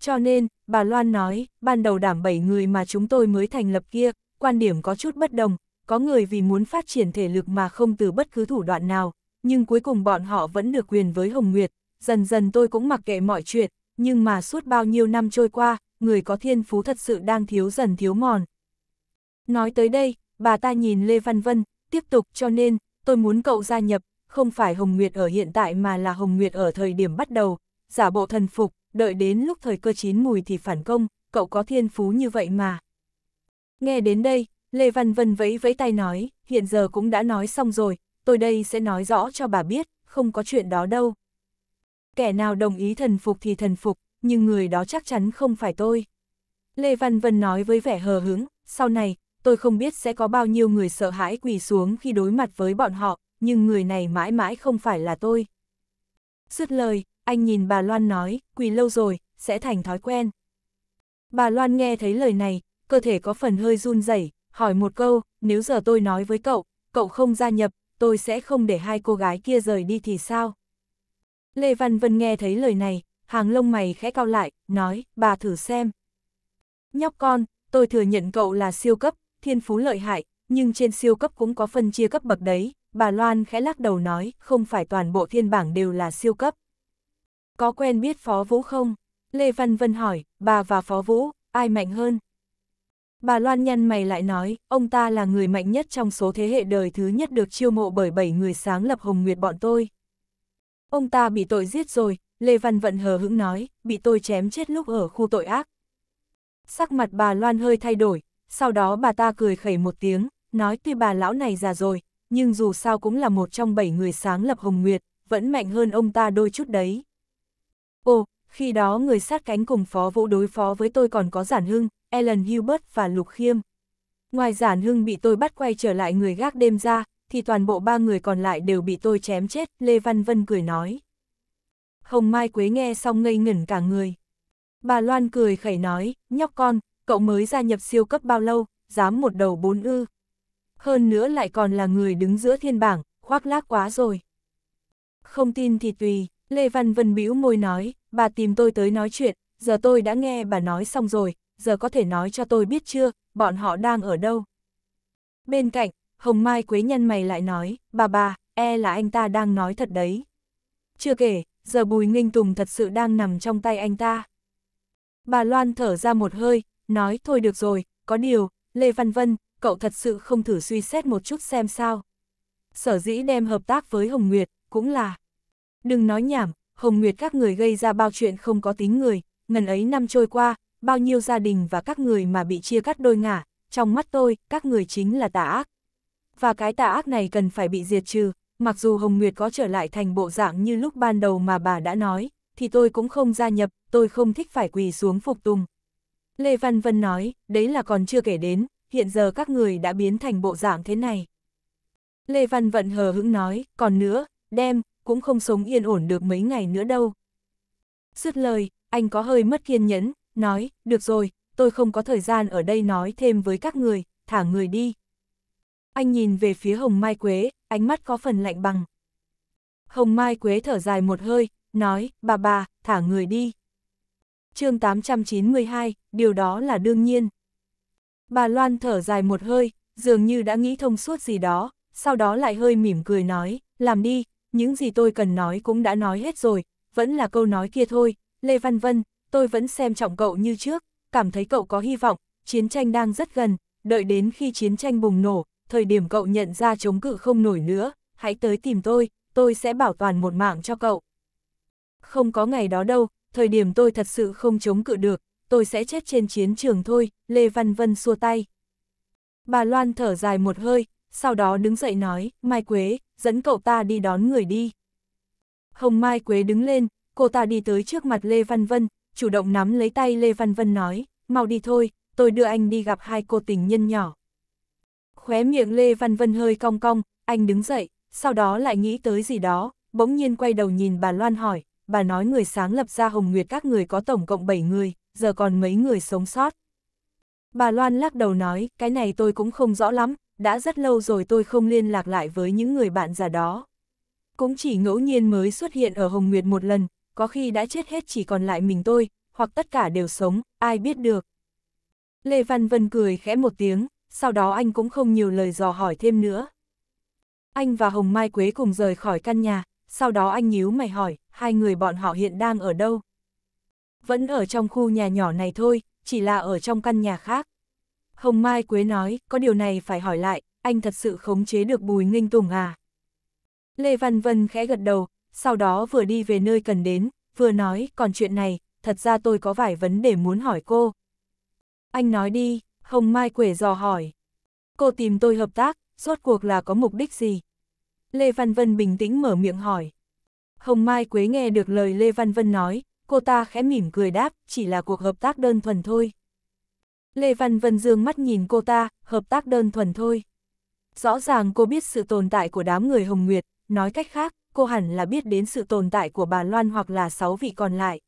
Cho nên, bà Loan nói, ban đầu đảm 7 người mà chúng tôi mới thành lập kia, quan điểm có chút bất đồng, có người vì muốn phát triển thể lực mà không từ bất cứ thủ đoạn nào, nhưng cuối cùng bọn họ vẫn được quyền với Hồng Nguyệt, dần dần tôi cũng mặc kệ mọi chuyện, nhưng mà suốt bao nhiêu năm trôi qua, người có thiên phú thật sự đang thiếu dần thiếu mòn. Nói tới đây, bà ta nhìn Lê Văn Vân, tiếp tục cho nên, tôi muốn cậu gia nhập, không phải Hồng Nguyệt ở hiện tại mà là Hồng Nguyệt ở thời điểm bắt đầu, giả bộ thần phục, đợi đến lúc thời cơ chín mùi thì phản công, cậu có thiên phú như vậy mà. Nghe đến đây, Lê Văn Vân vẫy vẫy tay nói, hiện giờ cũng đã nói xong rồi, tôi đây sẽ nói rõ cho bà biết, không có chuyện đó đâu. Kẻ nào đồng ý thần phục thì thần phục, nhưng người đó chắc chắn không phải tôi. Lê Văn Vân nói với vẻ hờ hứng, sau này, tôi không biết sẽ có bao nhiêu người sợ hãi quỳ xuống khi đối mặt với bọn họ, nhưng người này mãi mãi không phải là tôi. Dứt lời, anh nhìn bà Loan nói, quỳ lâu rồi, sẽ thành thói quen. Bà Loan nghe thấy lời này, cơ thể có phần hơi run rẩy, hỏi một câu, nếu giờ tôi nói với cậu, cậu không gia nhập, tôi sẽ không để hai cô gái kia rời đi thì sao? Lê Văn Vân nghe thấy lời này, hàng lông mày khẽ cao lại, nói, bà thử xem. Nhóc con, tôi thừa nhận cậu là siêu cấp, thiên phú lợi hại, nhưng trên siêu cấp cũng có phân chia cấp bậc đấy, bà Loan khẽ lắc đầu nói, không phải toàn bộ thiên bảng đều là siêu cấp. Có quen biết Phó Vũ không? Lê Văn Vân hỏi, bà và Phó Vũ, ai mạnh hơn? Bà Loan nhăn mày lại nói, ông ta là người mạnh nhất trong số thế hệ đời thứ nhất được chiêu mộ bởi bảy người sáng lập Hồng Nguyệt bọn tôi. Ông ta bị tội giết rồi, Lê Văn Vận hờ hững nói, bị tôi chém chết lúc ở khu tội ác. Sắc mặt bà Loan hơi thay đổi, sau đó bà ta cười khẩy một tiếng, nói tuy bà lão này già rồi, nhưng dù sao cũng là một trong bảy người sáng lập Hồng Nguyệt, vẫn mạnh hơn ông ta đôi chút đấy. Ồ, khi đó người sát cánh cùng phó vũ đối phó với tôi còn có Giản Hưng, Ellen Hubert và Lục Khiêm. Ngoài Giản Hưng bị tôi bắt quay trở lại người gác đêm ra, thì toàn bộ ba người còn lại đều bị tôi chém chết, Lê Văn Vân cười nói. Hồng Mai Quế nghe xong ngây ngẩn cả người. Bà Loan cười khẩy nói, nhóc con, cậu mới gia nhập siêu cấp bao lâu, dám một đầu bốn ư. Hơn nữa lại còn là người đứng giữa thiên bảng, khoác lác quá rồi. Không tin thì tùy, Lê Văn Vân bĩu môi nói, bà tìm tôi tới nói chuyện, giờ tôi đã nghe bà nói xong rồi, giờ có thể nói cho tôi biết chưa, bọn họ đang ở đâu. Bên cạnh, Hồng Mai Quế Nhân mày lại nói, bà bà, e là anh ta đang nói thật đấy. Chưa kể, giờ Bùi Nghinh Tùng thật sự đang nằm trong tay anh ta. Bà Loan thở ra một hơi, nói thôi được rồi, có điều, Lê Văn Vân, cậu thật sự không thử suy xét một chút xem sao. Sở dĩ đem hợp tác với Hồng Nguyệt, cũng là... Đừng nói nhảm, Hồng Nguyệt các người gây ra bao chuyện không có tính người, ngần ấy năm trôi qua, bao nhiêu gia đình và các người mà bị chia cắt đôi ngả, trong mắt tôi, các người chính là tà ác. Và cái tà ác này cần phải bị diệt trừ, mặc dù Hồng Nguyệt có trở lại thành bộ dạng như lúc ban đầu mà bà đã nói, thì tôi cũng không gia nhập, tôi không thích phải quỳ xuống phục tùng. Lê Văn Vân nói, đấy là còn chưa kể đến, hiện giờ các người đã biến thành bộ dạng thế này. Lê Văn Vận hờ hững nói, còn nữa, đem, cũng không sống yên ổn được mấy ngày nữa đâu. Dứt lời, anh có hơi mất kiên nhẫn, nói, được rồi, tôi không có thời gian ở đây nói thêm với các người, thả người đi anh nhìn về phía hồng mai quế, ánh mắt có phần lạnh bằng. Hồng mai quế thở dài một hơi, nói, bà bà, thả người đi. chương 892, điều đó là đương nhiên. Bà Loan thở dài một hơi, dường như đã nghĩ thông suốt gì đó, sau đó lại hơi mỉm cười nói, làm đi, những gì tôi cần nói cũng đã nói hết rồi, vẫn là câu nói kia thôi, Lê Văn Vân, tôi vẫn xem trọng cậu như trước, cảm thấy cậu có hy vọng, chiến tranh đang rất gần, đợi đến khi chiến tranh bùng nổ, thời điểm cậu nhận ra chống cự không nổi nữa, hãy tới tìm tôi, tôi sẽ bảo toàn một mạng cho cậu. Không có ngày đó đâu, thời điểm tôi thật sự không chống cự được, tôi sẽ chết trên chiến trường thôi, Lê Văn Vân xua tay. Bà Loan thở dài một hơi, sau đó đứng dậy nói, Mai Quế, dẫn cậu ta đi đón người đi. Hồng Mai Quế đứng lên, cô ta đi tới trước mặt Lê Văn Vân, chủ động nắm lấy tay Lê Văn Vân nói, mau đi thôi, tôi đưa anh đi gặp hai cô tình nhân nhỏ khóe miệng Lê Văn Vân hơi cong cong, anh đứng dậy, sau đó lại nghĩ tới gì đó, bỗng nhiên quay đầu nhìn bà Loan hỏi, bà nói người sáng lập ra Hồng Nguyệt các người có tổng cộng 7 người, giờ còn mấy người sống sót. Bà Loan lắc đầu nói, cái này tôi cũng không rõ lắm, đã rất lâu rồi tôi không liên lạc lại với những người bạn già đó. Cũng chỉ ngẫu nhiên mới xuất hiện ở Hồng Nguyệt một lần, có khi đã chết hết chỉ còn lại mình tôi, hoặc tất cả đều sống, ai biết được. Lê Văn Vân cười khẽ một tiếng, sau đó anh cũng không nhiều lời dò hỏi thêm nữa. Anh và Hồng Mai Quế cùng rời khỏi căn nhà, sau đó anh nhíu mày hỏi, hai người bọn họ hiện đang ở đâu? Vẫn ở trong khu nhà nhỏ này thôi, chỉ là ở trong căn nhà khác. Hồng Mai Quế nói, có điều này phải hỏi lại, anh thật sự khống chế được Bùi Nghinh Tùng à? Lê Văn Vân khẽ gật đầu, sau đó vừa đi về nơi cần đến, vừa nói, còn chuyện này, thật ra tôi có vài vấn đề muốn hỏi cô. Anh nói đi. Hồng Mai Quể dò hỏi. Cô tìm tôi hợp tác, rốt cuộc là có mục đích gì? Lê Văn Vân bình tĩnh mở miệng hỏi. Hồng Mai Quế nghe được lời Lê Văn Vân nói, cô ta khẽ mỉm cười đáp, chỉ là cuộc hợp tác đơn thuần thôi. Lê Văn Vân dương mắt nhìn cô ta, hợp tác đơn thuần thôi. Rõ ràng cô biết sự tồn tại của đám người Hồng Nguyệt, nói cách khác, cô hẳn là biết đến sự tồn tại của bà Loan hoặc là sáu vị còn lại.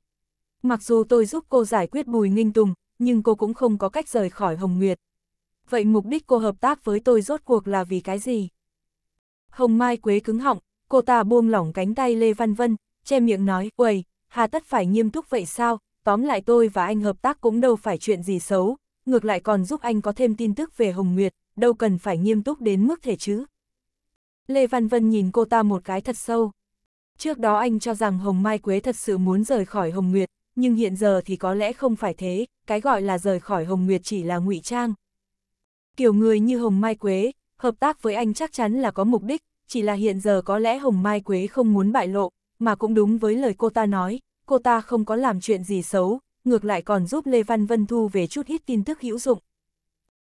Mặc dù tôi giúp cô giải quyết bùi nghinh tùng, nhưng cô cũng không có cách rời khỏi Hồng Nguyệt. Vậy mục đích cô hợp tác với tôi rốt cuộc là vì cái gì? Hồng Mai Quế cứng họng, cô ta buông lỏng cánh tay Lê Văn Vân, che miệng nói, uầy, hà tất phải nghiêm túc vậy sao, tóm lại tôi và anh hợp tác cũng đâu phải chuyện gì xấu, ngược lại còn giúp anh có thêm tin tức về Hồng Nguyệt, đâu cần phải nghiêm túc đến mức thể chứ. Lê Văn Vân nhìn cô ta một cái thật sâu. Trước đó anh cho rằng Hồng Mai Quế thật sự muốn rời khỏi Hồng Nguyệt, nhưng hiện giờ thì có lẽ không phải thế, cái gọi là rời khỏi Hồng Nguyệt chỉ là ngụy trang. Kiểu người như Hồng Mai Quế, hợp tác với anh chắc chắn là có mục đích, chỉ là hiện giờ có lẽ Hồng Mai Quế không muốn bại lộ, mà cũng đúng với lời cô ta nói, cô ta không có làm chuyện gì xấu, ngược lại còn giúp Lê Văn Vân thu về chút ít tin tức hữu dụng.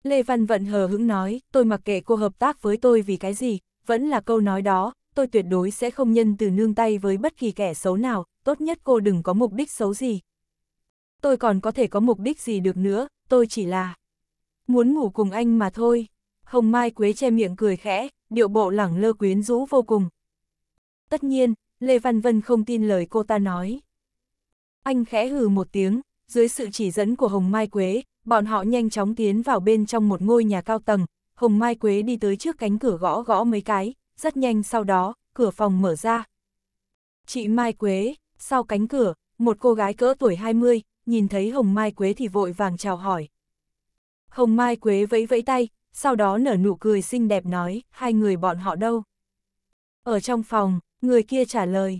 Lê Văn Vận hờ hững nói, tôi mặc kệ cô hợp tác với tôi vì cái gì, vẫn là câu nói đó, tôi tuyệt đối sẽ không nhân từ nương tay với bất kỳ kẻ xấu nào, tốt nhất cô đừng có mục đích xấu gì. Tôi còn có thể có mục đích gì được nữa, tôi chỉ là muốn ngủ cùng anh mà thôi. Hồng Mai Quế che miệng cười khẽ, điệu bộ lẳng lơ quyến rũ vô cùng. Tất nhiên, Lê Văn Vân không tin lời cô ta nói. Anh khẽ hừ một tiếng, dưới sự chỉ dẫn của Hồng Mai Quế, bọn họ nhanh chóng tiến vào bên trong một ngôi nhà cao tầng. Hồng Mai Quế đi tới trước cánh cửa gõ gõ mấy cái, rất nhanh sau đó, cửa phòng mở ra. Chị Mai Quế, sau cánh cửa, một cô gái cỡ tuổi 20, nhìn thấy Hồng Mai Quế thì vội vàng chào hỏi. Hồng Mai Quế vẫy vẫy tay, sau đó nở nụ cười xinh đẹp nói, hai người bọn họ đâu? Ở trong phòng, người kia trả lời.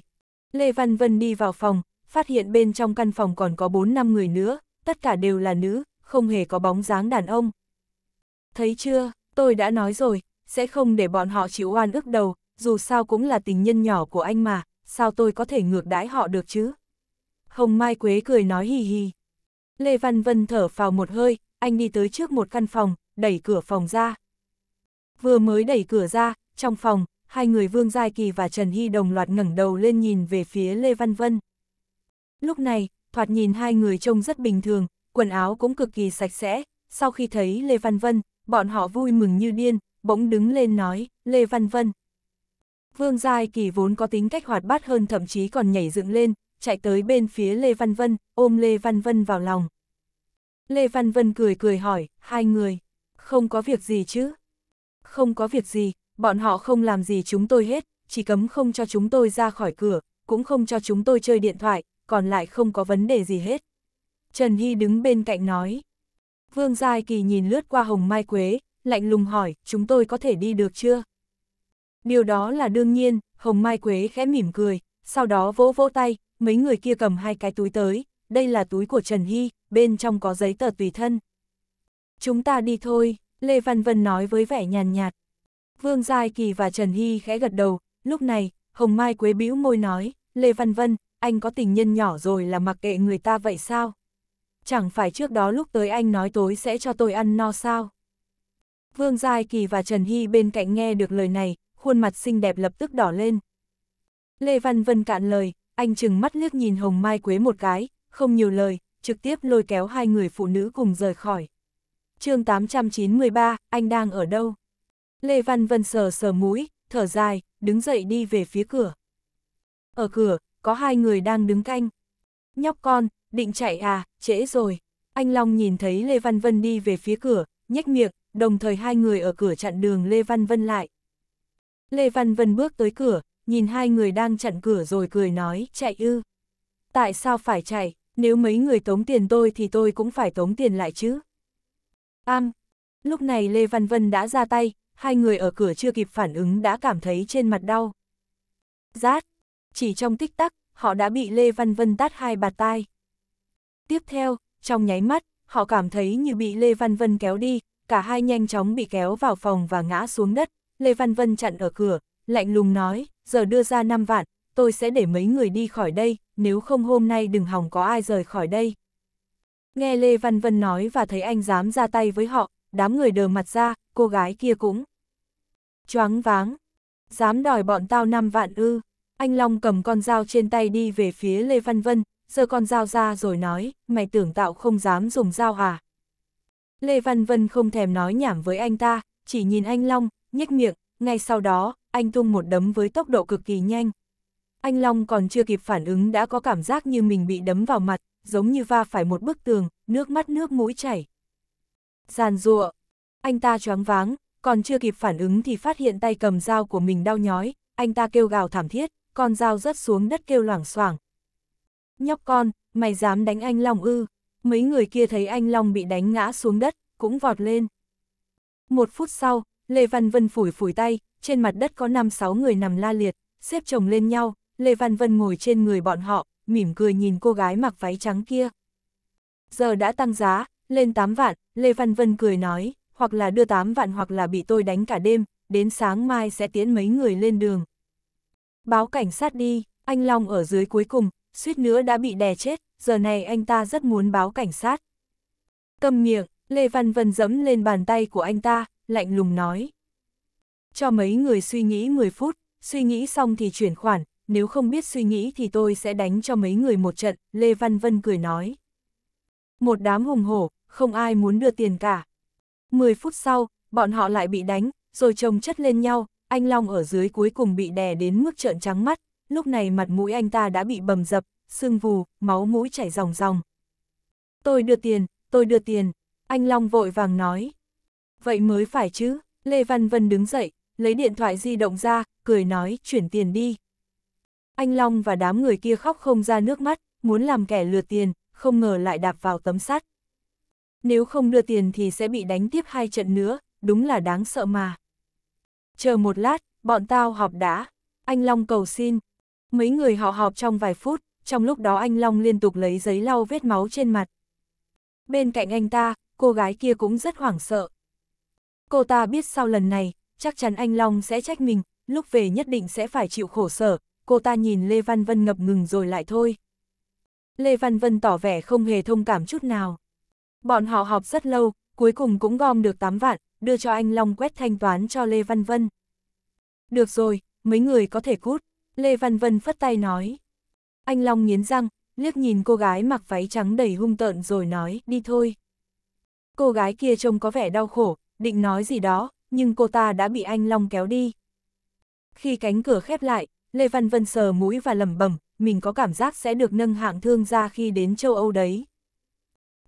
Lê Văn Vân đi vào phòng, phát hiện bên trong căn phòng còn có 4 năm người nữa, tất cả đều là nữ, không hề có bóng dáng đàn ông. Thấy chưa, tôi đã nói rồi, sẽ không để bọn họ chịu oan ức đầu, dù sao cũng là tình nhân nhỏ của anh mà, sao tôi có thể ngược đãi họ được chứ? Hồng Mai Quế cười nói hì hì. Lê Văn Vân thở phào một hơi, anh đi tới trước một căn phòng, đẩy cửa phòng ra. Vừa mới đẩy cửa ra, trong phòng, hai người Vương Giai Kỳ và Trần Hy đồng loạt ngẩng đầu lên nhìn về phía Lê Văn Vân. Lúc này, thoạt nhìn hai người trông rất bình thường, quần áo cũng cực kỳ sạch sẽ, sau khi thấy Lê Văn Vân, bọn họ vui mừng như điên, bỗng đứng lên nói, Lê Văn Vân, Vương Giai Kỳ vốn có tính cách hoạt bát hơn thậm chí còn nhảy dựng lên, chạy tới bên phía Lê Văn Vân, ôm Lê Văn Vân vào lòng. Lê Văn Vân cười cười hỏi, hai người, không có việc gì chứ? Không có việc gì, bọn họ không làm gì chúng tôi hết, chỉ cấm không cho chúng tôi ra khỏi cửa, cũng không cho chúng tôi chơi điện thoại, còn lại không có vấn đề gì hết. Trần Hy đứng bên cạnh nói. Vương Giai Kỳ nhìn lướt qua hồng mai quế, lạnh lùng hỏi, chúng tôi có thể đi được chưa? Điều đó là đương nhiên, Hồng Mai Quế khẽ mỉm cười, sau đó vỗ vỗ tay, mấy người kia cầm hai cái túi tới, đây là túi của Trần Hy, bên trong có giấy tờ tùy thân. Chúng ta đi thôi, Lê Văn Vân nói với vẻ nhàn nhạt. Vương Giai Kỳ và Trần Hy khẽ gật đầu, lúc này, Hồng Mai Quế bĩu môi nói, Lê Văn Vân, anh có tình nhân nhỏ rồi là mặc kệ người ta vậy sao? Chẳng phải trước đó lúc tới anh nói tối sẽ cho tôi ăn no sao? Vương Giai Kỳ và Trần Hy bên cạnh nghe được lời này, khuôn mặt xinh đẹp lập tức đỏ lên. Lê Văn Vân cạn lời, anh chừng mắt liếc nhìn Hồng Mai Quế một cái, không nhiều lời, trực tiếp lôi kéo hai người phụ nữ cùng rời khỏi. chương 893, anh đang ở đâu? Lê Văn Vân sờ sờ mũi, thở dài, đứng dậy đi về phía cửa. Ở cửa, có hai người đang đứng canh. Nhóc con, định chạy à, trễ rồi. Anh Long nhìn thấy Lê Văn Vân đi về phía cửa, nhếch miệng, đồng thời hai người ở cửa chặn đường Lê Văn Vân lại. Lê Văn Vân bước tới cửa, nhìn hai người đang chặn cửa rồi cười nói, chạy ư. Tại sao phải chạy, nếu mấy người tống tiền tôi thì tôi cũng phải tống tiền lại chứ. Am, lúc này Lê Văn Vân đã ra tay, hai người ở cửa chưa kịp phản ứng đã cảm thấy trên mặt đau. Rát, chỉ trong tích tắc, họ đã bị Lê Văn Vân tát hai bạt tai. Tiếp theo, trong nháy mắt, họ cảm thấy như bị Lê Văn Vân kéo đi, cả hai nhanh chóng bị kéo vào phòng và ngã xuống đất, Lê Văn Vân chặn ở cửa, lạnh lùng nói, giờ đưa ra 5 vạn, tôi sẽ để mấy người đi khỏi đây, nếu không hôm nay đừng hòng có ai rời khỏi đây. Nghe Lê Văn Vân nói và thấy anh dám ra tay với họ, đám người đờ mặt ra, cô gái kia cũng. Choáng váng, dám đòi bọn tao 5 vạn ư. Anh Long cầm con dao trên tay đi về phía Lê Văn Vân, giơ con dao ra rồi nói, mày tưởng tạo không dám dùng dao à. Lê Văn Vân không thèm nói nhảm với anh ta, chỉ nhìn anh Long, nhếch miệng, ngay sau đó, anh tung một đấm với tốc độ cực kỳ nhanh. Anh Long còn chưa kịp phản ứng đã có cảm giác như mình bị đấm vào mặt, giống như va phải một bức tường, nước mắt nước mũi chảy. Giàn rụa, anh ta choáng váng, còn chưa kịp phản ứng thì phát hiện tay cầm dao của mình đau nhói, anh ta kêu gào thảm thiết, con dao rớt xuống đất kêu loảng xoảng. Nhóc con, mày dám đánh anh Long ư? Mấy người kia thấy anh Long bị đánh ngã xuống đất, cũng vọt lên. Một phút sau, Lê Văn Vân phủi phủi tay, trên mặt đất có 5-6 người nằm la liệt, xếp chồng lên nhau, Lê Văn Vân ngồi trên người bọn họ, mỉm cười nhìn cô gái mặc váy trắng kia. Giờ đã tăng giá, lên 8 vạn, Lê Văn Vân cười nói, hoặc là đưa 8 vạn hoặc là bị tôi đánh cả đêm, đến sáng mai sẽ tiến mấy người lên đường. Báo cảnh sát đi, anh Long ở dưới cuối cùng, suýt nữa đã bị đè chết, giờ này anh ta rất muốn báo cảnh sát. Cầm miệng, Lê Văn Vân dẫm lên bàn tay của anh ta, lạnh lùng nói. Cho mấy người suy nghĩ 10 phút, suy nghĩ xong thì chuyển khoản, nếu không biết suy nghĩ thì tôi sẽ đánh cho mấy người một trận, Lê Văn Vân cười nói. Một đám hùng hổ, không ai muốn đưa tiền cả. 10 phút sau, bọn họ lại bị đánh, rồi chồng chất lên nhau, anh Long ở dưới cuối cùng bị đè đến mức trợn trắng mắt, lúc này mặt mũi anh ta đã bị bầm dập, sưng vù, máu mũi chảy ròng ròng. Tôi đưa tiền, tôi đưa tiền, anh Long vội vàng nói vậy mới phải chứ. Lê Văn Vân đứng dậy, lấy điện thoại di động ra, cười nói, chuyển tiền đi. Anh Long và đám người kia khóc không ra nước mắt, muốn làm kẻ lừa tiền, không ngờ lại đạp vào tấm sắt. Nếu không đưa tiền thì sẽ bị đánh tiếp hai trận nữa, đúng là đáng sợ mà. Chờ một lát, bọn tao họp đã. Anh Long cầu xin. Mấy người họ họp trong vài phút, trong lúc đó anh Long liên tục lấy giấy lau vết máu trên mặt. Bên cạnh anh ta, cô gái kia cũng rất hoảng sợ, Cô ta biết sau lần này, chắc chắn anh Long sẽ trách mình, lúc về nhất định sẽ phải chịu khổ sở, cô ta nhìn Lê Văn Vân ngập ngừng rồi lại thôi. Lê Văn Vân tỏ vẻ không hề thông cảm chút nào. Bọn họ họp rất lâu, cuối cùng cũng gom được 8 vạn, đưa cho anh Long quét thanh toán cho Lê Văn Vân. Được rồi, mấy người có thể cút, Lê Văn Vân phất tay nói. Anh Long nghiến răng, liếc nhìn cô gái mặc váy trắng đầy hung tợn rồi nói, đi thôi. Cô gái kia trông có vẻ đau khổ, định nói gì đó, nhưng cô ta đã bị anh Long kéo đi. Khi cánh cửa khép lại, Lê Văn Vân sờ mũi và lẩm bẩm, mình có cảm giác sẽ được nâng hạng thương gia khi đến châu Âu đấy.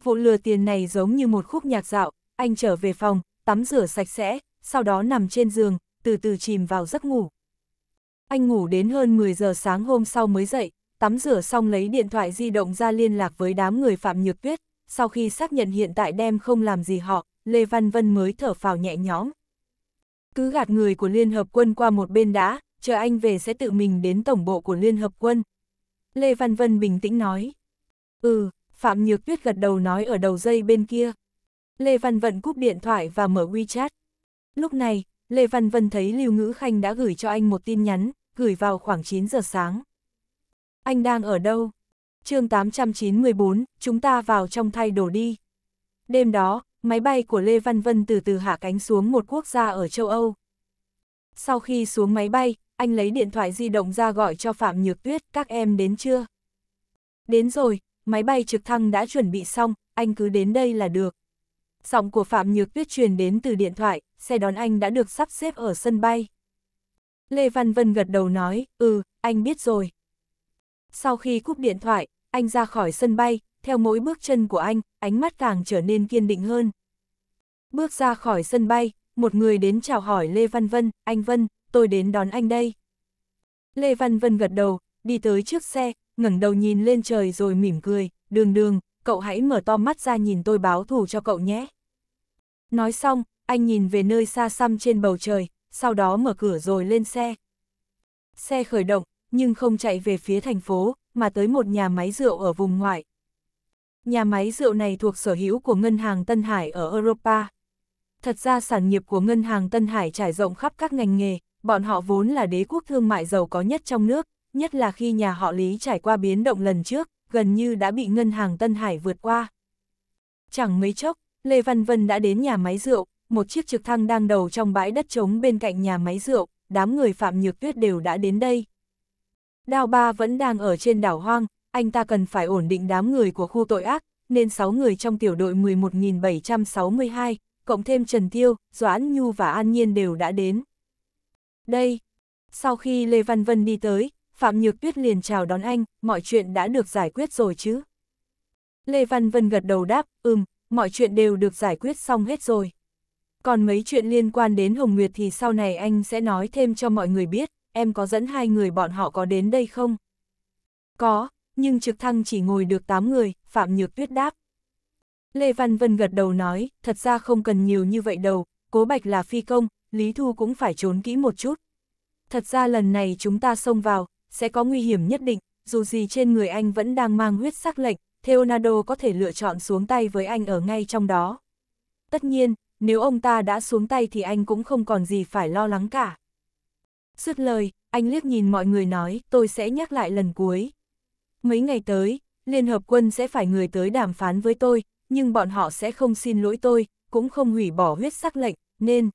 Vụ lừa tiền này giống như một khúc nhạc dạo, anh trở về phòng, tắm rửa sạch sẽ, sau đó nằm trên giường, từ từ chìm vào giấc ngủ. Anh ngủ đến hơn 10 giờ sáng hôm sau mới dậy, tắm rửa xong lấy điện thoại di động ra liên lạc với đám người Phạm Nhược Tuyết, sau khi xác nhận hiện tại đem không làm gì họ, Lê Văn Vân mới thở phào nhẹ nhõm. Cứ gạt người của Liên Hợp Quân qua một bên đã, chờ anh về sẽ tự mình đến tổng bộ của Liên Hợp Quân. Lê Văn Vân bình tĩnh nói. Ừ, Phạm Nhược Tuyết gật đầu nói ở đầu dây bên kia. Lê Văn Vân cúp điện thoại và mở WeChat. Lúc này, Lê Văn Vân thấy Lưu Ngữ Khanh đã gửi cho anh một tin nhắn, gửi vào khoảng 9 giờ sáng. Anh đang ở đâu? chương 894, chúng ta vào trong thay đồ đi. Đêm đó, máy bay của Lê Văn Vân từ từ hạ cánh xuống một quốc gia ở châu Âu. Sau khi xuống máy bay, anh lấy điện thoại di động ra gọi cho Phạm Nhược Tuyết, các em đến chưa? Đến rồi, máy bay trực thăng đã chuẩn bị xong, anh cứ đến đây là được. Giọng của Phạm Nhược Tuyết truyền đến từ điện thoại, xe đón anh đã được sắp xếp ở sân bay. Lê Văn Vân gật đầu nói, ừ, anh biết rồi. Sau khi cúp điện thoại, anh ra khỏi sân bay, theo mỗi bước chân của anh, ánh mắt càng trở nên kiên định hơn. Bước ra khỏi sân bay, một người đến chào hỏi Lê Văn Vân, anh Vân, tôi đến đón anh đây. Lê Văn Vân gật đầu, đi tới trước xe, ngẩng đầu nhìn lên trời rồi mỉm cười, đường đường, cậu hãy mở to mắt ra nhìn tôi báo thù cho cậu nhé. Nói xong, anh nhìn về nơi xa xăm trên bầu trời, sau đó mở cửa rồi lên xe. Xe khởi động, nhưng không chạy về phía thành phố, mà tới một nhà máy rượu ở vùng ngoại, Nhà máy rượu này thuộc sở hữu của Ngân hàng Tân Hải ở Europa. Thật ra sản nghiệp của Ngân hàng Tân Hải trải rộng khắp các ngành nghề, bọn họ vốn là đế quốc thương mại giàu có nhất trong nước, nhất là khi nhà họ Lý trải qua biến động lần trước, gần như đã bị Ngân hàng Tân Hải vượt qua. Chẳng mấy chốc, Lê Văn Vân đã đến nhà máy rượu, một chiếc trực thăng đang đầu trong bãi đất trống bên cạnh nhà máy rượu, đám người Phạm Nhược Tuyết đều đã đến đây. Đào ba vẫn đang ở trên đảo hoang, anh ta cần phải ổn định đám người của khu tội ác, nên 6 người trong tiểu đội 11.762, cộng thêm Trần Tiêu, Doãn Nhu và An Nhiên đều đã đến. Đây, sau khi Lê Văn Vân đi tới, Phạm Nhược Tuyết liền chào đón anh, mọi chuyện đã được giải quyết rồi chứ. Lê Văn Vân gật đầu đáp, ừm, mọi chuyện đều được giải quyết xong hết rồi. Còn mấy chuyện liên quan đến Hồng Nguyệt thì sau này anh sẽ nói thêm cho mọi người biết, em có dẫn hai người bọn họ có đến đây không? Có, nhưng trực thăng chỉ ngồi được 8 người, Phạm Nhược Tuyết đáp. Lê Văn Vân gật đầu nói, thật ra không cần nhiều như vậy đâu, Cố Bạch là phi công, Lý Thu cũng phải trốn kỹ một chút. Thật ra lần này chúng ta xông vào, sẽ có nguy hiểm nhất định, dù gì trên người anh vẫn đang mang huyết sắc lệnh, Leonardo có thể lựa chọn xuống tay với anh ở ngay trong đó. Tất nhiên, nếu ông ta đã xuống tay thì anh cũng không còn gì phải lo lắng cả. Dứt lời, anh liếc nhìn mọi người nói, tôi sẽ nhắc lại lần cuối, mấy ngày tới, Liên Hợp Quân sẽ phải người tới đàm phán với tôi, nhưng bọn họ sẽ không xin lỗi tôi, cũng không hủy bỏ huyết sắc lệnh, nên...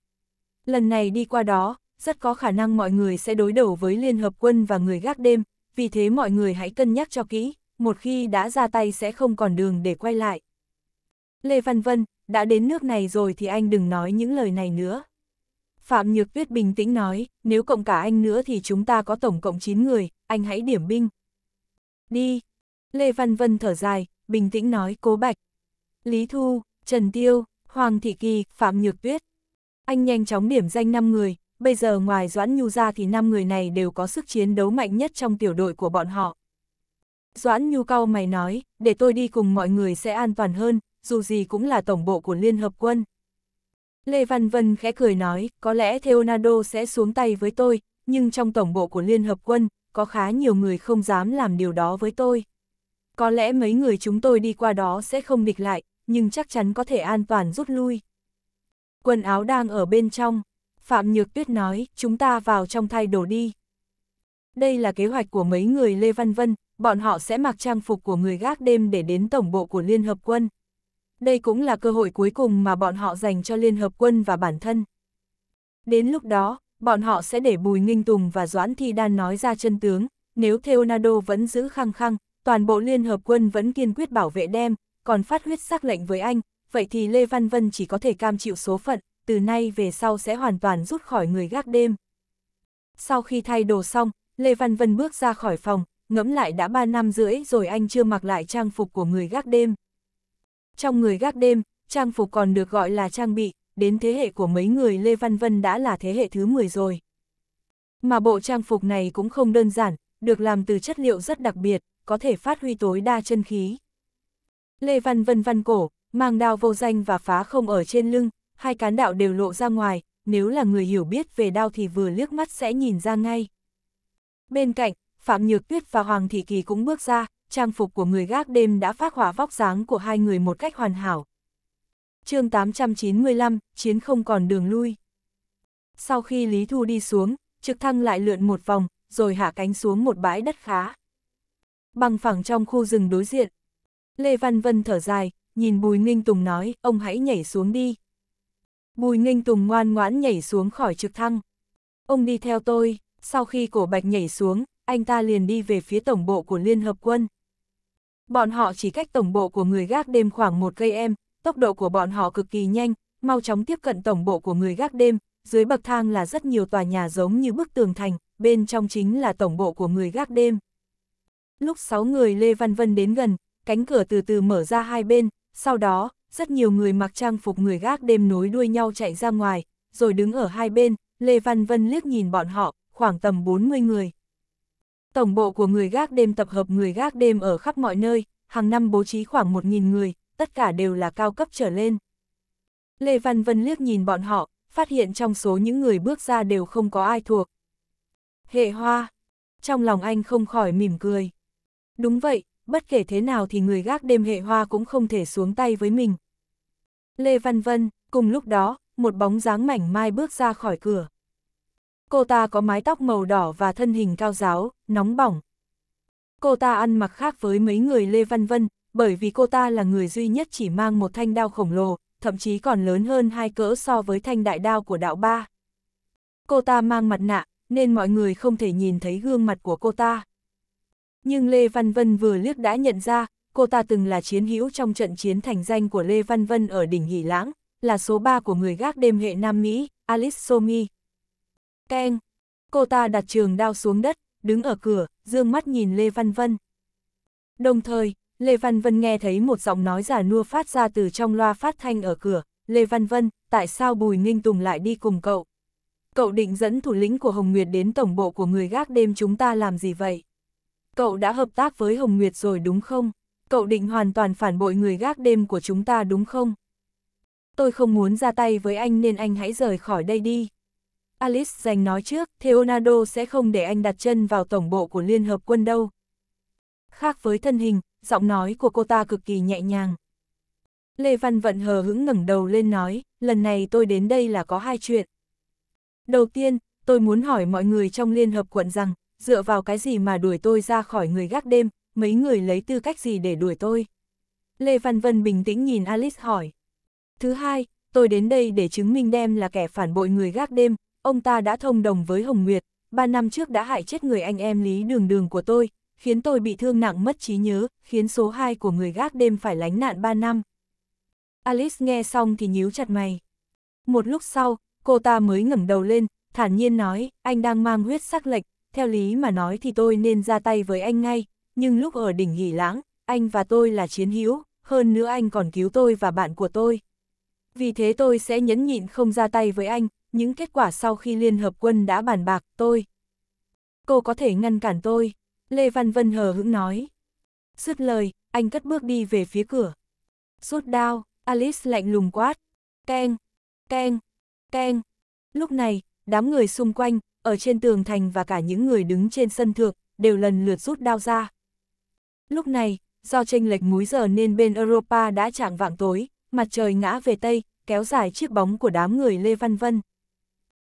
Lần này đi qua đó, rất có khả năng mọi người sẽ đối đầu với Liên Hợp Quân và người gác đêm, vì thế mọi người hãy cân nhắc cho kỹ, một khi đã ra tay sẽ không còn đường để quay lại. Lê Văn Vân, đã đến nước này rồi thì anh đừng nói những lời này nữa. Phạm Nhược Tuyết bình tĩnh nói, nếu cộng cả anh nữa thì chúng ta có tổng cộng 9 người, anh hãy điểm binh, đi. Lê Văn Vân thở dài, bình tĩnh nói cố bạch. Lý Thu, Trần Tiêu, Hoàng Thị Kỳ, Phạm Nhược Tuyết. Anh nhanh chóng điểm danh 5 người, bây giờ ngoài Doãn Nhu ra thì 5 người này đều có sức chiến đấu mạnh nhất trong tiểu đội của bọn họ. Doãn Nhu cao mày nói, để tôi đi cùng mọi người sẽ an toàn hơn, dù gì cũng là tổng bộ của Liên Hợp Quân. Lê Văn Vân khẽ cười nói, có lẽ Theonado sẽ xuống tay với tôi, nhưng trong tổng bộ của Liên Hợp Quân, có khá nhiều người không dám làm điều đó với tôi. Có lẽ mấy người chúng tôi đi qua đó sẽ không địch lại, nhưng chắc chắn có thể an toàn rút lui. Quần áo đang ở bên trong, Phạm Nhược Tuyết nói, chúng ta vào trong thay đồ đi. Đây là kế hoạch của mấy người Lê Văn Vân, bọn họ sẽ mặc trang phục của người gác đêm để đến tổng bộ của Liên Hợp Quân. Đây cũng là cơ hội cuối cùng mà bọn họ dành cho Liên Hợp Quân và bản thân. Đến lúc đó, bọn họ sẽ để Bùi Nghinh Tùng và Doãn Thi Đan nói ra chân tướng, nếu Theonado vẫn giữ khăng khăng, toàn bộ Liên Hợp Quân vẫn kiên quyết bảo vệ đem, còn phát huyết xác lệnh với anh, vậy thì Lê Văn Vân chỉ có thể cam chịu số phận, từ nay về sau sẽ hoàn toàn rút khỏi người gác đêm. Sau khi thay đồ xong, Lê Văn Vân bước ra khỏi phòng, ngẫm lại đã 3 năm rưỡi rồi anh chưa mặc lại trang phục của người gác đêm. Trong người gác đêm, trang phục còn được gọi là trang bị, đến thế hệ của mấy người Lê Văn Vân đã là thế hệ thứ 10 rồi. Mà bộ trang phục này cũng không đơn giản, được làm từ chất liệu rất đặc biệt, có thể phát huy tối đa chân khí. Lê Văn Vân văn cổ, mang đao vô danh và phá không ở trên lưng, hai cán đạo đều lộ ra ngoài, nếu là người hiểu biết về đao thì vừa liếc mắt sẽ nhìn ra ngay. Bên cạnh, Phạm Nhược Tuyết và Hoàng Thị Kỳ cũng bước ra, trang phục của người gác đêm đã phát hỏa vóc dáng của hai người một cách hoàn hảo, chương 895, chiến không còn đường lui. Sau khi Lý Thu đi xuống, trực thăng lại lượn một vòng, rồi hạ cánh xuống một bãi đất khá. Bằng phẳng trong khu rừng đối diện. Lê Văn Vân thở dài, nhìn Bùi ninh Tùng nói, ông hãy nhảy xuống đi. Bùi ninh Tùng ngoan ngoãn nhảy xuống khỏi trực thăng. Ông đi theo tôi, sau khi cổ bạch nhảy xuống, anh ta liền đi về phía tổng bộ của Liên Hợp Quân. Bọn họ chỉ cách tổng bộ của người gác đêm khoảng một cây em, tốc độ của bọn họ cực kỳ nhanh, mau chóng tiếp cận tổng bộ của người gác đêm, dưới bậc thang là rất nhiều tòa nhà giống như bức tường thành, bên trong chính là tổng bộ của người gác đêm. Lúc 6 người Lê Văn Vân đến gần, cánh cửa từ từ mở ra hai bên, sau đó, rất nhiều người mặc trang phục người gác đêm nối đuôi nhau chạy ra ngoài, rồi đứng ở hai bên, Lê Văn Vân liếc nhìn bọn họ, khoảng tầm 40 người. Tổng bộ của người gác đêm tập hợp người gác đêm ở khắp mọi nơi, hàng năm bố trí khoảng 1.000 người, tất cả đều là cao cấp trở lên. Lê Văn Vân liếc nhìn bọn họ, phát hiện trong số những người bước ra đều không có ai thuộc. Hệ hoa! Trong lòng anh không khỏi mỉm cười. Đúng vậy, bất kể thế nào thì người gác đêm hệ hoa cũng không thể xuống tay với mình. Lê Văn Vân, cùng lúc đó, một bóng dáng mảnh mai bước ra khỏi cửa. Cô ta có mái tóc màu đỏ và thân hình cao giáo, nóng bỏng. Cô ta ăn mặc khác với mấy người Lê Văn Vân, bởi vì cô ta là người duy nhất chỉ mang một thanh đao khổng lồ, thậm chí còn lớn hơn hai cỡ so với thanh đại đao của đạo ba. Cô ta mang mặt nạ, nên mọi người không thể nhìn thấy gương mặt của cô ta. Nhưng Lê Văn Vân vừa liếc đã nhận ra, cô ta từng là chiến hữu trong trận chiến thành danh của Lê Văn Vân ở đỉnh nghỉ Lãng, là số 3 của người gác đêm hệ Nam Mỹ, Alice Somi. Keng! Cô ta đặt trường đao xuống đất, đứng ở cửa, dương mắt nhìn Lê Văn Vân. Đồng thời, Lê Văn Vân nghe thấy một giọng nói giả nua phát ra từ trong loa phát thanh ở cửa, Lê Văn Vân, tại sao Bùi Ninh Tùng lại đi cùng cậu? Cậu định dẫn thủ lĩnh của Hồng Nguyệt đến tổng bộ của người gác đêm chúng ta làm gì vậy? Cậu đã hợp tác với Hồng Nguyệt rồi đúng không? Cậu định hoàn toàn phản bội người gác đêm của chúng ta đúng không? Tôi không muốn ra tay với anh nên anh hãy rời khỏi đây đi. Alice giành nói trước, Theonado sẽ không để anh đặt chân vào tổng bộ của Liên Hợp Quân đâu. Khác với thân hình, giọng nói của cô ta cực kỳ nhẹ nhàng. Lê Văn Vận hờ hững ngẩng đầu lên nói, lần này tôi đến đây là có hai chuyện. Đầu tiên, tôi muốn hỏi mọi người trong Liên Hợp quận rằng, dựa vào cái gì mà đuổi tôi ra khỏi người gác đêm, mấy người lấy tư cách gì để đuổi tôi. Lê Văn Vân bình tĩnh nhìn Alice hỏi. Thứ hai, tôi đến đây để chứng minh đem là kẻ phản bội người gác đêm, ông ta đã thông đồng với Hồng Nguyệt, ba năm trước đã hại chết người anh em Lý Đường Đường của tôi, khiến tôi bị thương nặng mất trí nhớ, khiến số 2 của người gác đêm phải lánh nạn 3 năm. Alice nghe xong thì nhíu chặt mày. Một lúc sau, cô ta mới ngẩng đầu lên, thản nhiên nói, anh đang mang huyết sắc lệch, theo lý mà nói thì tôi nên ra tay với anh ngay, nhưng lúc ở đỉnh nghỉ lãng, anh và tôi là chiến hữu, hơn nữa anh còn cứu tôi và bạn của tôi. Vì thế tôi sẽ nhẫn nhịn không ra tay với anh, những kết quả sau khi Liên Hợp Quân đã bàn bạc tôi. Cô có thể ngăn cản tôi. Lê Văn Vân hờ hững nói. Dứt lời, anh cất bước đi về phía cửa. Rút đao, Alice lạnh lùng quát. Keng, keng, keng. Lúc này, đám người xung quanh, ở trên tường thành và cả những người đứng trên sân thượng, đều lần lượt rút đao ra. Lúc này, do tranh lệch múi giờ nên bên Europa đã chạng vạng tối, mặt trời ngã về Tây, kéo dài chiếc bóng của đám người Lê Văn Vân.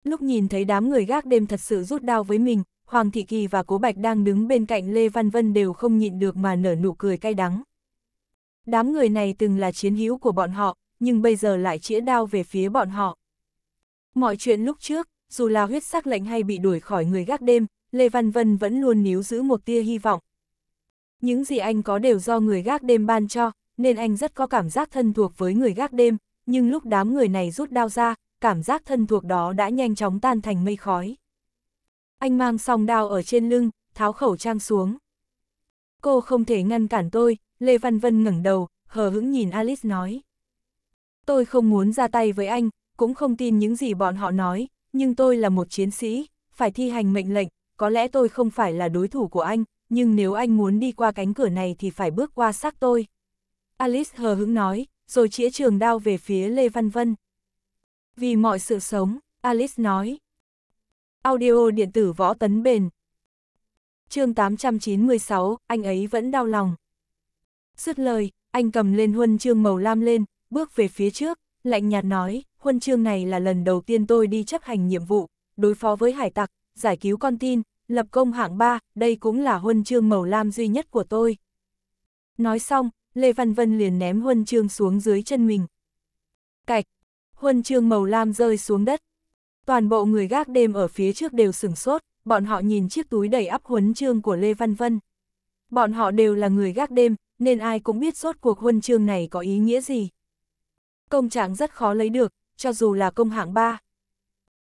Lúc nhìn thấy đám người gác đêm thật sự rút đao với mình, Hoàng Thị Kỳ và Cố Bạch đang đứng bên cạnh Lê Văn Vân đều không nhịn được mà nở nụ cười cay đắng. Đám người này từng là chiến hữu của bọn họ, nhưng bây giờ lại chĩa đao về phía bọn họ. Mọi chuyện lúc trước, dù là huyết sắc lệnh hay bị đuổi khỏi người gác đêm, Lê Văn Vân vẫn luôn níu giữ một tia hy vọng. Những gì anh có đều do người gác đêm ban cho, nên anh rất có cảm giác thân thuộc với người gác đêm, nhưng lúc đám người này rút đao ra, cảm giác thân thuộc đó đã nhanh chóng tan thành mây khói anh mang song đao ở trên lưng, tháo khẩu trang xuống. Cô không thể ngăn cản tôi, Lê Văn Vân ngẩng đầu, hờ hững nhìn Alice nói. Tôi không muốn ra tay với anh, cũng không tin những gì bọn họ nói, nhưng tôi là một chiến sĩ, phải thi hành mệnh lệnh, có lẽ tôi không phải là đối thủ của anh, nhưng nếu anh muốn đi qua cánh cửa này thì phải bước qua xác tôi. Alice hờ hững nói, rồi chĩa trường đao về phía Lê Văn Vân. Vì mọi sự sống, Alice nói, Audio điện tử võ tấn bền. chương 896, anh ấy vẫn đau lòng. Dứt lời, anh cầm lên huân chương màu lam lên, bước về phía trước, lạnh nhạt nói, huân chương này là lần đầu tiên tôi đi chấp hành nhiệm vụ, đối phó với hải tặc, giải cứu con tin, lập công hạng 3, đây cũng là huân chương màu lam duy nhất của tôi. Nói xong, Lê Văn Vân liền ném huân chương xuống dưới chân mình. Cạch, huân chương màu lam rơi xuống đất, Toàn bộ người gác đêm ở phía trước đều sửng sốt, bọn họ nhìn chiếc túi đầy ắp huấn chương của Lê Văn Vân. Bọn họ đều là người gác đêm, nên ai cũng biết sốt cuộc huân chương này có ý nghĩa gì. Công trạng rất khó lấy được, cho dù là công hạng 3.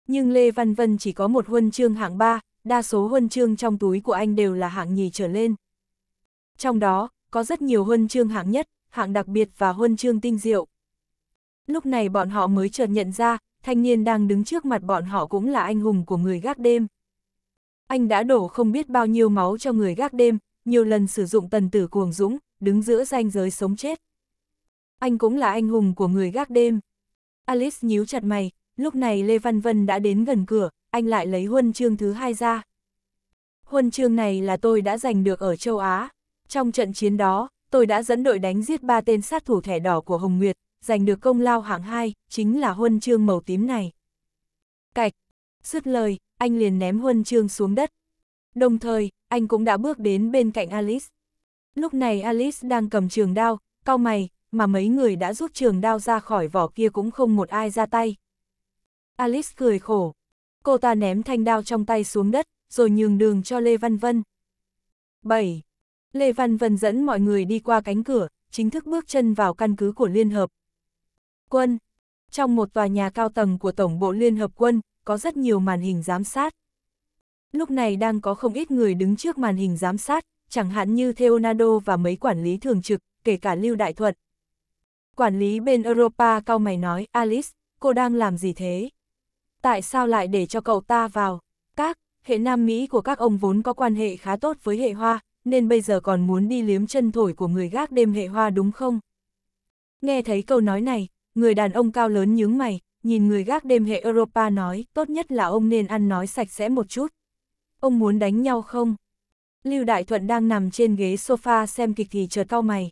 Nhưng Lê Văn Vân chỉ có một huân chương hạng 3, đa số huân chương trong túi của anh đều là hạng nhì trở lên. Trong đó, có rất nhiều huân chương hạng nhất, hạng đặc biệt và huân chương tinh diệu. Lúc này bọn họ mới chợt nhận ra, thanh niên đang đứng trước mặt bọn họ cũng là anh hùng của người gác đêm. Anh đã đổ không biết bao nhiêu máu cho người gác đêm, nhiều lần sử dụng tần tử cuồng dũng, đứng giữa ranh giới sống chết. Anh cũng là anh hùng của người gác đêm. Alice nhíu chặt mày, lúc này Lê Văn Vân đã đến gần cửa, anh lại lấy huân chương thứ hai ra. Huân chương này là tôi đã giành được ở châu Á. Trong trận chiến đó, tôi đã dẫn đội đánh giết ba tên sát thủ thẻ đỏ của Hồng Nguyệt, giành được công lao hạng hai chính là huân chương màu tím này. Cạch, dứt lời, anh liền ném huân chương xuống đất. Đồng thời, anh cũng đã bước đến bên cạnh Alice. Lúc này Alice đang cầm trường đao, cau mày, mà mấy người đã rút trường đao ra khỏi vỏ kia cũng không một ai ra tay. Alice cười khổ. Cô ta ném thanh đao trong tay xuống đất, rồi nhường đường cho Lê Văn Vân. 7. Lê Văn Vân dẫn mọi người đi qua cánh cửa, chính thức bước chân vào căn cứ của Liên Hợp, quân. Trong một tòa nhà cao tầng của Tổng bộ Liên Hợp Quân, có rất nhiều màn hình giám sát. Lúc này đang có không ít người đứng trước màn hình giám sát, chẳng hạn như Theonado và mấy quản lý thường trực, kể cả Lưu Đại Thuận. Quản lý bên Europa cao mày nói, Alice, cô đang làm gì thế? Tại sao lại để cho cậu ta vào? Các, hệ Nam Mỹ của các ông vốn có quan hệ khá tốt với hệ hoa, nên bây giờ còn muốn đi liếm chân thổi của người gác đêm hệ hoa đúng không? Nghe thấy câu nói này, người đàn ông cao lớn nhướng mày, nhìn người gác đêm hệ Europa nói, tốt nhất là ông nên ăn nói sạch sẽ một chút. Ông muốn đánh nhau không? Lưu Đại Thuận đang nằm trên ghế sofa xem kịch thì chợt cao mày.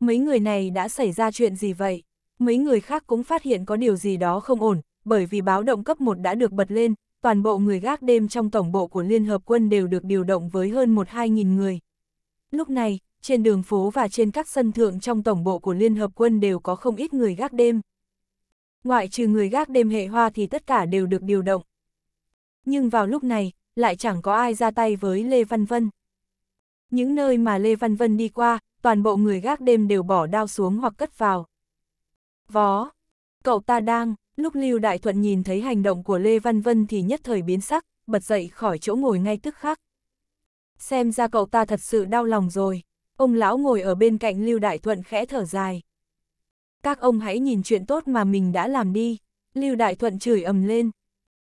Mấy người này đã xảy ra chuyện gì vậy? Mấy người khác cũng phát hiện có điều gì đó không ổn, bởi vì báo động cấp 1 đã được bật lên, toàn bộ người gác đêm trong tổng bộ của Liên Hợp Quân đều được điều động với hơn 1-2 nghìn người. Lúc này, trên đường phố và trên các sân thượng trong tổng bộ của Liên Hợp Quân đều có không ít người gác đêm. Ngoại trừ người gác đêm hệ hoa thì tất cả đều được điều động. Nhưng vào lúc này, lại chẳng có ai ra tay với Lê Văn Vân. Những nơi mà Lê Văn Vân đi qua, toàn bộ người gác đêm đều bỏ đao xuống hoặc cất vào. Vó, cậu ta đang, lúc Lưu Đại Thuận nhìn thấy hành động của Lê Văn Vân thì nhất thời biến sắc, bật dậy khỏi chỗ ngồi ngay tức khắc. Xem ra cậu ta thật sự đau lòng rồi. Ông lão ngồi ở bên cạnh Lưu Đại Thuận khẽ thở dài. Các ông hãy nhìn chuyện tốt mà mình đã làm đi. Lưu Đại Thuận chửi ầm lên.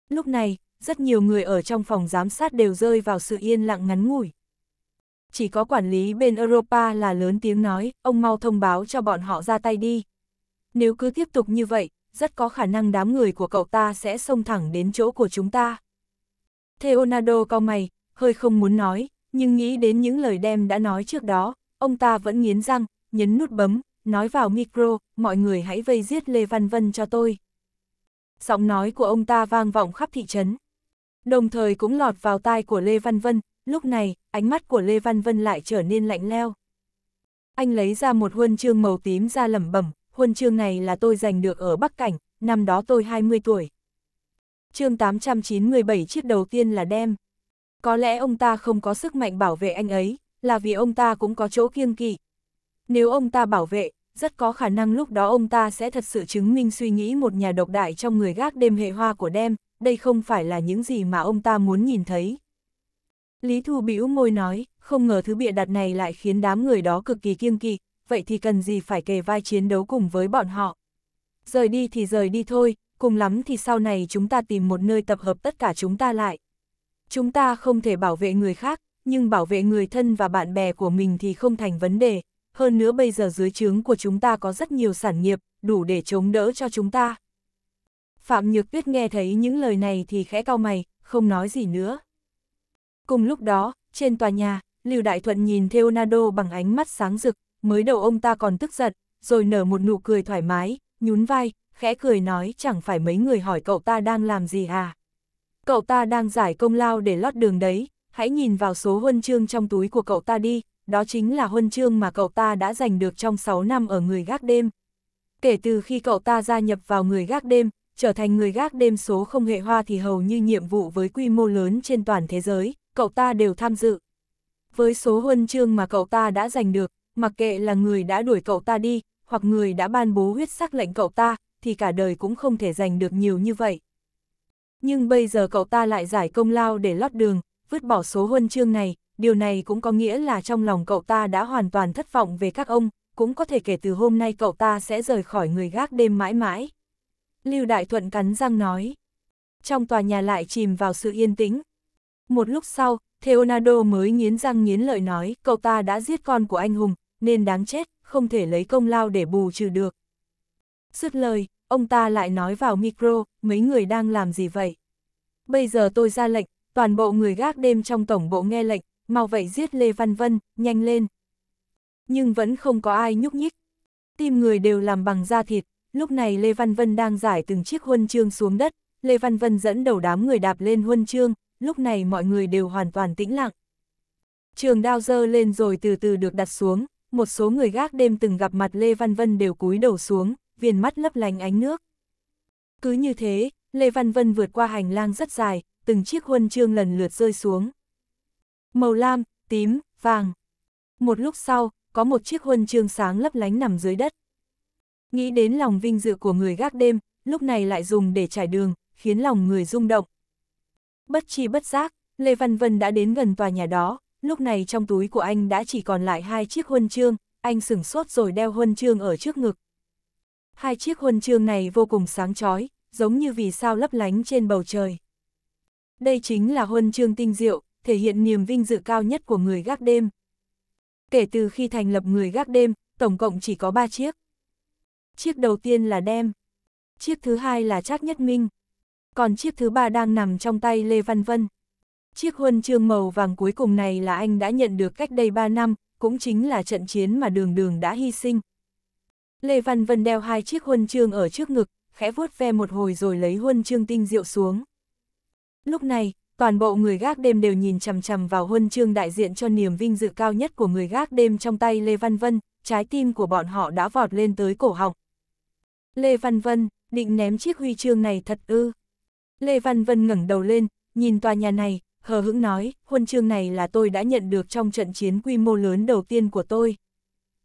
Lúc này, rất nhiều người ở trong phòng giám sát đều rơi vào sự yên lặng ngắn ngủi. Chỉ có quản lý bên Europa là lớn tiếng nói, ông mau thông báo cho bọn họ ra tay đi. Nếu cứ tiếp tục như vậy, rất có khả năng đám người của cậu ta sẽ xông thẳng đến chỗ của chúng ta. Theonado cao mày, hơi không muốn nói, nhưng nghĩ đến những lời đem đã nói trước đó, ông ta vẫn nghiến răng, nhấn nút bấm, nói vào micro, mọi người hãy vây giết Lê Văn Vân cho tôi. Giọng nói của ông ta vang vọng khắp thị trấn. Đồng thời cũng lọt vào tai của Lê Văn Vân, lúc này, ánh mắt của Lê Văn Vân lại trở nên lạnh leo. Anh lấy ra một huân chương màu tím ra lẩm bẩm, huân chương này là tôi giành được ở Bắc Cảnh, năm đó tôi 20 tuổi. chương 897 chiếc đầu tiên là đem. Có lẽ ông ta không có sức mạnh bảo vệ anh ấy, là vì ông ta cũng có chỗ kiêng kỵ. Nếu ông ta bảo vệ, rất có khả năng lúc đó ông ta sẽ thật sự chứng minh suy nghĩ một nhà độc đại trong người gác đêm hệ hoa của đêm. đây không phải là những gì mà ông ta muốn nhìn thấy. Lý Thu bĩu môi nói, không ngờ thứ bịa đặt này lại khiến đám người đó cực kỳ kiêng kỵ, vậy thì cần gì phải kề vai chiến đấu cùng với bọn họ. Rời đi thì rời đi thôi, cùng lắm thì sau này chúng ta tìm một nơi tập hợp tất cả chúng ta lại. Chúng ta không thể bảo vệ người khác, nhưng bảo vệ người thân và bạn bè của mình thì không thành vấn đề. Hơn nữa bây giờ dưới trướng của chúng ta có rất nhiều sản nghiệp, đủ để chống đỡ cho chúng ta. Phạm Nhược Tuyết nghe thấy những lời này thì khẽ cau mày, không nói gì nữa. Cùng lúc đó, trên tòa nhà, Lưu Đại Thuận nhìn Leonardo bằng ánh mắt sáng rực, mới đầu ông ta còn tức giận, rồi nở một nụ cười thoải mái, nhún vai, khẽ cười nói chẳng phải mấy người hỏi cậu ta đang làm gì à. Cậu ta đang giải công lao để lót đường đấy, hãy nhìn vào số huân chương trong túi của cậu ta đi, đó chính là huân chương mà cậu ta đã giành được trong 6 năm ở người gác đêm. Kể từ khi cậu ta gia nhập vào người gác đêm, trở thành người gác đêm số không hệ hoa thì hầu như nhiệm vụ với quy mô lớn trên toàn thế giới, cậu ta đều tham dự. Với số huân chương mà cậu ta đã giành được, mặc kệ là người đã đuổi cậu ta đi, hoặc người đã ban bố huyết sắc lệnh cậu ta, thì cả đời cũng không thể giành được nhiều như vậy. Nhưng bây giờ cậu ta lại giải công lao để lót đường, vứt bỏ số huân chương này, điều này cũng có nghĩa là trong lòng cậu ta đã hoàn toàn thất vọng về các ông, cũng có thể kể từ hôm nay cậu ta sẽ rời khỏi người gác đêm mãi mãi. Lưu Đại Thuận cắn răng nói. Trong tòa nhà lại chìm vào sự yên tĩnh. Một lúc sau, Theonado mới nghiến răng nghiến lợi nói cậu ta đã giết con của anh hùng, nên đáng chết, không thể lấy công lao để bù trừ được. Dứt lời, ông ta lại nói vào micro, mấy người đang làm gì vậy? Bây giờ tôi ra lệnh, toàn bộ người gác đêm trong tổng bộ nghe lệnh, mau vậy giết Lê Văn Vân, nhanh lên. Nhưng vẫn không có ai nhúc nhích. Tim người đều làm bằng da thịt, lúc này Lê Văn Vân đang giải từng chiếc huân chương xuống đất, Lê Văn Vân dẫn đầu đám người đạp lên huân chương, lúc này mọi người đều hoàn toàn tĩnh lặng. Trường đao dơ lên rồi từ từ được đặt xuống, một số người gác đêm từng gặp mặt Lê Văn Vân đều cúi đầu xuống, viền mắt lấp lánh ánh nước. Cứ như thế, Lê Văn Vân vượt qua hành lang rất dài, từng chiếc huân chương lần lượt rơi xuống. Màu lam, tím, vàng. Một lúc sau, có một chiếc huân chương sáng lấp lánh nằm dưới đất. Nghĩ đến lòng vinh dự của người gác đêm, lúc này lại dùng để trải đường, khiến lòng người rung động. Bất chi bất giác, Lê Văn Vân đã đến gần tòa nhà đó, lúc này trong túi của anh đã chỉ còn lại hai chiếc huân chương, anh sửng sốt rồi đeo huân chương ở trước ngực. Hai chiếc huân chương này vô cùng sáng chói, giống như vì sao lấp lánh trên bầu trời. Đây chính là huân chương tinh diệu, thể hiện niềm vinh dự cao nhất của người gác đêm. Kể từ khi thành lập người gác đêm, tổng cộng chỉ có 3 chiếc. Chiếc đầu tiên là Đem, chiếc thứ hai là Trác Nhất Minh, còn chiếc thứ ba đang nằm trong tay Lê Văn Vân. Chiếc huân chương màu vàng cuối cùng này là anh đã nhận được cách đây 3 năm, cũng chính là trận chiến mà đường đường đã hy sinh. Lê Văn Vân đeo hai chiếc huân chương ở trước ngực, khẽ vuốt ve một hồi rồi lấy huân chương tinh diệu xuống. Lúc này, toàn bộ người gác đêm đều nhìn chầm chầm vào huân chương đại diện cho niềm vinh dự cao nhất của người gác đêm trong tay Lê Văn Vân, trái tim của bọn họ đã vọt lên tới cổ họng. Lê Văn Vân, định ném chiếc huy chương này thật ư. Lê Văn Vân ngẩng đầu lên, nhìn tòa nhà này, hờ hững nói, huân chương này là tôi đã nhận được trong trận chiến quy mô lớn đầu tiên của tôi.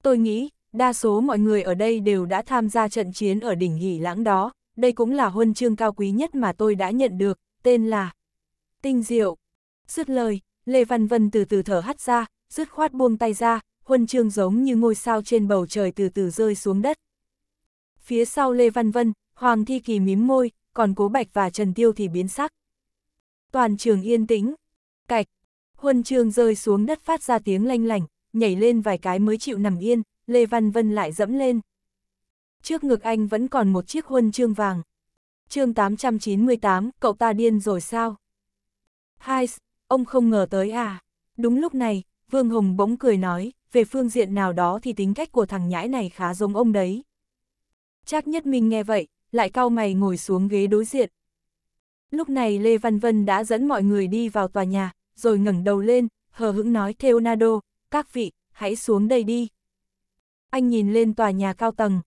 Tôi nghĩ, đa số mọi người ở đây đều đã tham gia trận chiến ở đỉnh nghỉ lãng đó, đây cũng là huân chương cao quý nhất mà tôi đã nhận được, tên là Tinh Diệu. Dứt lời, Lê Văn Vân từ từ thở hắt ra, dứt khoát buông tay ra, huân chương giống như ngôi sao trên bầu trời từ từ rơi xuống đất. Phía sau Lê Văn Vân, Hoàng Thi Kỳ mím môi, còn Cố Bạch và Trần Tiêu thì biến sắc. Toàn trường yên tĩnh, cạch, huân chương rơi xuống đất phát ra tiếng lanh lảnh, nhảy lên vài cái mới chịu nằm yên, Lê Văn Vân lại dẫm lên. Trước ngực anh vẫn còn một chiếc huân chương vàng chương 898, cậu ta điên rồi sao? Hai, ông không ngờ tới à? Đúng lúc này, Vương Hùng bỗng cười nói, về phương diện nào đó thì tính cách của thằng nhãi này khá giống ông đấy. Chắc nhất mình nghe vậy, lại cau mày ngồi xuống ghế đối diện. Lúc này Lê Văn Vân đã dẫn mọi người đi vào tòa nhà, rồi ngẩng đầu lên, hờ hững nói Leonardo, các vị, hãy xuống đây đi. Anh nhìn lên tòa nhà cao tầng,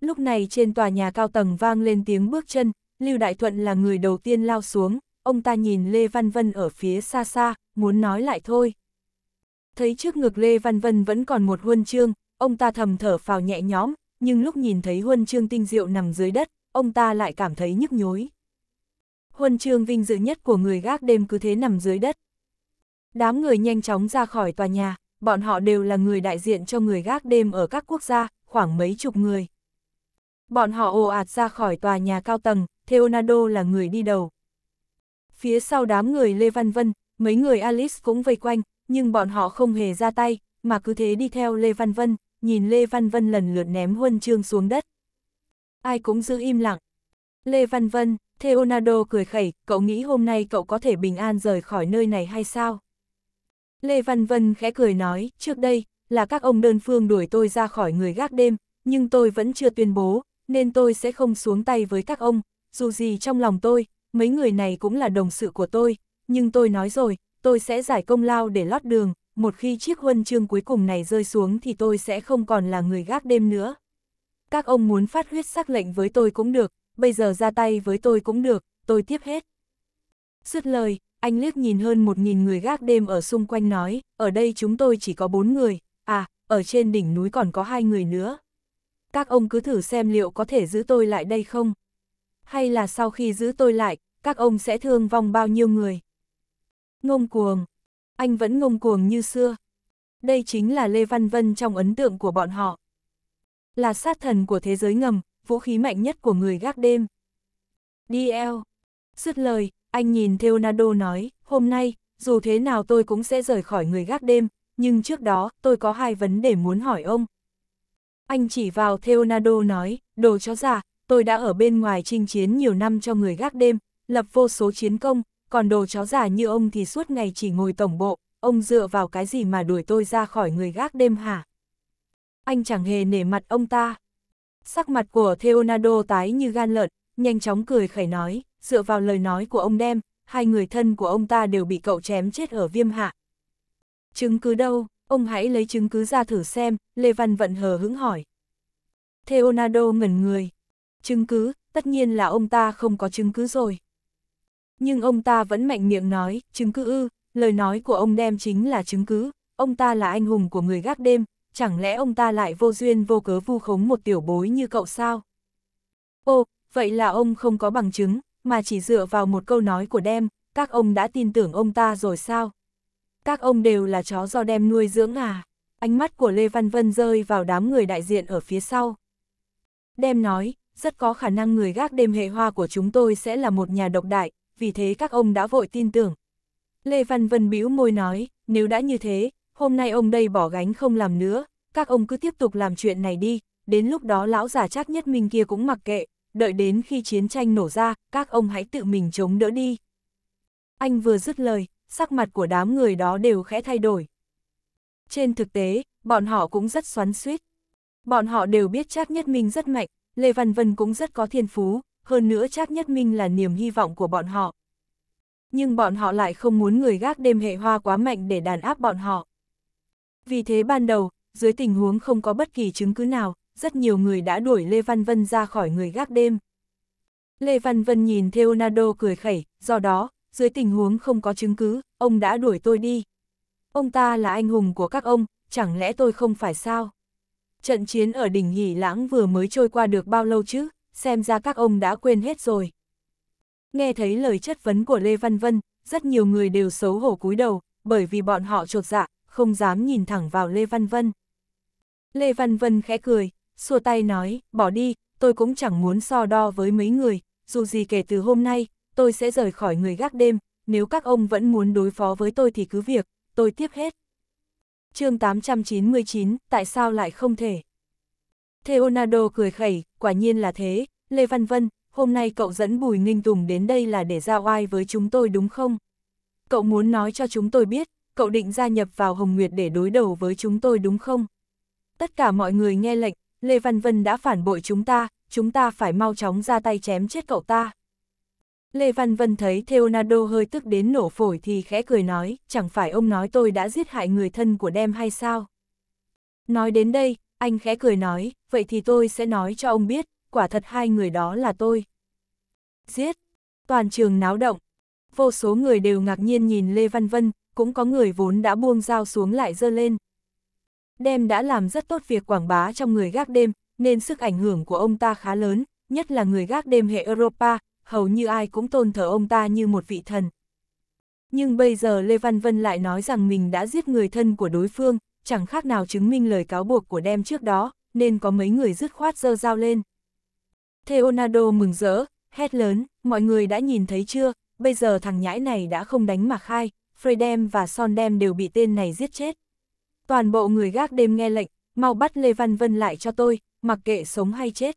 Lúc này trên tòa nhà cao tầng vang lên tiếng bước chân, Lưu Đại Thuận là người đầu tiên lao xuống, ông ta nhìn Lê Văn Vân ở phía xa xa, muốn nói lại thôi. Thấy trước ngực Lê Văn Vân vẫn còn một huân chương, ông ta thầm thở phào nhẹ nhõm, nhưng lúc nhìn thấy huân chương tinh diệu nằm dưới đất, ông ta lại cảm thấy nhức nhối. Huân chương vinh dự nhất của người gác đêm cứ thế nằm dưới đất. Đám người nhanh chóng ra khỏi tòa nhà, bọn họ đều là người đại diện cho người gác đêm ở các quốc gia, khoảng mấy chục người. Bọn họ ồ ạt ra khỏi tòa nhà cao tầng, Theonado là người đi đầu. Phía sau đám người Lê Văn Vân, mấy người Alice cũng vây quanh, nhưng bọn họ không hề ra tay, mà cứ thế đi theo Lê Văn Vân, nhìn Lê Văn Vân lần lượt ném huân chương xuống đất. Ai cũng giữ im lặng. Lê Văn Vân, Theonado cười khẩy, cậu nghĩ hôm nay cậu có thể bình an rời khỏi nơi này hay sao? Lê Văn Vân khẽ cười nói, trước đây, là các ông đơn phương đuổi tôi ra khỏi người gác đêm, nhưng tôi vẫn chưa tuyên bố, nên tôi sẽ không xuống tay với các ông, dù gì trong lòng tôi, mấy người này cũng là đồng sự của tôi, nhưng tôi nói rồi, tôi sẽ giải công lao để lót đường, một khi chiếc huân chương cuối cùng này rơi xuống thì tôi sẽ không còn là người gác đêm nữa. Các ông muốn phát huyết sắc lệnh với tôi cũng được, bây giờ ra tay với tôi cũng được, tôi tiếp hết. Dứt lời, anh liếc nhìn hơn một nghìn người gác đêm ở xung quanh nói, ở đây chúng tôi chỉ có bốn người, à, ở trên đỉnh núi còn có hai người nữa các ông cứ thử xem liệu có thể giữ tôi lại đây không? Hay là sau khi giữ tôi lại, các ông sẽ thương vong bao nhiêu người? Ngông cuồng, anh vẫn ngông cuồng như xưa. Đây chính là Lê Văn Vân trong ấn tượng của bọn họ. Là sát thần của thế giới ngầm, vũ khí mạnh nhất của người gác đêm. DL. Dứt lời, anh nhìn Leonardo nói, hôm nay, dù thế nào tôi cũng sẽ rời khỏi người gác đêm, nhưng trước đó tôi có hai vấn đề muốn hỏi ông. Anh chỉ vào Theonado nói, đồ chó giả, tôi đã ở bên ngoài chinh chiến nhiều năm cho người gác đêm, lập vô số chiến công, còn đồ chó giả như ông thì suốt ngày chỉ ngồi tổng bộ, ông dựa vào cái gì mà đuổi tôi ra khỏi người gác đêm hả? Anh chẳng hề nể mặt ông ta. Sắc mặt của Theonado tái như gan lợn, nhanh chóng cười khẩy nói, dựa vào lời nói của ông đem, hai người thân của ông ta đều bị cậu chém chết ở viêm hạ. Chứng cứ đâu? ông hãy lấy chứng cứ ra thử xem, Lê Văn Vận hờ hững hỏi. Theonado ngẩn người. Chứng cứ, tất nhiên là ông ta không có chứng cứ rồi. Nhưng ông ta vẫn mạnh miệng nói, chứng cứ ư, lời nói của ông đem chính là chứng cứ, ông ta là anh hùng của người gác đêm, chẳng lẽ ông ta lại vô duyên vô cớ vu khống một tiểu bối như cậu sao? Ô, vậy là ông không có bằng chứng, mà chỉ dựa vào một câu nói của đem, các ông đã tin tưởng ông ta rồi sao? các ông đều là chó do đem nuôi dưỡng à. Ánh mắt của Lê Văn Vân rơi vào đám người đại diện ở phía sau. Đem nói, rất có khả năng người gác đêm hệ hoa của chúng tôi sẽ là một nhà độc đại, vì thế các ông đã vội tin tưởng. Lê Văn Vân bĩu môi nói, nếu đã như thế, hôm nay ông đây bỏ gánh không làm nữa, các ông cứ tiếp tục làm chuyện này đi, đến lúc đó lão già chắc nhất mình kia cũng mặc kệ, đợi đến khi chiến tranh nổ ra, các ông hãy tự mình chống đỡ đi. Anh vừa dứt lời, sắc mặt của đám người đó đều khẽ thay đổi. Trên thực tế, bọn họ cũng rất xoắn suýt. Bọn họ đều biết Trác Nhất Minh rất mạnh, Lê Văn Vân cũng rất có thiên phú, hơn nữa Trác Nhất Minh là niềm hy vọng của bọn họ. Nhưng bọn họ lại không muốn người gác đêm hệ hoa quá mạnh để đàn áp bọn họ. Vì thế ban đầu, dưới tình huống không có bất kỳ chứng cứ nào, rất nhiều người đã đuổi Lê Văn Vân ra khỏi người gác đêm. Lê Văn Vân nhìn Leonardo cười khẩy, do đó, dưới tình huống không có chứng cứ, ông đã đuổi tôi đi. Ông ta là anh hùng của các ông, chẳng lẽ tôi không phải sao? Trận chiến ở đỉnh Hỷ Lãng vừa mới trôi qua được bao lâu chứ, xem ra các ông đã quên hết rồi. Nghe thấy lời chất vấn của Lê Văn Vân, rất nhiều người đều xấu hổ cúi đầu, bởi vì bọn họ trột dạ, không dám nhìn thẳng vào Lê Văn Vân. Lê Văn Vân khẽ cười, xua tay nói, bỏ đi, tôi cũng chẳng muốn so đo với mấy người, dù gì kể từ hôm nay, tôi sẽ rời khỏi người gác đêm, nếu các ông vẫn muốn đối phó với tôi thì cứ việc, tôi tiếp hết. chương 899, tại sao lại không thể? Leonardo cười khẩy, quả nhiên là thế, Lê Văn Vân, hôm nay cậu dẫn Bùi Nghinh Tùng đến đây là để ra oai với chúng tôi đúng không? Cậu muốn nói cho chúng tôi biết, cậu định gia nhập vào Hồng Nguyệt để đối đầu với chúng tôi đúng không? Tất cả mọi người nghe lệnh, Lê Văn Vân đã phản bội chúng ta, chúng ta phải mau chóng ra tay chém chết cậu ta. Lê Văn Vân thấy Theonado hơi tức đến nổ phổi thì khẽ cười nói, chẳng phải ông nói tôi đã giết hại người thân của đem hay sao? Nói đến đây, anh khẽ cười nói, vậy thì tôi sẽ nói cho ông biết, quả thật hai người đó là tôi. Giết! Toàn trường náo động. Vô số người đều ngạc nhiên nhìn Lê Văn Vân, cũng có người vốn đã buông dao xuống lại dơ lên. Đem đã làm rất tốt việc quảng bá trong người gác đêm, nên sức ảnh hưởng của ông ta khá lớn, nhất là người gác đêm hệ Europa, hầu như ai cũng tôn thờ ông ta như một vị thần. Nhưng bây giờ Lê Văn Vân lại nói rằng mình đã giết người thân của đối phương, chẳng khác nào chứng minh lời cáo buộc của đem trước đó, nên có mấy người dứt khoát dơ dao lên. Leonardo mừng rỡ, hét lớn, mọi người đã nhìn thấy chưa, bây giờ thằng nhãi này đã không đánh mà khai, Fredem và Son Dem đều bị tên này giết chết. Toàn bộ người gác đêm nghe lệnh, mau bắt Lê Văn Vân lại cho tôi, mặc kệ sống hay chết.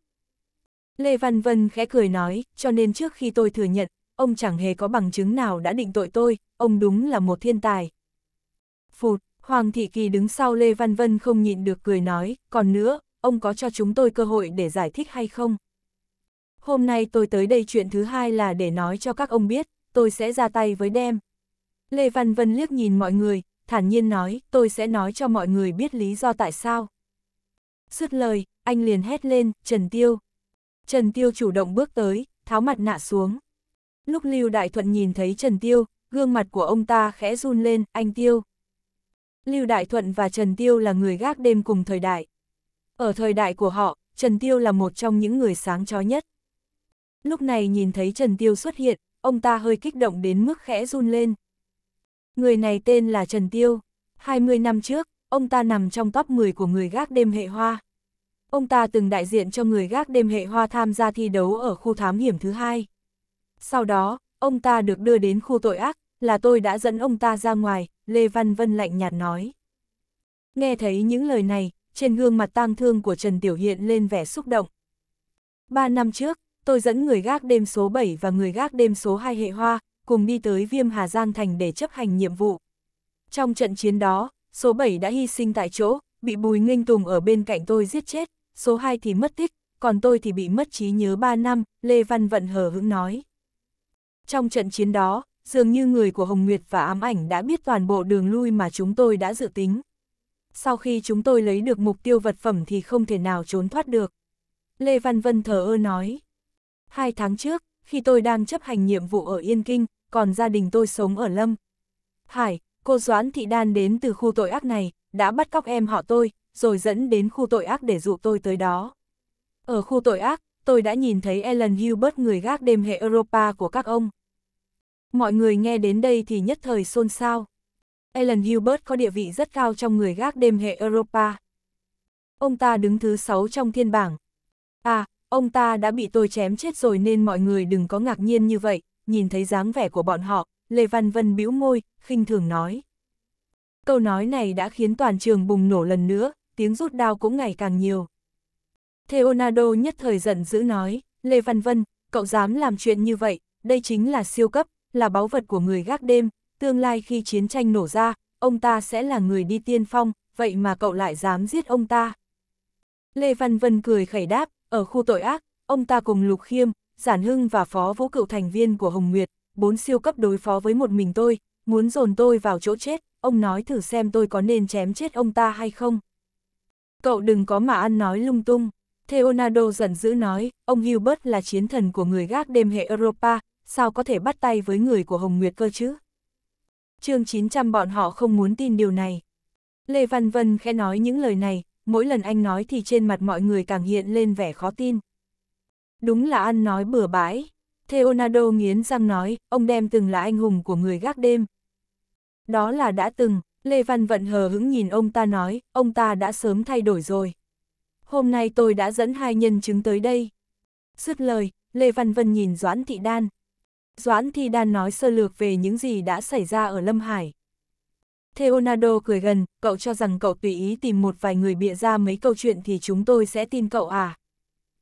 Lê Văn Vân khẽ cười nói, cho nên trước khi tôi thừa nhận, ông chẳng hề có bằng chứng nào đã định tội tôi, ông đúng là một thiên tài. Phụt, Hoàng Thị Kỳ đứng sau Lê Văn Vân không nhịn được cười nói, còn nữa, ông có cho chúng tôi cơ hội để giải thích hay không? Hôm nay tôi tới đây chuyện thứ hai là để nói cho các ông biết, tôi sẽ ra tay với đem. Lê Văn Vân liếc nhìn mọi người, thản nhiên nói, tôi sẽ nói cho mọi người biết lý do tại sao. Sứt lời, anh liền hét lên, Trần Tiêu, Trần Tiêu chủ động bước tới, tháo mặt nạ xuống. Lúc Lưu Đại Thuận nhìn thấy Trần Tiêu, gương mặt của ông ta khẽ run lên, anh Tiêu. Lưu Đại Thuận và Trần Tiêu là người gác đêm cùng thời đại. Ở thời đại của họ, Trần Tiêu là một trong những người sáng chói nhất. Lúc này nhìn thấy Trần Tiêu xuất hiện, ông ta hơi kích động đến mức khẽ run lên. Người này tên là Trần Tiêu. 20 năm trước, ông ta nằm trong top 10 của người gác đêm hệ hoa. Ông ta từng đại diện cho người gác đêm hệ hoa tham gia thi đấu ở khu thám hiểm thứ hai. Sau đó, ông ta được đưa đến khu tội ác, là tôi đã dẫn ông ta ra ngoài, Lê Văn Vân lạnh nhạt nói. Nghe thấy những lời này, trên gương mặt tang thương của Trần Tiểu Hiện lên vẻ xúc động. Ba năm trước, tôi dẫn người gác đêm số 7 và người gác đêm số 2 hệ hoa, cùng đi tới Viêm Hà Giang Thành để chấp hành nhiệm vụ. Trong trận chiến đó, số 7 đã hy sinh tại chỗ, bị bùi nghênh tùng ở bên cạnh tôi giết chết, số 2 thì mất tích, còn tôi thì bị mất trí nhớ 3 năm, Lê Văn Vận hờ hững nói. Trong trận chiến đó, dường như người của Hồng Nguyệt và ám ảnh đã biết toàn bộ đường lui mà chúng tôi đã dự tính. Sau khi chúng tôi lấy được mục tiêu vật phẩm thì không thể nào trốn thoát được. Lê Văn Vân thờ ơ nói. Hai tháng trước, khi tôi đang chấp hành nhiệm vụ ở Yên Kinh, còn gia đình tôi sống ở Lâm. Hải, cô Doãn Thị Đan đến từ khu tội ác này, đã bắt cóc em họ tôi, rồi dẫn đến khu tội ác để dụ tôi tới đó. Ở khu tội ác, tôi đã nhìn thấy Ellen Hubert người gác đêm hệ Europa của các ông. Mọi người nghe đến đây thì nhất thời xôn xao. Ellen Hubert có địa vị rất cao trong người gác đêm hệ Europa. Ông ta đứng thứ 6 trong thiên bảng. À, ông ta đã bị tôi chém chết rồi nên mọi người đừng có ngạc nhiên như vậy, nhìn thấy dáng vẻ của bọn họ, Lê Văn Vân bĩu môi, khinh thường nói. Câu nói này đã khiến toàn trường bùng nổ lần nữa, tiếng rút đao cũng ngày càng nhiều. Theonardo nhất thời giận dữ nói, Lê Văn Vân, cậu dám làm chuyện như vậy, đây chính là siêu cấp, là báu vật của người gác đêm, tương lai khi chiến tranh nổ ra, ông ta sẽ là người đi tiên phong, vậy mà cậu lại dám giết ông ta. Lê Văn Vân cười khẩy đáp, ở khu tội ác, ông ta cùng Lục Khiêm, Giản Hưng và Phó Vũ Cựu thành viên của Hồng Nguyệt, bốn siêu cấp đối phó với một mình tôi, muốn dồn tôi vào chỗ chết, ông nói thử xem tôi có nên chém chết ông ta hay không. Cậu đừng có mà ăn nói lung tung. Leonardo giận dữ nói, ông Hubert là chiến thần của người gác đêm hệ Europa, sao có thể bắt tay với người của Hồng Nguyệt cơ chứ? chương 900 bọn họ không muốn tin điều này. Lê Văn Vân khẽ nói những lời này, mỗi lần anh nói thì trên mặt mọi người càng hiện lên vẻ khó tin. Đúng là ăn nói bừa bãi. Leonardo nghiến răng nói, ông đem từng là anh hùng của người gác đêm. Đó là đã từng, Lê Văn Vận hờ hững nhìn ông ta nói, ông ta đã sớm thay đổi rồi. Hôm nay tôi đã dẫn hai nhân chứng tới đây. Dứt lời, Lê Văn Vân nhìn Doãn Thị Đan. Doãn Thị Đan nói sơ lược về những gì đã xảy ra ở Lâm Hải. Theonardo cười gần, cậu cho rằng cậu tùy ý tìm một vài người bịa ra mấy câu chuyện thì chúng tôi sẽ tin cậu à.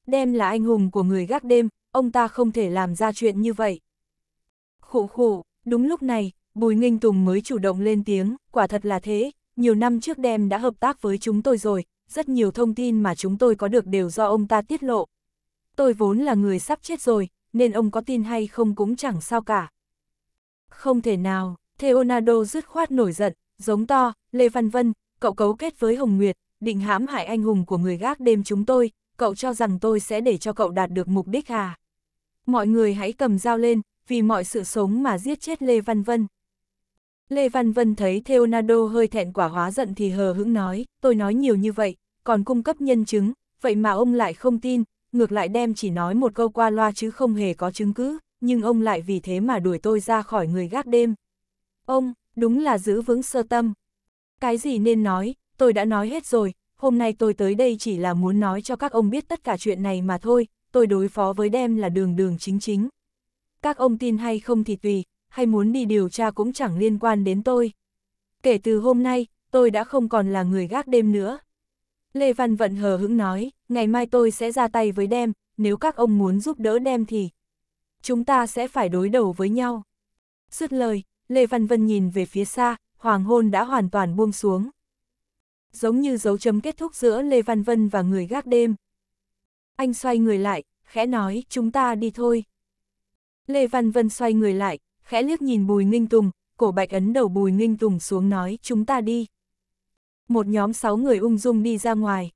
Đem là anh hùng của người gác đêm, ông ta không thể làm ra chuyện như vậy. Khổ khổ, đúng lúc này, Bùi Nghinh Tùng mới chủ động lên tiếng, quả thật là thế, nhiều năm trước đem đã hợp tác với chúng tôi rồi, rất nhiều thông tin mà chúng tôi có được đều do ông ta tiết lộ. Tôi vốn là người sắp chết rồi, nên ông có tin hay không cũng chẳng sao cả. Không thể nào, Theonado dứt khoát nổi giận, giống to, Lê Văn Vân, cậu cấu kết với Hồng Nguyệt, định hãm hại anh hùng của người gác đêm chúng tôi, cậu cho rằng tôi sẽ để cho cậu đạt được mục đích à? Mọi người hãy cầm dao lên, vì mọi sự sống mà giết chết Lê Văn Vân. Lê Văn Vân thấy Theonado hơi thẹn quả hóa giận thì hờ hững nói, tôi nói nhiều như vậy, còn cung cấp nhân chứng, vậy mà ông lại không tin, ngược lại đem chỉ nói một câu qua loa chứ không hề có chứng cứ, nhưng ông lại vì thế mà đuổi tôi ra khỏi người gác đêm. Ông, đúng là giữ vững sơ tâm. Cái gì nên nói, tôi đã nói hết rồi, hôm nay tôi tới đây chỉ là muốn nói cho các ông biết tất cả chuyện này mà thôi, tôi đối phó với đem là đường đường chính chính. Các ông tin hay không thì tùy, hay muốn đi điều tra cũng chẳng liên quan đến tôi. Kể từ hôm nay, tôi đã không còn là người gác đêm nữa. Lê Văn Vận hờ hững nói, ngày mai tôi sẽ ra tay với đem, nếu các ông muốn giúp đỡ đem thì chúng ta sẽ phải đối đầu với nhau. Dứt lời, Lê Văn Vân nhìn về phía xa, hoàng hôn đã hoàn toàn buông xuống. Giống như dấu chấm kết thúc giữa Lê Văn Vân và người gác đêm. Anh xoay người lại, khẽ nói, chúng ta đi thôi. Lê Văn Vân xoay người lại, khẽ liếc nhìn Bùi nghinh Tùng, cổ bạch ấn đầu Bùi nghinh Tùng xuống nói chúng ta đi. Một nhóm sáu người ung dung đi ra ngoài.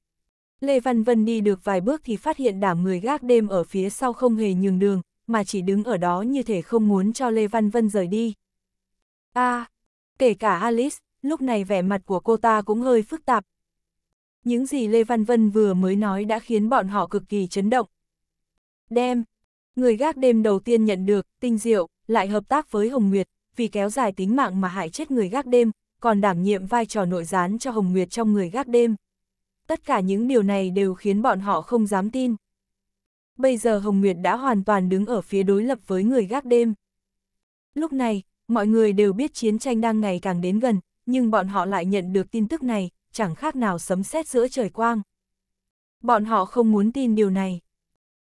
Lê Văn Vân đi được vài bước thì phát hiện đảm người gác đêm ở phía sau không hề nhường đường, mà chỉ đứng ở đó như thể không muốn cho Lê Văn Vân rời đi. a à, kể cả Alice, lúc này vẻ mặt của cô ta cũng hơi phức tạp. Những gì Lê Văn Vân vừa mới nói đã khiến bọn họ cực kỳ chấn động. Đem, người gác đêm đầu tiên nhận được, tinh diệu lại hợp tác với Hồng Nguyệt, vì kéo dài tính mạng mà hại chết người gác đêm, còn đảm nhiệm vai trò nội gián cho Hồng Nguyệt trong người gác đêm. Tất cả những điều này đều khiến bọn họ không dám tin. Bây giờ Hồng Nguyệt đã hoàn toàn đứng ở phía đối lập với người gác đêm. Lúc này, mọi người đều biết chiến tranh đang ngày càng đến gần, nhưng bọn họ lại nhận được tin tức này, chẳng khác nào sấm sét giữa trời quang. Bọn họ không muốn tin điều này.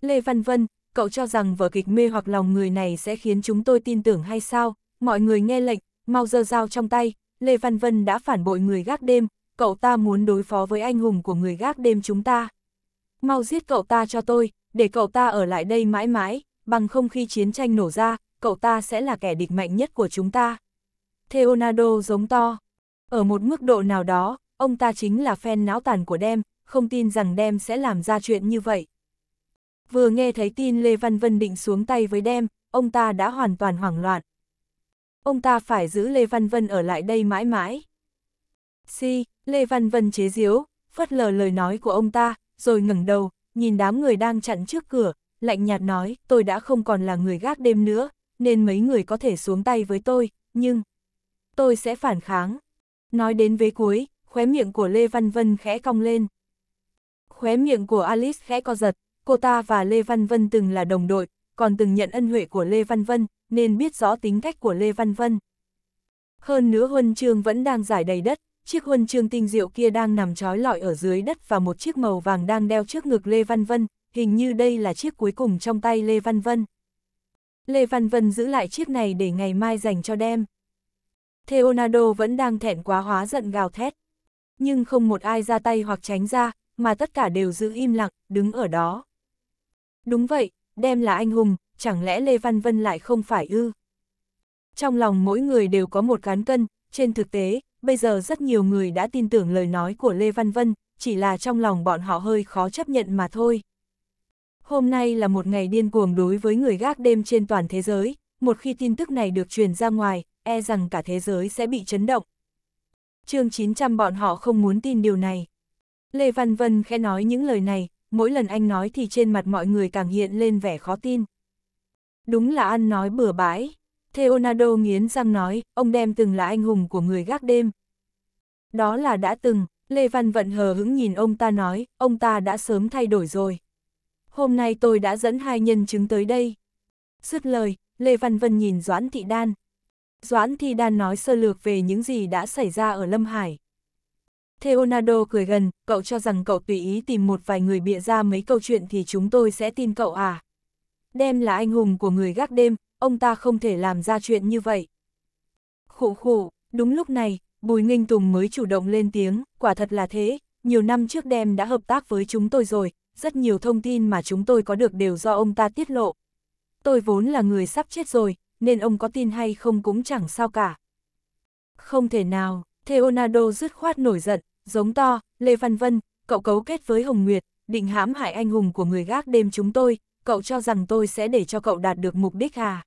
Lê Văn Vân, cậu cho rằng vở kịch mê hoặc lòng người này sẽ khiến chúng tôi tin tưởng hay sao? Mọi người nghe lệnh, mau giơ dao trong tay, Lê Văn Vân đã phản bội người gác đêm, cậu ta muốn đối phó với anh hùng của người gác đêm chúng ta. Mau giết cậu ta cho tôi, để cậu ta ở lại đây mãi mãi, bằng không khi chiến tranh nổ ra, cậu ta sẽ là kẻ địch mạnh nhất của chúng ta. Theonado giống to. Ở một mức độ nào đó, ông ta chính là fan náo tàn của Dem, không tin rằng Dem sẽ làm ra chuyện như vậy vừa nghe thấy tin Lê Văn Vân định xuống tay với đem, ông ta đã hoàn toàn hoảng loạn. Ông ta phải giữ Lê Văn Vân ở lại đây mãi mãi. Si, Lê Văn Vân chế diếu, phất lờ lời nói của ông ta, rồi ngẩng đầu, nhìn đám người đang chặn trước cửa, lạnh nhạt nói, tôi đã không còn là người gác đêm nữa, nên mấy người có thể xuống tay với tôi, nhưng... Tôi sẽ phản kháng. Nói đến vế cuối, khóe miệng của Lê Văn Vân khẽ cong lên. Khóe miệng của Alice khẽ co giật, Cô ta và Lê Văn Vân từng là đồng đội, còn từng nhận ân huệ của Lê Văn Vân, nên biết rõ tính cách của Lê Văn Vân. Hơn nữa huân chương vẫn đang giải đầy đất, chiếc huân chương tinh diệu kia đang nằm trói lọi ở dưới đất và một chiếc màu vàng đang đeo trước ngực Lê Văn Vân, hình như đây là chiếc cuối cùng trong tay Lê Văn Vân. Lê Văn Vân giữ lại chiếc này để ngày mai dành cho đem. Theonado vẫn đang thẹn quá hóa giận gào thét. Nhưng không một ai ra tay hoặc tránh ra, mà tất cả đều giữ im lặng, đứng ở đó. Đúng vậy, đem là anh hùng, chẳng lẽ Lê Văn Vân lại không phải ư? Trong lòng mỗi người đều có một cán cân, trên thực tế, bây giờ rất nhiều người đã tin tưởng lời nói của Lê Văn Vân, chỉ là trong lòng bọn họ hơi khó chấp nhận mà thôi. Hôm nay là một ngày điên cuồng đối với người gác đêm trên toàn thế giới, một khi tin tức này được truyền ra ngoài, e rằng cả thế giới sẽ bị chấn động. chương 900 bọn họ không muốn tin điều này. Lê Văn Vân khẽ nói những lời này, mỗi lần anh nói thì trên mặt mọi người càng hiện lên vẻ khó tin. Đúng là ăn nói bừa bãi. Leonardo nghiến răng nói, ông đem từng là anh hùng của người gác đêm. Đó là đã từng, Lê Văn Vận hờ hững nhìn ông ta nói, ông ta đã sớm thay đổi rồi. Hôm nay tôi đã dẫn hai nhân chứng tới đây. Dứt lời, Lê Văn Vân nhìn Doãn Thị Đan. Doãn Thị Đan nói sơ lược về những gì đã xảy ra ở Lâm Hải. Leonardo cười gần, cậu cho rằng cậu tùy ý tìm một vài người bịa ra mấy câu chuyện thì chúng tôi sẽ tin cậu à. Đem là anh hùng của người gác đêm, ông ta không thể làm ra chuyện như vậy. Khổ khổ. đúng lúc này, Bùi Nghinh Tùng mới chủ động lên tiếng, quả thật là thế, nhiều năm trước đem đã hợp tác với chúng tôi rồi, rất nhiều thông tin mà chúng tôi có được đều do ông ta tiết lộ. Tôi vốn là người sắp chết rồi, nên ông có tin hay không cũng chẳng sao cả. Không thể nào, Leonardo dứt khoát nổi giận, giống to, Lê Văn Vân, cậu cấu kết với Hồng Nguyệt, định hãm hại anh hùng của người gác đêm chúng tôi, cậu cho rằng tôi sẽ để cho cậu đạt được mục đích à?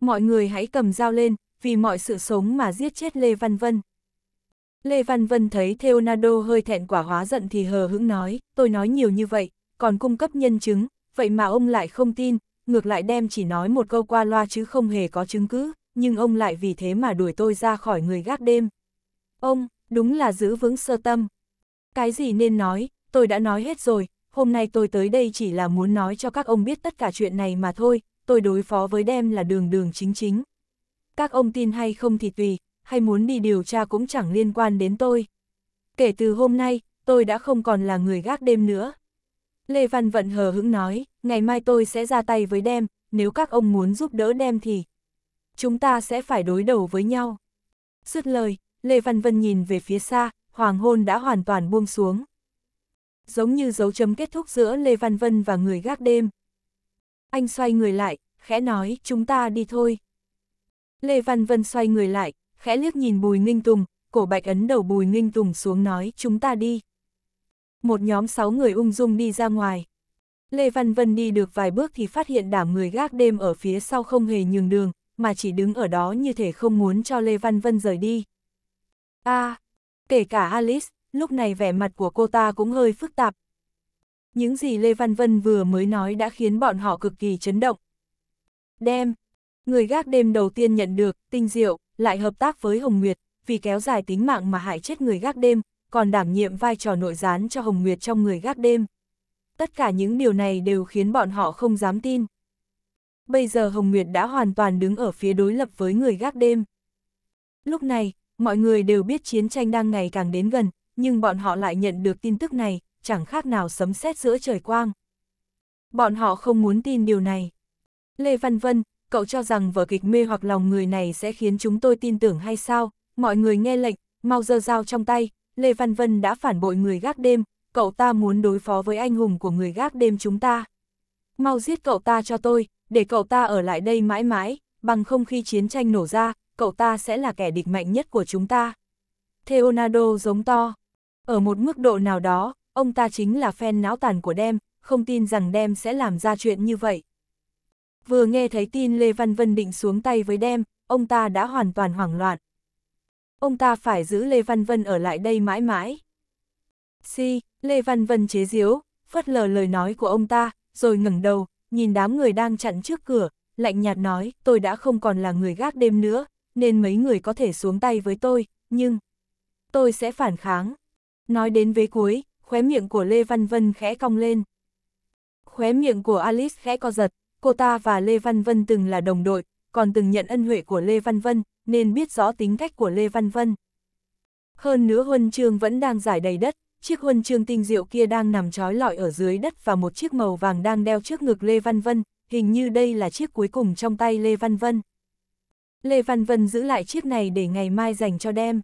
Mọi người hãy cầm dao lên, vì mọi sự sống mà giết chết Lê Văn Vân. Lê Văn Vân thấy Leonardo hơi thẹn quả hóa giận thì hờ hững nói, tôi nói nhiều như vậy, còn cung cấp nhân chứng, vậy mà ông lại không tin, ngược lại đem chỉ nói một câu qua loa chứ không hề có chứng cứ, nhưng ông lại vì thế mà đuổi tôi ra khỏi người gác đêm. Ông, đúng là giữ vững sơ tâm. Cái gì nên nói, tôi đã nói hết rồi, hôm nay tôi tới đây chỉ là muốn nói cho các ông biết tất cả chuyện này mà thôi, tôi đối phó với đem là đường đường chính chính. Các ông tin hay không thì tùy, hay muốn đi điều tra cũng chẳng liên quan đến tôi. Kể từ hôm nay, tôi đã không còn là người gác đêm nữa. Lê Văn Vận hờ hững nói, ngày mai tôi sẽ ra tay với đem, nếu các ông muốn giúp đỡ đem thì chúng ta sẽ phải đối đầu với nhau. Sứt lời, Lê Văn Vân nhìn về phía xa, hoàng hôn đã hoàn toàn buông xuống. Giống như dấu chấm kết thúc giữa Lê Văn Vân và người gác đêm. Anh xoay người lại, khẽ nói, chúng ta đi thôi. Lê Văn Vân xoay người lại, khẽ liếc nhìn Bùi Nghinh Tùng, cổ bạch ấn đầu Bùi Nghinh Tùng xuống nói, chúng ta đi. Một nhóm sáu người ung dung đi ra ngoài. Lê Văn Vân đi được vài bước thì phát hiện đảm người gác đêm ở phía sau không hề nhường đường, mà chỉ đứng ở đó như thể không muốn cho Lê Văn Vân rời đi a à, kể cả Alice, lúc này vẻ mặt của cô ta cũng hơi phức tạp. Những gì Lê Văn Vân vừa mới nói đã khiến bọn họ cực kỳ chấn động. Đêm, người gác đêm đầu tiên nhận được, tinh diệu, lại hợp tác với Hồng Nguyệt, vì kéo dài tính mạng mà hại chết người gác đêm, còn đảm nhiệm vai trò nội gián cho Hồng Nguyệt trong người gác đêm. Tất cả những điều này đều khiến bọn họ không dám tin. Bây giờ Hồng Nguyệt đã hoàn toàn đứng ở phía đối lập với người gác đêm. Lúc này, mọi người đều biết chiến tranh đang ngày càng đến gần, nhưng bọn họ lại nhận được tin tức này, chẳng khác nào sấm sét giữa trời quang. Bọn họ không muốn tin điều này. Lê Văn Vân, cậu cho rằng vở kịch mê hoặc lòng người này sẽ khiến chúng tôi tin tưởng hay sao? Mọi người nghe lệnh, mau giơ dao trong tay, Lê Văn Vân đã phản bội người gác đêm, cậu ta muốn đối phó với anh hùng của người gác đêm chúng ta. Mau giết cậu ta cho tôi, để cậu ta ở lại đây mãi mãi, bằng không khi chiến tranh nổ ra, cậu ta sẽ là kẻ địch mạnh nhất của chúng ta. Theonado giống to. Ở một mức độ nào đó, ông ta chính là fan não tàn của Dem, không tin rằng Dem sẽ làm ra chuyện như vậy. Vừa nghe thấy tin Lê Văn Vân định xuống tay với Dem, ông ta đã hoàn toàn hoảng loạn. Ông ta phải giữ Lê Văn Vân ở lại đây mãi mãi. Si, Lê Văn Vân chế giễu, phớt lờ lời nói của ông ta, rồi ngẩng đầu, nhìn đám người đang chặn trước cửa, lạnh nhạt nói, tôi đã không còn là người gác đêm nữa, nên mấy người có thể xuống tay với tôi, nhưng tôi sẽ phản kháng. Nói đến với cuối, khóe miệng của Lê Văn Vân khẽ cong lên. Khóe miệng của Alice khẽ co giật, cô ta và Lê Văn Vân từng là đồng đội, còn từng nhận ân huệ của Lê Văn Vân, nên biết rõ tính cách của Lê Văn Vân. Hơn nữa huân chương vẫn đang giải đầy đất, chiếc huân chương tinh diệu kia đang nằm trói lọi ở dưới đất và một chiếc màu vàng đang đeo trước ngực Lê Văn Vân, hình như đây là chiếc cuối cùng trong tay Lê Văn Vân. Lê Văn Vân giữ lại chiếc này để ngày mai dành cho đem.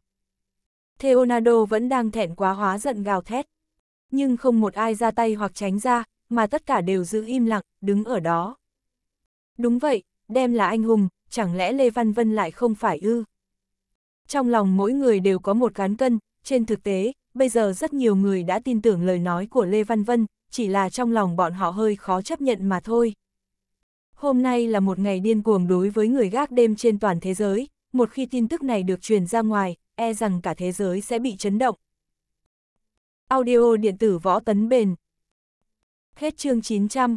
Leonardo vẫn đang thẹn quá hóa giận gào thét. Nhưng không một ai ra tay hoặc tránh ra, mà tất cả đều giữ im lặng, đứng ở đó. Đúng vậy, đem là anh hùng, chẳng lẽ Lê Văn Vân lại không phải ư? Trong lòng mỗi người đều có một cán cân, trên thực tế, bây giờ rất nhiều người đã tin tưởng lời nói của Lê Văn Vân, chỉ là trong lòng bọn họ hơi khó chấp nhận mà thôi. Hôm nay là một ngày điên cuồng đối với người gác đêm trên toàn thế giới, một khi tin tức này được truyền ra ngoài, e rằng cả thế giới sẽ bị chấn động. Audio điện tử võ tấn bền Hết chương 900